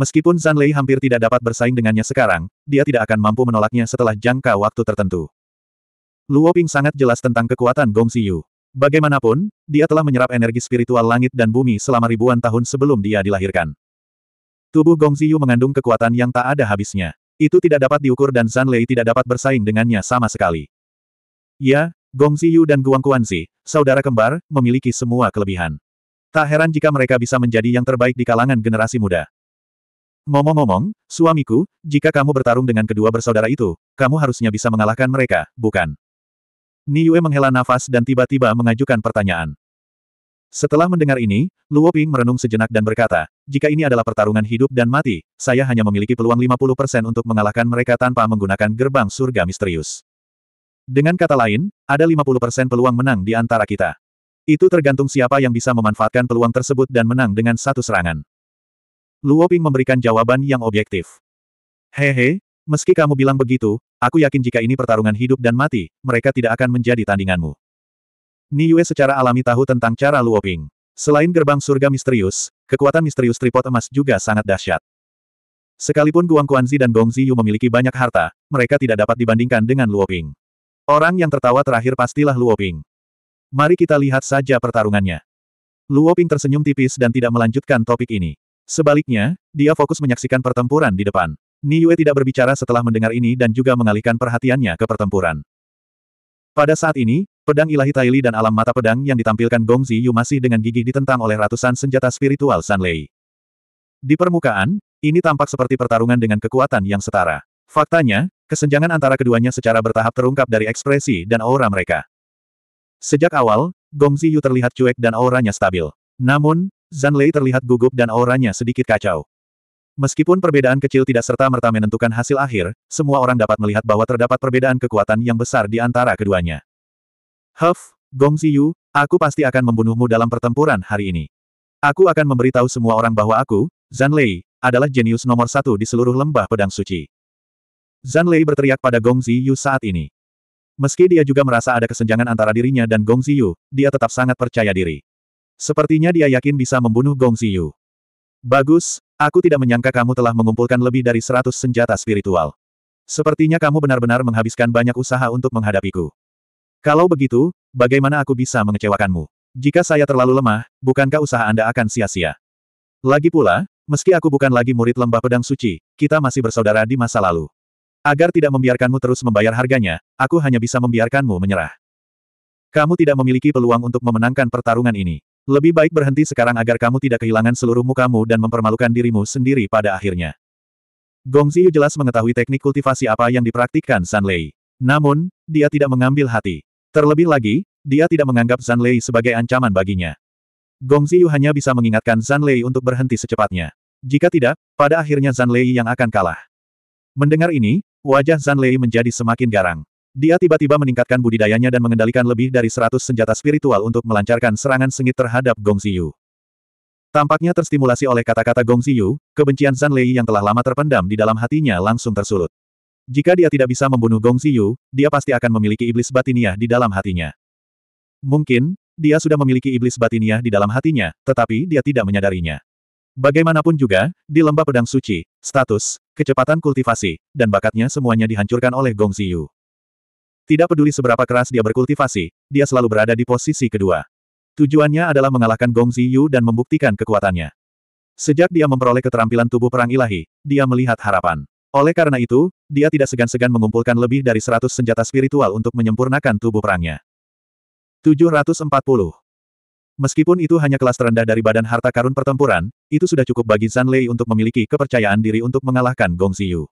Meskipun Zan Lei hampir tidak dapat bersaing dengannya sekarang, dia tidak akan mampu menolaknya setelah jangka waktu tertentu. Luo Ping sangat jelas tentang kekuatan Gong Yu. Bagaimanapun, dia telah menyerap energi spiritual langit dan bumi selama ribuan tahun sebelum dia dilahirkan. Tubuh Gong Ziyu mengandung kekuatan yang tak ada habisnya. Itu tidak dapat diukur dan Zan Lei tidak dapat bersaing dengannya sama sekali. Ya, Gong Ziyu dan Guang Guanzi, saudara kembar, memiliki semua kelebihan. Tak heran jika mereka bisa menjadi yang terbaik di kalangan generasi muda. Ngomong-ngomong, suamiku, jika kamu bertarung dengan kedua bersaudara itu, kamu harusnya bisa mengalahkan mereka, bukan? Niue menghela nafas dan tiba-tiba mengajukan pertanyaan. Setelah mendengar ini, Luo Ping merenung sejenak dan berkata, jika ini adalah pertarungan hidup dan mati, saya hanya memiliki peluang 50% untuk mengalahkan mereka tanpa menggunakan gerbang surga misterius. Dengan kata lain, ada 50% peluang menang di antara kita. Itu tergantung siapa yang bisa memanfaatkan peluang tersebut dan menang dengan satu serangan. Luo Ping memberikan jawaban yang objektif. Hehe, meski kamu bilang begitu, Aku yakin jika ini pertarungan hidup dan mati, mereka tidak akan menjadi tandinganmu. Yue secara alami tahu tentang cara Luoping. Selain gerbang surga misterius, kekuatan misterius tripod emas juga sangat dahsyat. Sekalipun Guang Kuanzi dan Gong Ziyu memiliki banyak harta, mereka tidak dapat dibandingkan dengan Luoping. Orang yang tertawa terakhir pastilah Luoping. Mari kita lihat saja pertarungannya. Luoping tersenyum tipis dan tidak melanjutkan topik ini. Sebaliknya, dia fokus menyaksikan pertempuran di depan. Ni Yue tidak berbicara setelah mendengar ini dan juga mengalihkan perhatiannya ke pertempuran. Pada saat ini, pedang ilahi Taili dan alam mata pedang yang ditampilkan Gong Ziyu masih dengan gigi ditentang oleh ratusan senjata spiritual San Lei. Di permukaan, ini tampak seperti pertarungan dengan kekuatan yang setara. Faktanya, kesenjangan antara keduanya secara bertahap terungkap dari ekspresi dan aura mereka. Sejak awal, Gong Ziyu terlihat cuek dan auranya stabil. Namun, Zan Lei terlihat gugup dan auranya sedikit kacau. Meskipun perbedaan kecil tidak serta-merta menentukan hasil akhir, semua orang dapat melihat bahwa terdapat perbedaan kekuatan yang besar di antara keduanya. Huff, Gong Ziyu, aku pasti akan membunuhmu dalam pertempuran hari ini. Aku akan memberitahu semua orang bahwa aku, Zan Lei, adalah jenius nomor satu di seluruh lembah pedang suci. Zan Lei berteriak pada Gong Ziyu saat ini. Meski dia juga merasa ada kesenjangan antara dirinya dan Gong Ziyu, dia tetap sangat percaya diri. Sepertinya dia yakin bisa membunuh Gong Ziyu. Bagus, Aku tidak menyangka kamu telah mengumpulkan lebih dari seratus senjata spiritual. Sepertinya kamu benar-benar menghabiskan banyak usaha untuk menghadapiku. Kalau begitu, bagaimana aku bisa mengecewakanmu? Jika saya terlalu lemah, bukankah usaha Anda akan sia-sia? Lagi pula, meski aku bukan lagi murid lembah pedang suci, kita masih bersaudara di masa lalu. Agar tidak membiarkanmu terus membayar harganya, aku hanya bisa membiarkanmu menyerah. Kamu tidak memiliki peluang untuk memenangkan pertarungan ini. Lebih baik berhenti sekarang agar kamu tidak kehilangan seluruh mukamu dan mempermalukan dirimu sendiri pada akhirnya. Gong Ziyu jelas mengetahui teknik kultivasi apa yang dipraktikkan San Lei. Namun, dia tidak mengambil hati. Terlebih lagi, dia tidak menganggap San Lei sebagai ancaman baginya. Gong Ziyu hanya bisa mengingatkan San Lei untuk berhenti secepatnya. Jika tidak, pada akhirnya Sun Lei yang akan kalah. Mendengar ini, wajah Sun Lei menjadi semakin garang. Dia tiba-tiba meningkatkan budidayanya dan mengendalikan lebih dari seratus senjata spiritual untuk melancarkan serangan sengit terhadap Gong Ziyu. Tampaknya terstimulasi oleh kata-kata Gong Ziyu, kebencian Zan Lei yang telah lama terpendam di dalam hatinya langsung tersulut. Jika dia tidak bisa membunuh Gong Ziyu, dia pasti akan memiliki iblis batiniah di dalam hatinya. Mungkin, dia sudah memiliki iblis batiniah di dalam hatinya, tetapi dia tidak menyadarinya. Bagaimanapun juga, di lembah pedang suci, status, kecepatan kultivasi, dan bakatnya semuanya dihancurkan oleh Gong Ziyu. Tidak peduli seberapa keras dia berkultivasi, dia selalu berada di posisi kedua. Tujuannya adalah mengalahkan Gong Ziyu dan membuktikan kekuatannya. Sejak dia memperoleh keterampilan tubuh perang ilahi, dia melihat harapan. Oleh karena itu, dia tidak segan-segan mengumpulkan lebih dari 100 senjata spiritual untuk menyempurnakan tubuh perangnya. 740. Meskipun itu hanya kelas terendah dari badan harta karun pertempuran, itu sudah cukup bagi Zan Lei untuk memiliki kepercayaan diri untuk mengalahkan Gong Ziyu.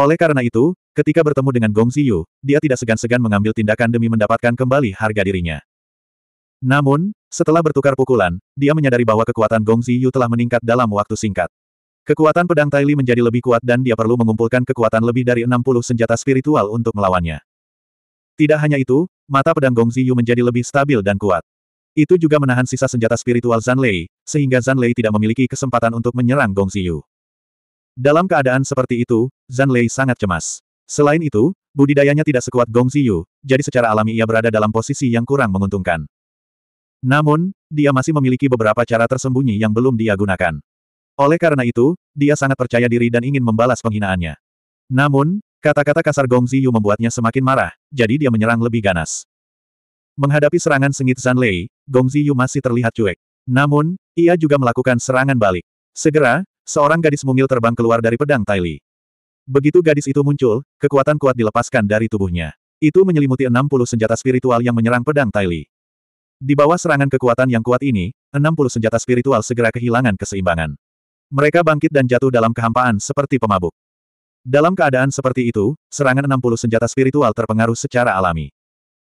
Oleh karena itu, ketika bertemu dengan Gong Ziyu, dia tidak segan-segan mengambil tindakan demi mendapatkan kembali harga dirinya. Namun, setelah bertukar pukulan, dia menyadari bahwa kekuatan Gong Ziyu telah meningkat dalam waktu singkat. Kekuatan pedang Li menjadi lebih kuat dan dia perlu mengumpulkan kekuatan lebih dari 60 senjata spiritual untuk melawannya. Tidak hanya itu, mata pedang Gong Ziyu menjadi lebih stabil dan kuat. Itu juga menahan sisa senjata spiritual Zan Lei, sehingga Zan Lei tidak memiliki kesempatan untuk menyerang Gong Ziyu. Dalam keadaan seperti itu, Zan Lei sangat cemas. Selain itu, budidayanya tidak sekuat Gong Ziyu, jadi secara alami ia berada dalam posisi yang kurang menguntungkan. Namun, dia masih memiliki beberapa cara tersembunyi yang belum dia gunakan. Oleh karena itu, dia sangat percaya diri dan ingin membalas penghinaannya. Namun, kata-kata kasar Gong Ziyu membuatnya semakin marah, jadi dia menyerang lebih ganas. Menghadapi serangan sengit Zan Lei, Gong Ziyu masih terlihat cuek. Namun, ia juga melakukan serangan balik. Segera, Seorang gadis mungil terbang keluar dari pedang Taili. Begitu gadis itu muncul, kekuatan kuat dilepaskan dari tubuhnya. Itu menyelimuti 60 senjata spiritual yang menyerang pedang Taili. Di bawah serangan kekuatan yang kuat ini, 60 senjata spiritual segera kehilangan keseimbangan. Mereka bangkit dan jatuh dalam kehampaan seperti pemabuk. Dalam keadaan seperti itu, serangan 60 senjata spiritual terpengaruh secara alami.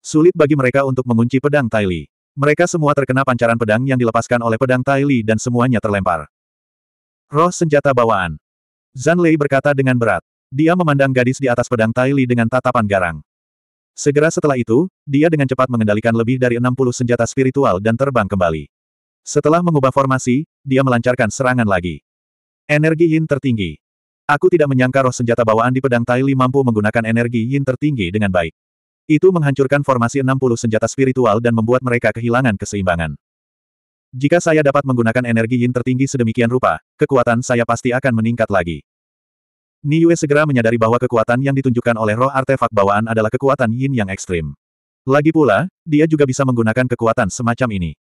Sulit bagi mereka untuk mengunci pedang Taili. Mereka semua terkena pancaran pedang yang dilepaskan oleh pedang Taili dan semuanya terlempar. Roh senjata bawaan. Zan Lei berkata dengan berat. Dia memandang gadis di atas pedang Tai Li dengan tatapan garang. Segera setelah itu, dia dengan cepat mengendalikan lebih dari 60 senjata spiritual dan terbang kembali. Setelah mengubah formasi, dia melancarkan serangan lagi. Energi Yin tertinggi. Aku tidak menyangka roh senjata bawaan di pedang Tai Li mampu menggunakan energi Yin tertinggi dengan baik. Itu menghancurkan formasi 60 senjata spiritual dan membuat mereka kehilangan keseimbangan. Jika saya dapat menggunakan energi yin tertinggi sedemikian rupa, kekuatan saya pasti akan meningkat lagi. Niue segera menyadari bahwa kekuatan yang ditunjukkan oleh roh artefak bawaan adalah kekuatan yin yang ekstrim. Lagi pula, dia juga bisa menggunakan kekuatan semacam ini.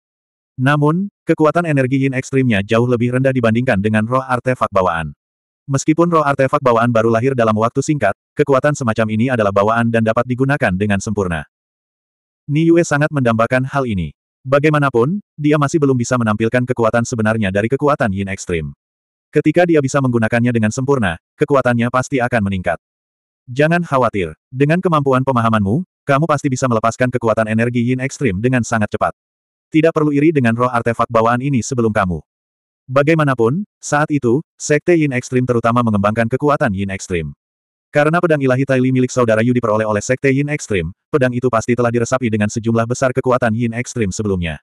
Namun, kekuatan energi yin ekstrimnya jauh lebih rendah dibandingkan dengan roh artefak bawaan. Meskipun roh artefak bawaan baru lahir dalam waktu singkat, kekuatan semacam ini adalah bawaan dan dapat digunakan dengan sempurna. Niue sangat mendambakan hal ini. Bagaimanapun, dia masih belum bisa menampilkan kekuatan sebenarnya dari kekuatan Yin Ekstrim. Ketika dia bisa menggunakannya dengan sempurna, kekuatannya pasti akan meningkat. Jangan khawatir. Dengan kemampuan pemahamanmu, kamu pasti bisa melepaskan kekuatan energi Yin Ekstrim dengan sangat cepat. Tidak perlu iri dengan roh artefak bawaan ini sebelum kamu. Bagaimanapun, saat itu, Sekte Yin Ekstrim terutama mengembangkan kekuatan Yin Ekstrim. Karena pedang ilahi Taili milik saudara Yu diperoleh oleh Sekte Yin Ekstrim, pedang itu pasti telah diresapi dengan sejumlah besar kekuatan Yin Ekstrim sebelumnya.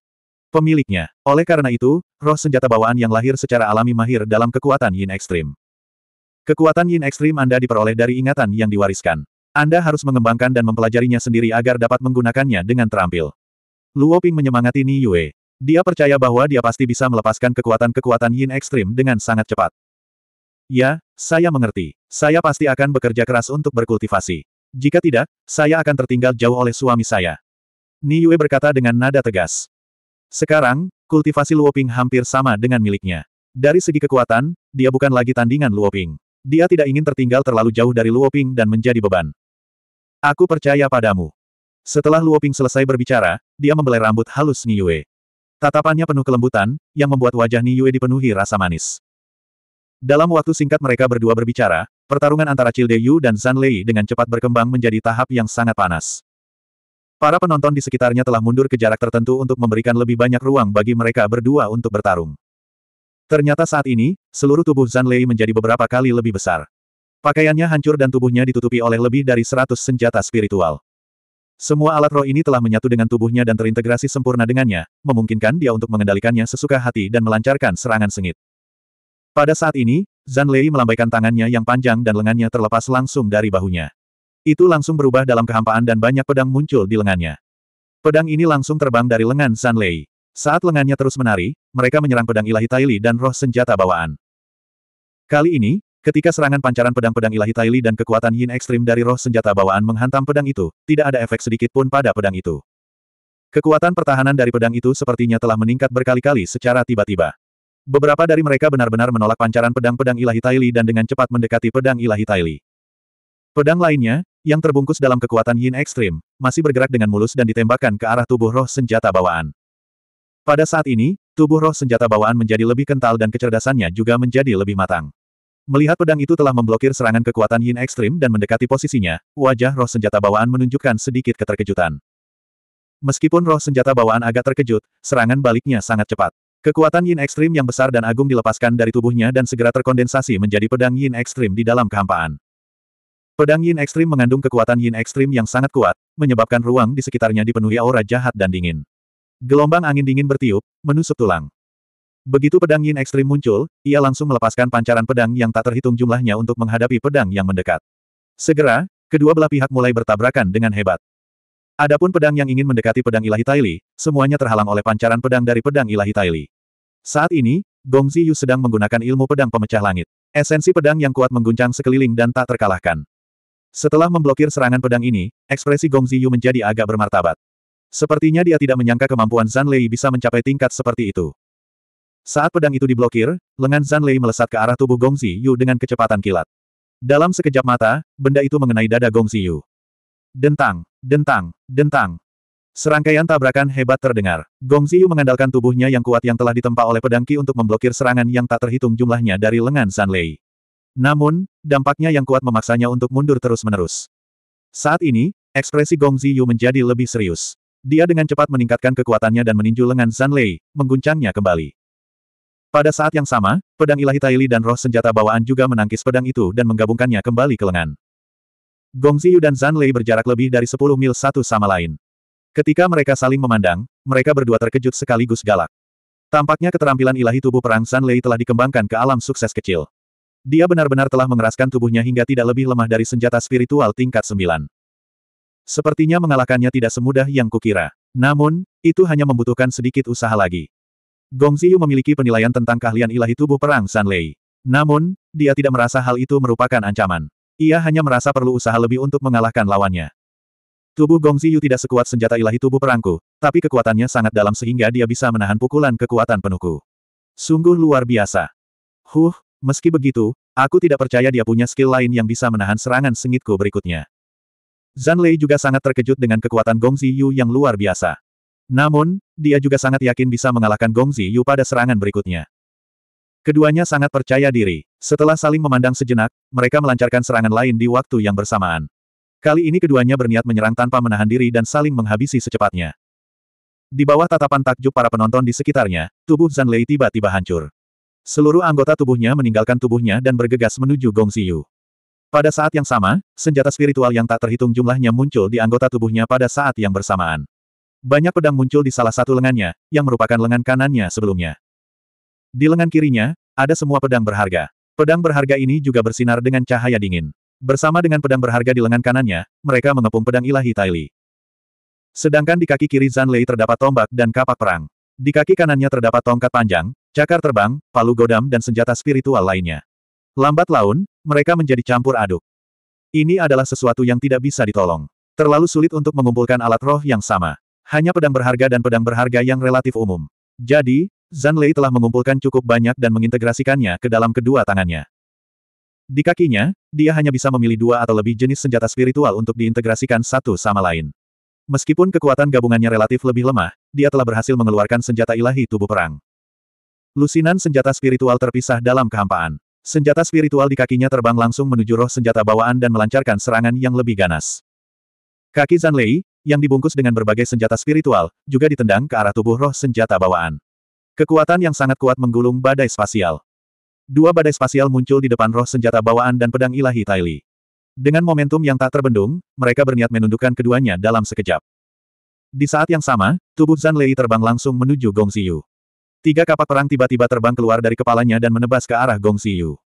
Pemiliknya. Oleh karena itu, roh senjata bawaan yang lahir secara alami mahir dalam kekuatan Yin Ekstrim. Kekuatan Yin Ekstrim Anda diperoleh dari ingatan yang diwariskan. Anda harus mengembangkan dan mempelajarinya sendiri agar dapat menggunakannya dengan terampil. Luo Ping menyemangati Ni Yue. Dia percaya bahwa dia pasti bisa melepaskan kekuatan-kekuatan Yin Ekstrim dengan sangat cepat. Ya, saya mengerti. Saya pasti akan bekerja keras untuk berkultivasi. Jika tidak, saya akan tertinggal jauh oleh suami saya. Ni Yue berkata dengan nada tegas. Sekarang, kultivasi Luoping hampir sama dengan miliknya. Dari segi kekuatan, dia bukan lagi tandingan Luoping. Dia tidak ingin tertinggal terlalu jauh dari Luoping dan menjadi beban. Aku percaya padamu. Setelah Luoping selesai berbicara, dia membelai rambut halus Ni Yue. Tatapannya penuh kelembutan, yang membuat wajah Ni Yue dipenuhi rasa manis. Dalam waktu singkat mereka berdua berbicara, pertarungan antara Childe Yu dan Zan Lei dengan cepat berkembang menjadi tahap yang sangat panas. Para penonton di sekitarnya telah mundur ke jarak tertentu untuk memberikan lebih banyak ruang bagi mereka berdua untuk bertarung. Ternyata saat ini, seluruh tubuh Zan Lei menjadi beberapa kali lebih besar. Pakaiannya hancur dan tubuhnya ditutupi oleh lebih dari seratus senjata spiritual. Semua alat roh ini telah menyatu dengan tubuhnya dan terintegrasi sempurna dengannya, memungkinkan dia untuk mengendalikannya sesuka hati dan melancarkan serangan sengit. Pada saat ini, Zan Lei melambaikan tangannya yang panjang dan lengannya terlepas langsung dari bahunya. Itu langsung berubah dalam kehampaan dan banyak pedang muncul di lengannya. Pedang ini langsung terbang dari lengan Zan Lei. Saat lengannya terus menari, mereka menyerang pedang ilahi Taili dan roh senjata bawaan. Kali ini, ketika serangan pancaran pedang-pedang ilahi Taili dan kekuatan yin ekstrim dari roh senjata bawaan menghantam pedang itu, tidak ada efek sedikit pun pada pedang itu. Kekuatan pertahanan dari pedang itu sepertinya telah meningkat berkali-kali secara tiba-tiba. Beberapa dari mereka benar-benar menolak pancaran pedang-pedang ilahi Taili dan dengan cepat mendekati pedang ilahi Taili. Pedang lainnya, yang terbungkus dalam kekuatan yin ekstrim, masih bergerak dengan mulus dan ditembakkan ke arah tubuh roh senjata bawaan. Pada saat ini, tubuh roh senjata bawaan menjadi lebih kental dan kecerdasannya juga menjadi lebih matang. Melihat pedang itu telah memblokir serangan kekuatan yin ekstrim dan mendekati posisinya, wajah roh senjata bawaan menunjukkan sedikit keterkejutan. Meskipun roh senjata bawaan agak terkejut, serangan baliknya sangat cepat. Kekuatan yin ekstrim yang besar dan agung dilepaskan dari tubuhnya dan segera terkondensasi menjadi pedang yin ekstrim di dalam kehampaan. Pedang yin ekstrim mengandung kekuatan yin ekstrim yang sangat kuat, menyebabkan ruang di sekitarnya dipenuhi aura jahat dan dingin. Gelombang angin dingin bertiup, menusuk tulang. Begitu pedang yin ekstrim muncul, ia langsung melepaskan pancaran pedang yang tak terhitung jumlahnya untuk menghadapi pedang yang mendekat. Segera, kedua belah pihak mulai bertabrakan dengan hebat. Adapun pedang yang ingin mendekati pedang ilahi Taili, semuanya terhalang oleh pancaran pedang dari pedang ilahi Taili. Saat ini, Gong Ziyu sedang menggunakan ilmu pedang pemecah langit. Esensi pedang yang kuat mengguncang sekeliling dan tak terkalahkan. Setelah memblokir serangan pedang ini, ekspresi Gong Ziyu menjadi agak bermartabat. Sepertinya dia tidak menyangka kemampuan Zan Lei bisa mencapai tingkat seperti itu. Saat pedang itu diblokir, lengan Zan Lei melesat ke arah tubuh Gong Ziyu dengan kecepatan kilat. Dalam sekejap mata, benda itu mengenai dada Gong Ziyu. Dentang, dentang, dentang. Serangkaian tabrakan hebat terdengar. Gong Ziyu mengandalkan tubuhnya yang kuat yang telah ditempa oleh pedang Qi untuk memblokir serangan yang tak terhitung jumlahnya dari lengan San Lei. Namun, dampaknya yang kuat memaksanya untuk mundur terus-menerus. Saat ini, ekspresi Gong Ziyu menjadi lebih serius. Dia dengan cepat meningkatkan kekuatannya dan meninju lengan San Lei, mengguncangnya kembali. Pada saat yang sama, pedang ilahi Taili dan roh senjata bawaan juga menangkis pedang itu dan menggabungkannya kembali ke lengan. Gong Ziyu dan Zan Lei berjarak lebih dari 10 mil satu sama lain. Ketika mereka saling memandang, mereka berdua terkejut sekaligus galak. Tampaknya keterampilan ilahi tubuh perang San Lei telah dikembangkan ke alam sukses kecil. Dia benar-benar telah mengeraskan tubuhnya hingga tidak lebih lemah dari senjata spiritual tingkat sembilan. Sepertinya mengalahkannya tidak semudah yang kukira. Namun, itu hanya membutuhkan sedikit usaha lagi. Gong Ziyu memiliki penilaian tentang keahlian ilahi tubuh perang San Lei. Namun, dia tidak merasa hal itu merupakan ancaman. Ia hanya merasa perlu usaha lebih untuk mengalahkan lawannya. Tubuh Gong Ziyu tidak sekuat senjata ilahi tubuh perangku, tapi kekuatannya sangat dalam sehingga dia bisa menahan pukulan kekuatan penuku. Sungguh luar biasa. Huh, meski begitu, aku tidak percaya dia punya skill lain yang bisa menahan serangan sengitku berikutnya. Zan Lei juga sangat terkejut dengan kekuatan Gong Ziyu yang luar biasa. Namun, dia juga sangat yakin bisa mengalahkan Gong Ziyu pada serangan berikutnya. Keduanya sangat percaya diri. Setelah saling memandang sejenak, mereka melancarkan serangan lain di waktu yang bersamaan. Kali ini keduanya berniat menyerang tanpa menahan diri dan saling menghabisi secepatnya. Di bawah tatapan takjub para penonton di sekitarnya, tubuh Zhan Lei tiba-tiba hancur. Seluruh anggota tubuhnya meninggalkan tubuhnya dan bergegas menuju Gong Xiu. Pada saat yang sama, senjata spiritual yang tak terhitung jumlahnya muncul di anggota tubuhnya pada saat yang bersamaan. Banyak pedang muncul di salah satu lengannya, yang merupakan lengan kanannya sebelumnya. Di lengan kirinya, ada semua pedang berharga. Pedang berharga ini juga bersinar dengan cahaya dingin. Bersama dengan pedang berharga di lengan kanannya, mereka mengepung pedang ilahi Taili. Sedangkan di kaki kiri Zan Lei terdapat tombak dan kapak perang. Di kaki kanannya terdapat tongkat panjang, cakar terbang, palu godam dan senjata spiritual lainnya. Lambat laun, mereka menjadi campur aduk. Ini adalah sesuatu yang tidak bisa ditolong. Terlalu sulit untuk mengumpulkan alat roh yang sama. Hanya pedang berharga dan pedang berharga yang relatif umum. Jadi, Zan Lei telah mengumpulkan cukup banyak dan mengintegrasikannya ke dalam kedua tangannya. Di kakinya, dia hanya bisa memilih dua atau lebih jenis senjata spiritual untuk diintegrasikan satu sama lain. Meskipun kekuatan gabungannya relatif lebih lemah, dia telah berhasil mengeluarkan senjata ilahi tubuh perang. Lusinan senjata spiritual terpisah dalam kehampaan. Senjata spiritual di kakinya terbang langsung menuju roh senjata bawaan dan melancarkan serangan yang lebih ganas. Kaki Zanlei, yang dibungkus dengan berbagai senjata spiritual, juga ditendang ke arah tubuh roh senjata bawaan. Kekuatan yang sangat kuat menggulung badai spasial. Dua badai spasial muncul di depan roh senjata bawaan dan pedang ilahi Taili. Dengan momentum yang tak terbendung, mereka berniat menundukkan keduanya dalam sekejap. Di saat yang sama, tubuh Zan Lei terbang langsung menuju Gong Xiu. Tiga kapak perang tiba-tiba terbang keluar dari kepalanya dan menebas ke arah Gong Xiu.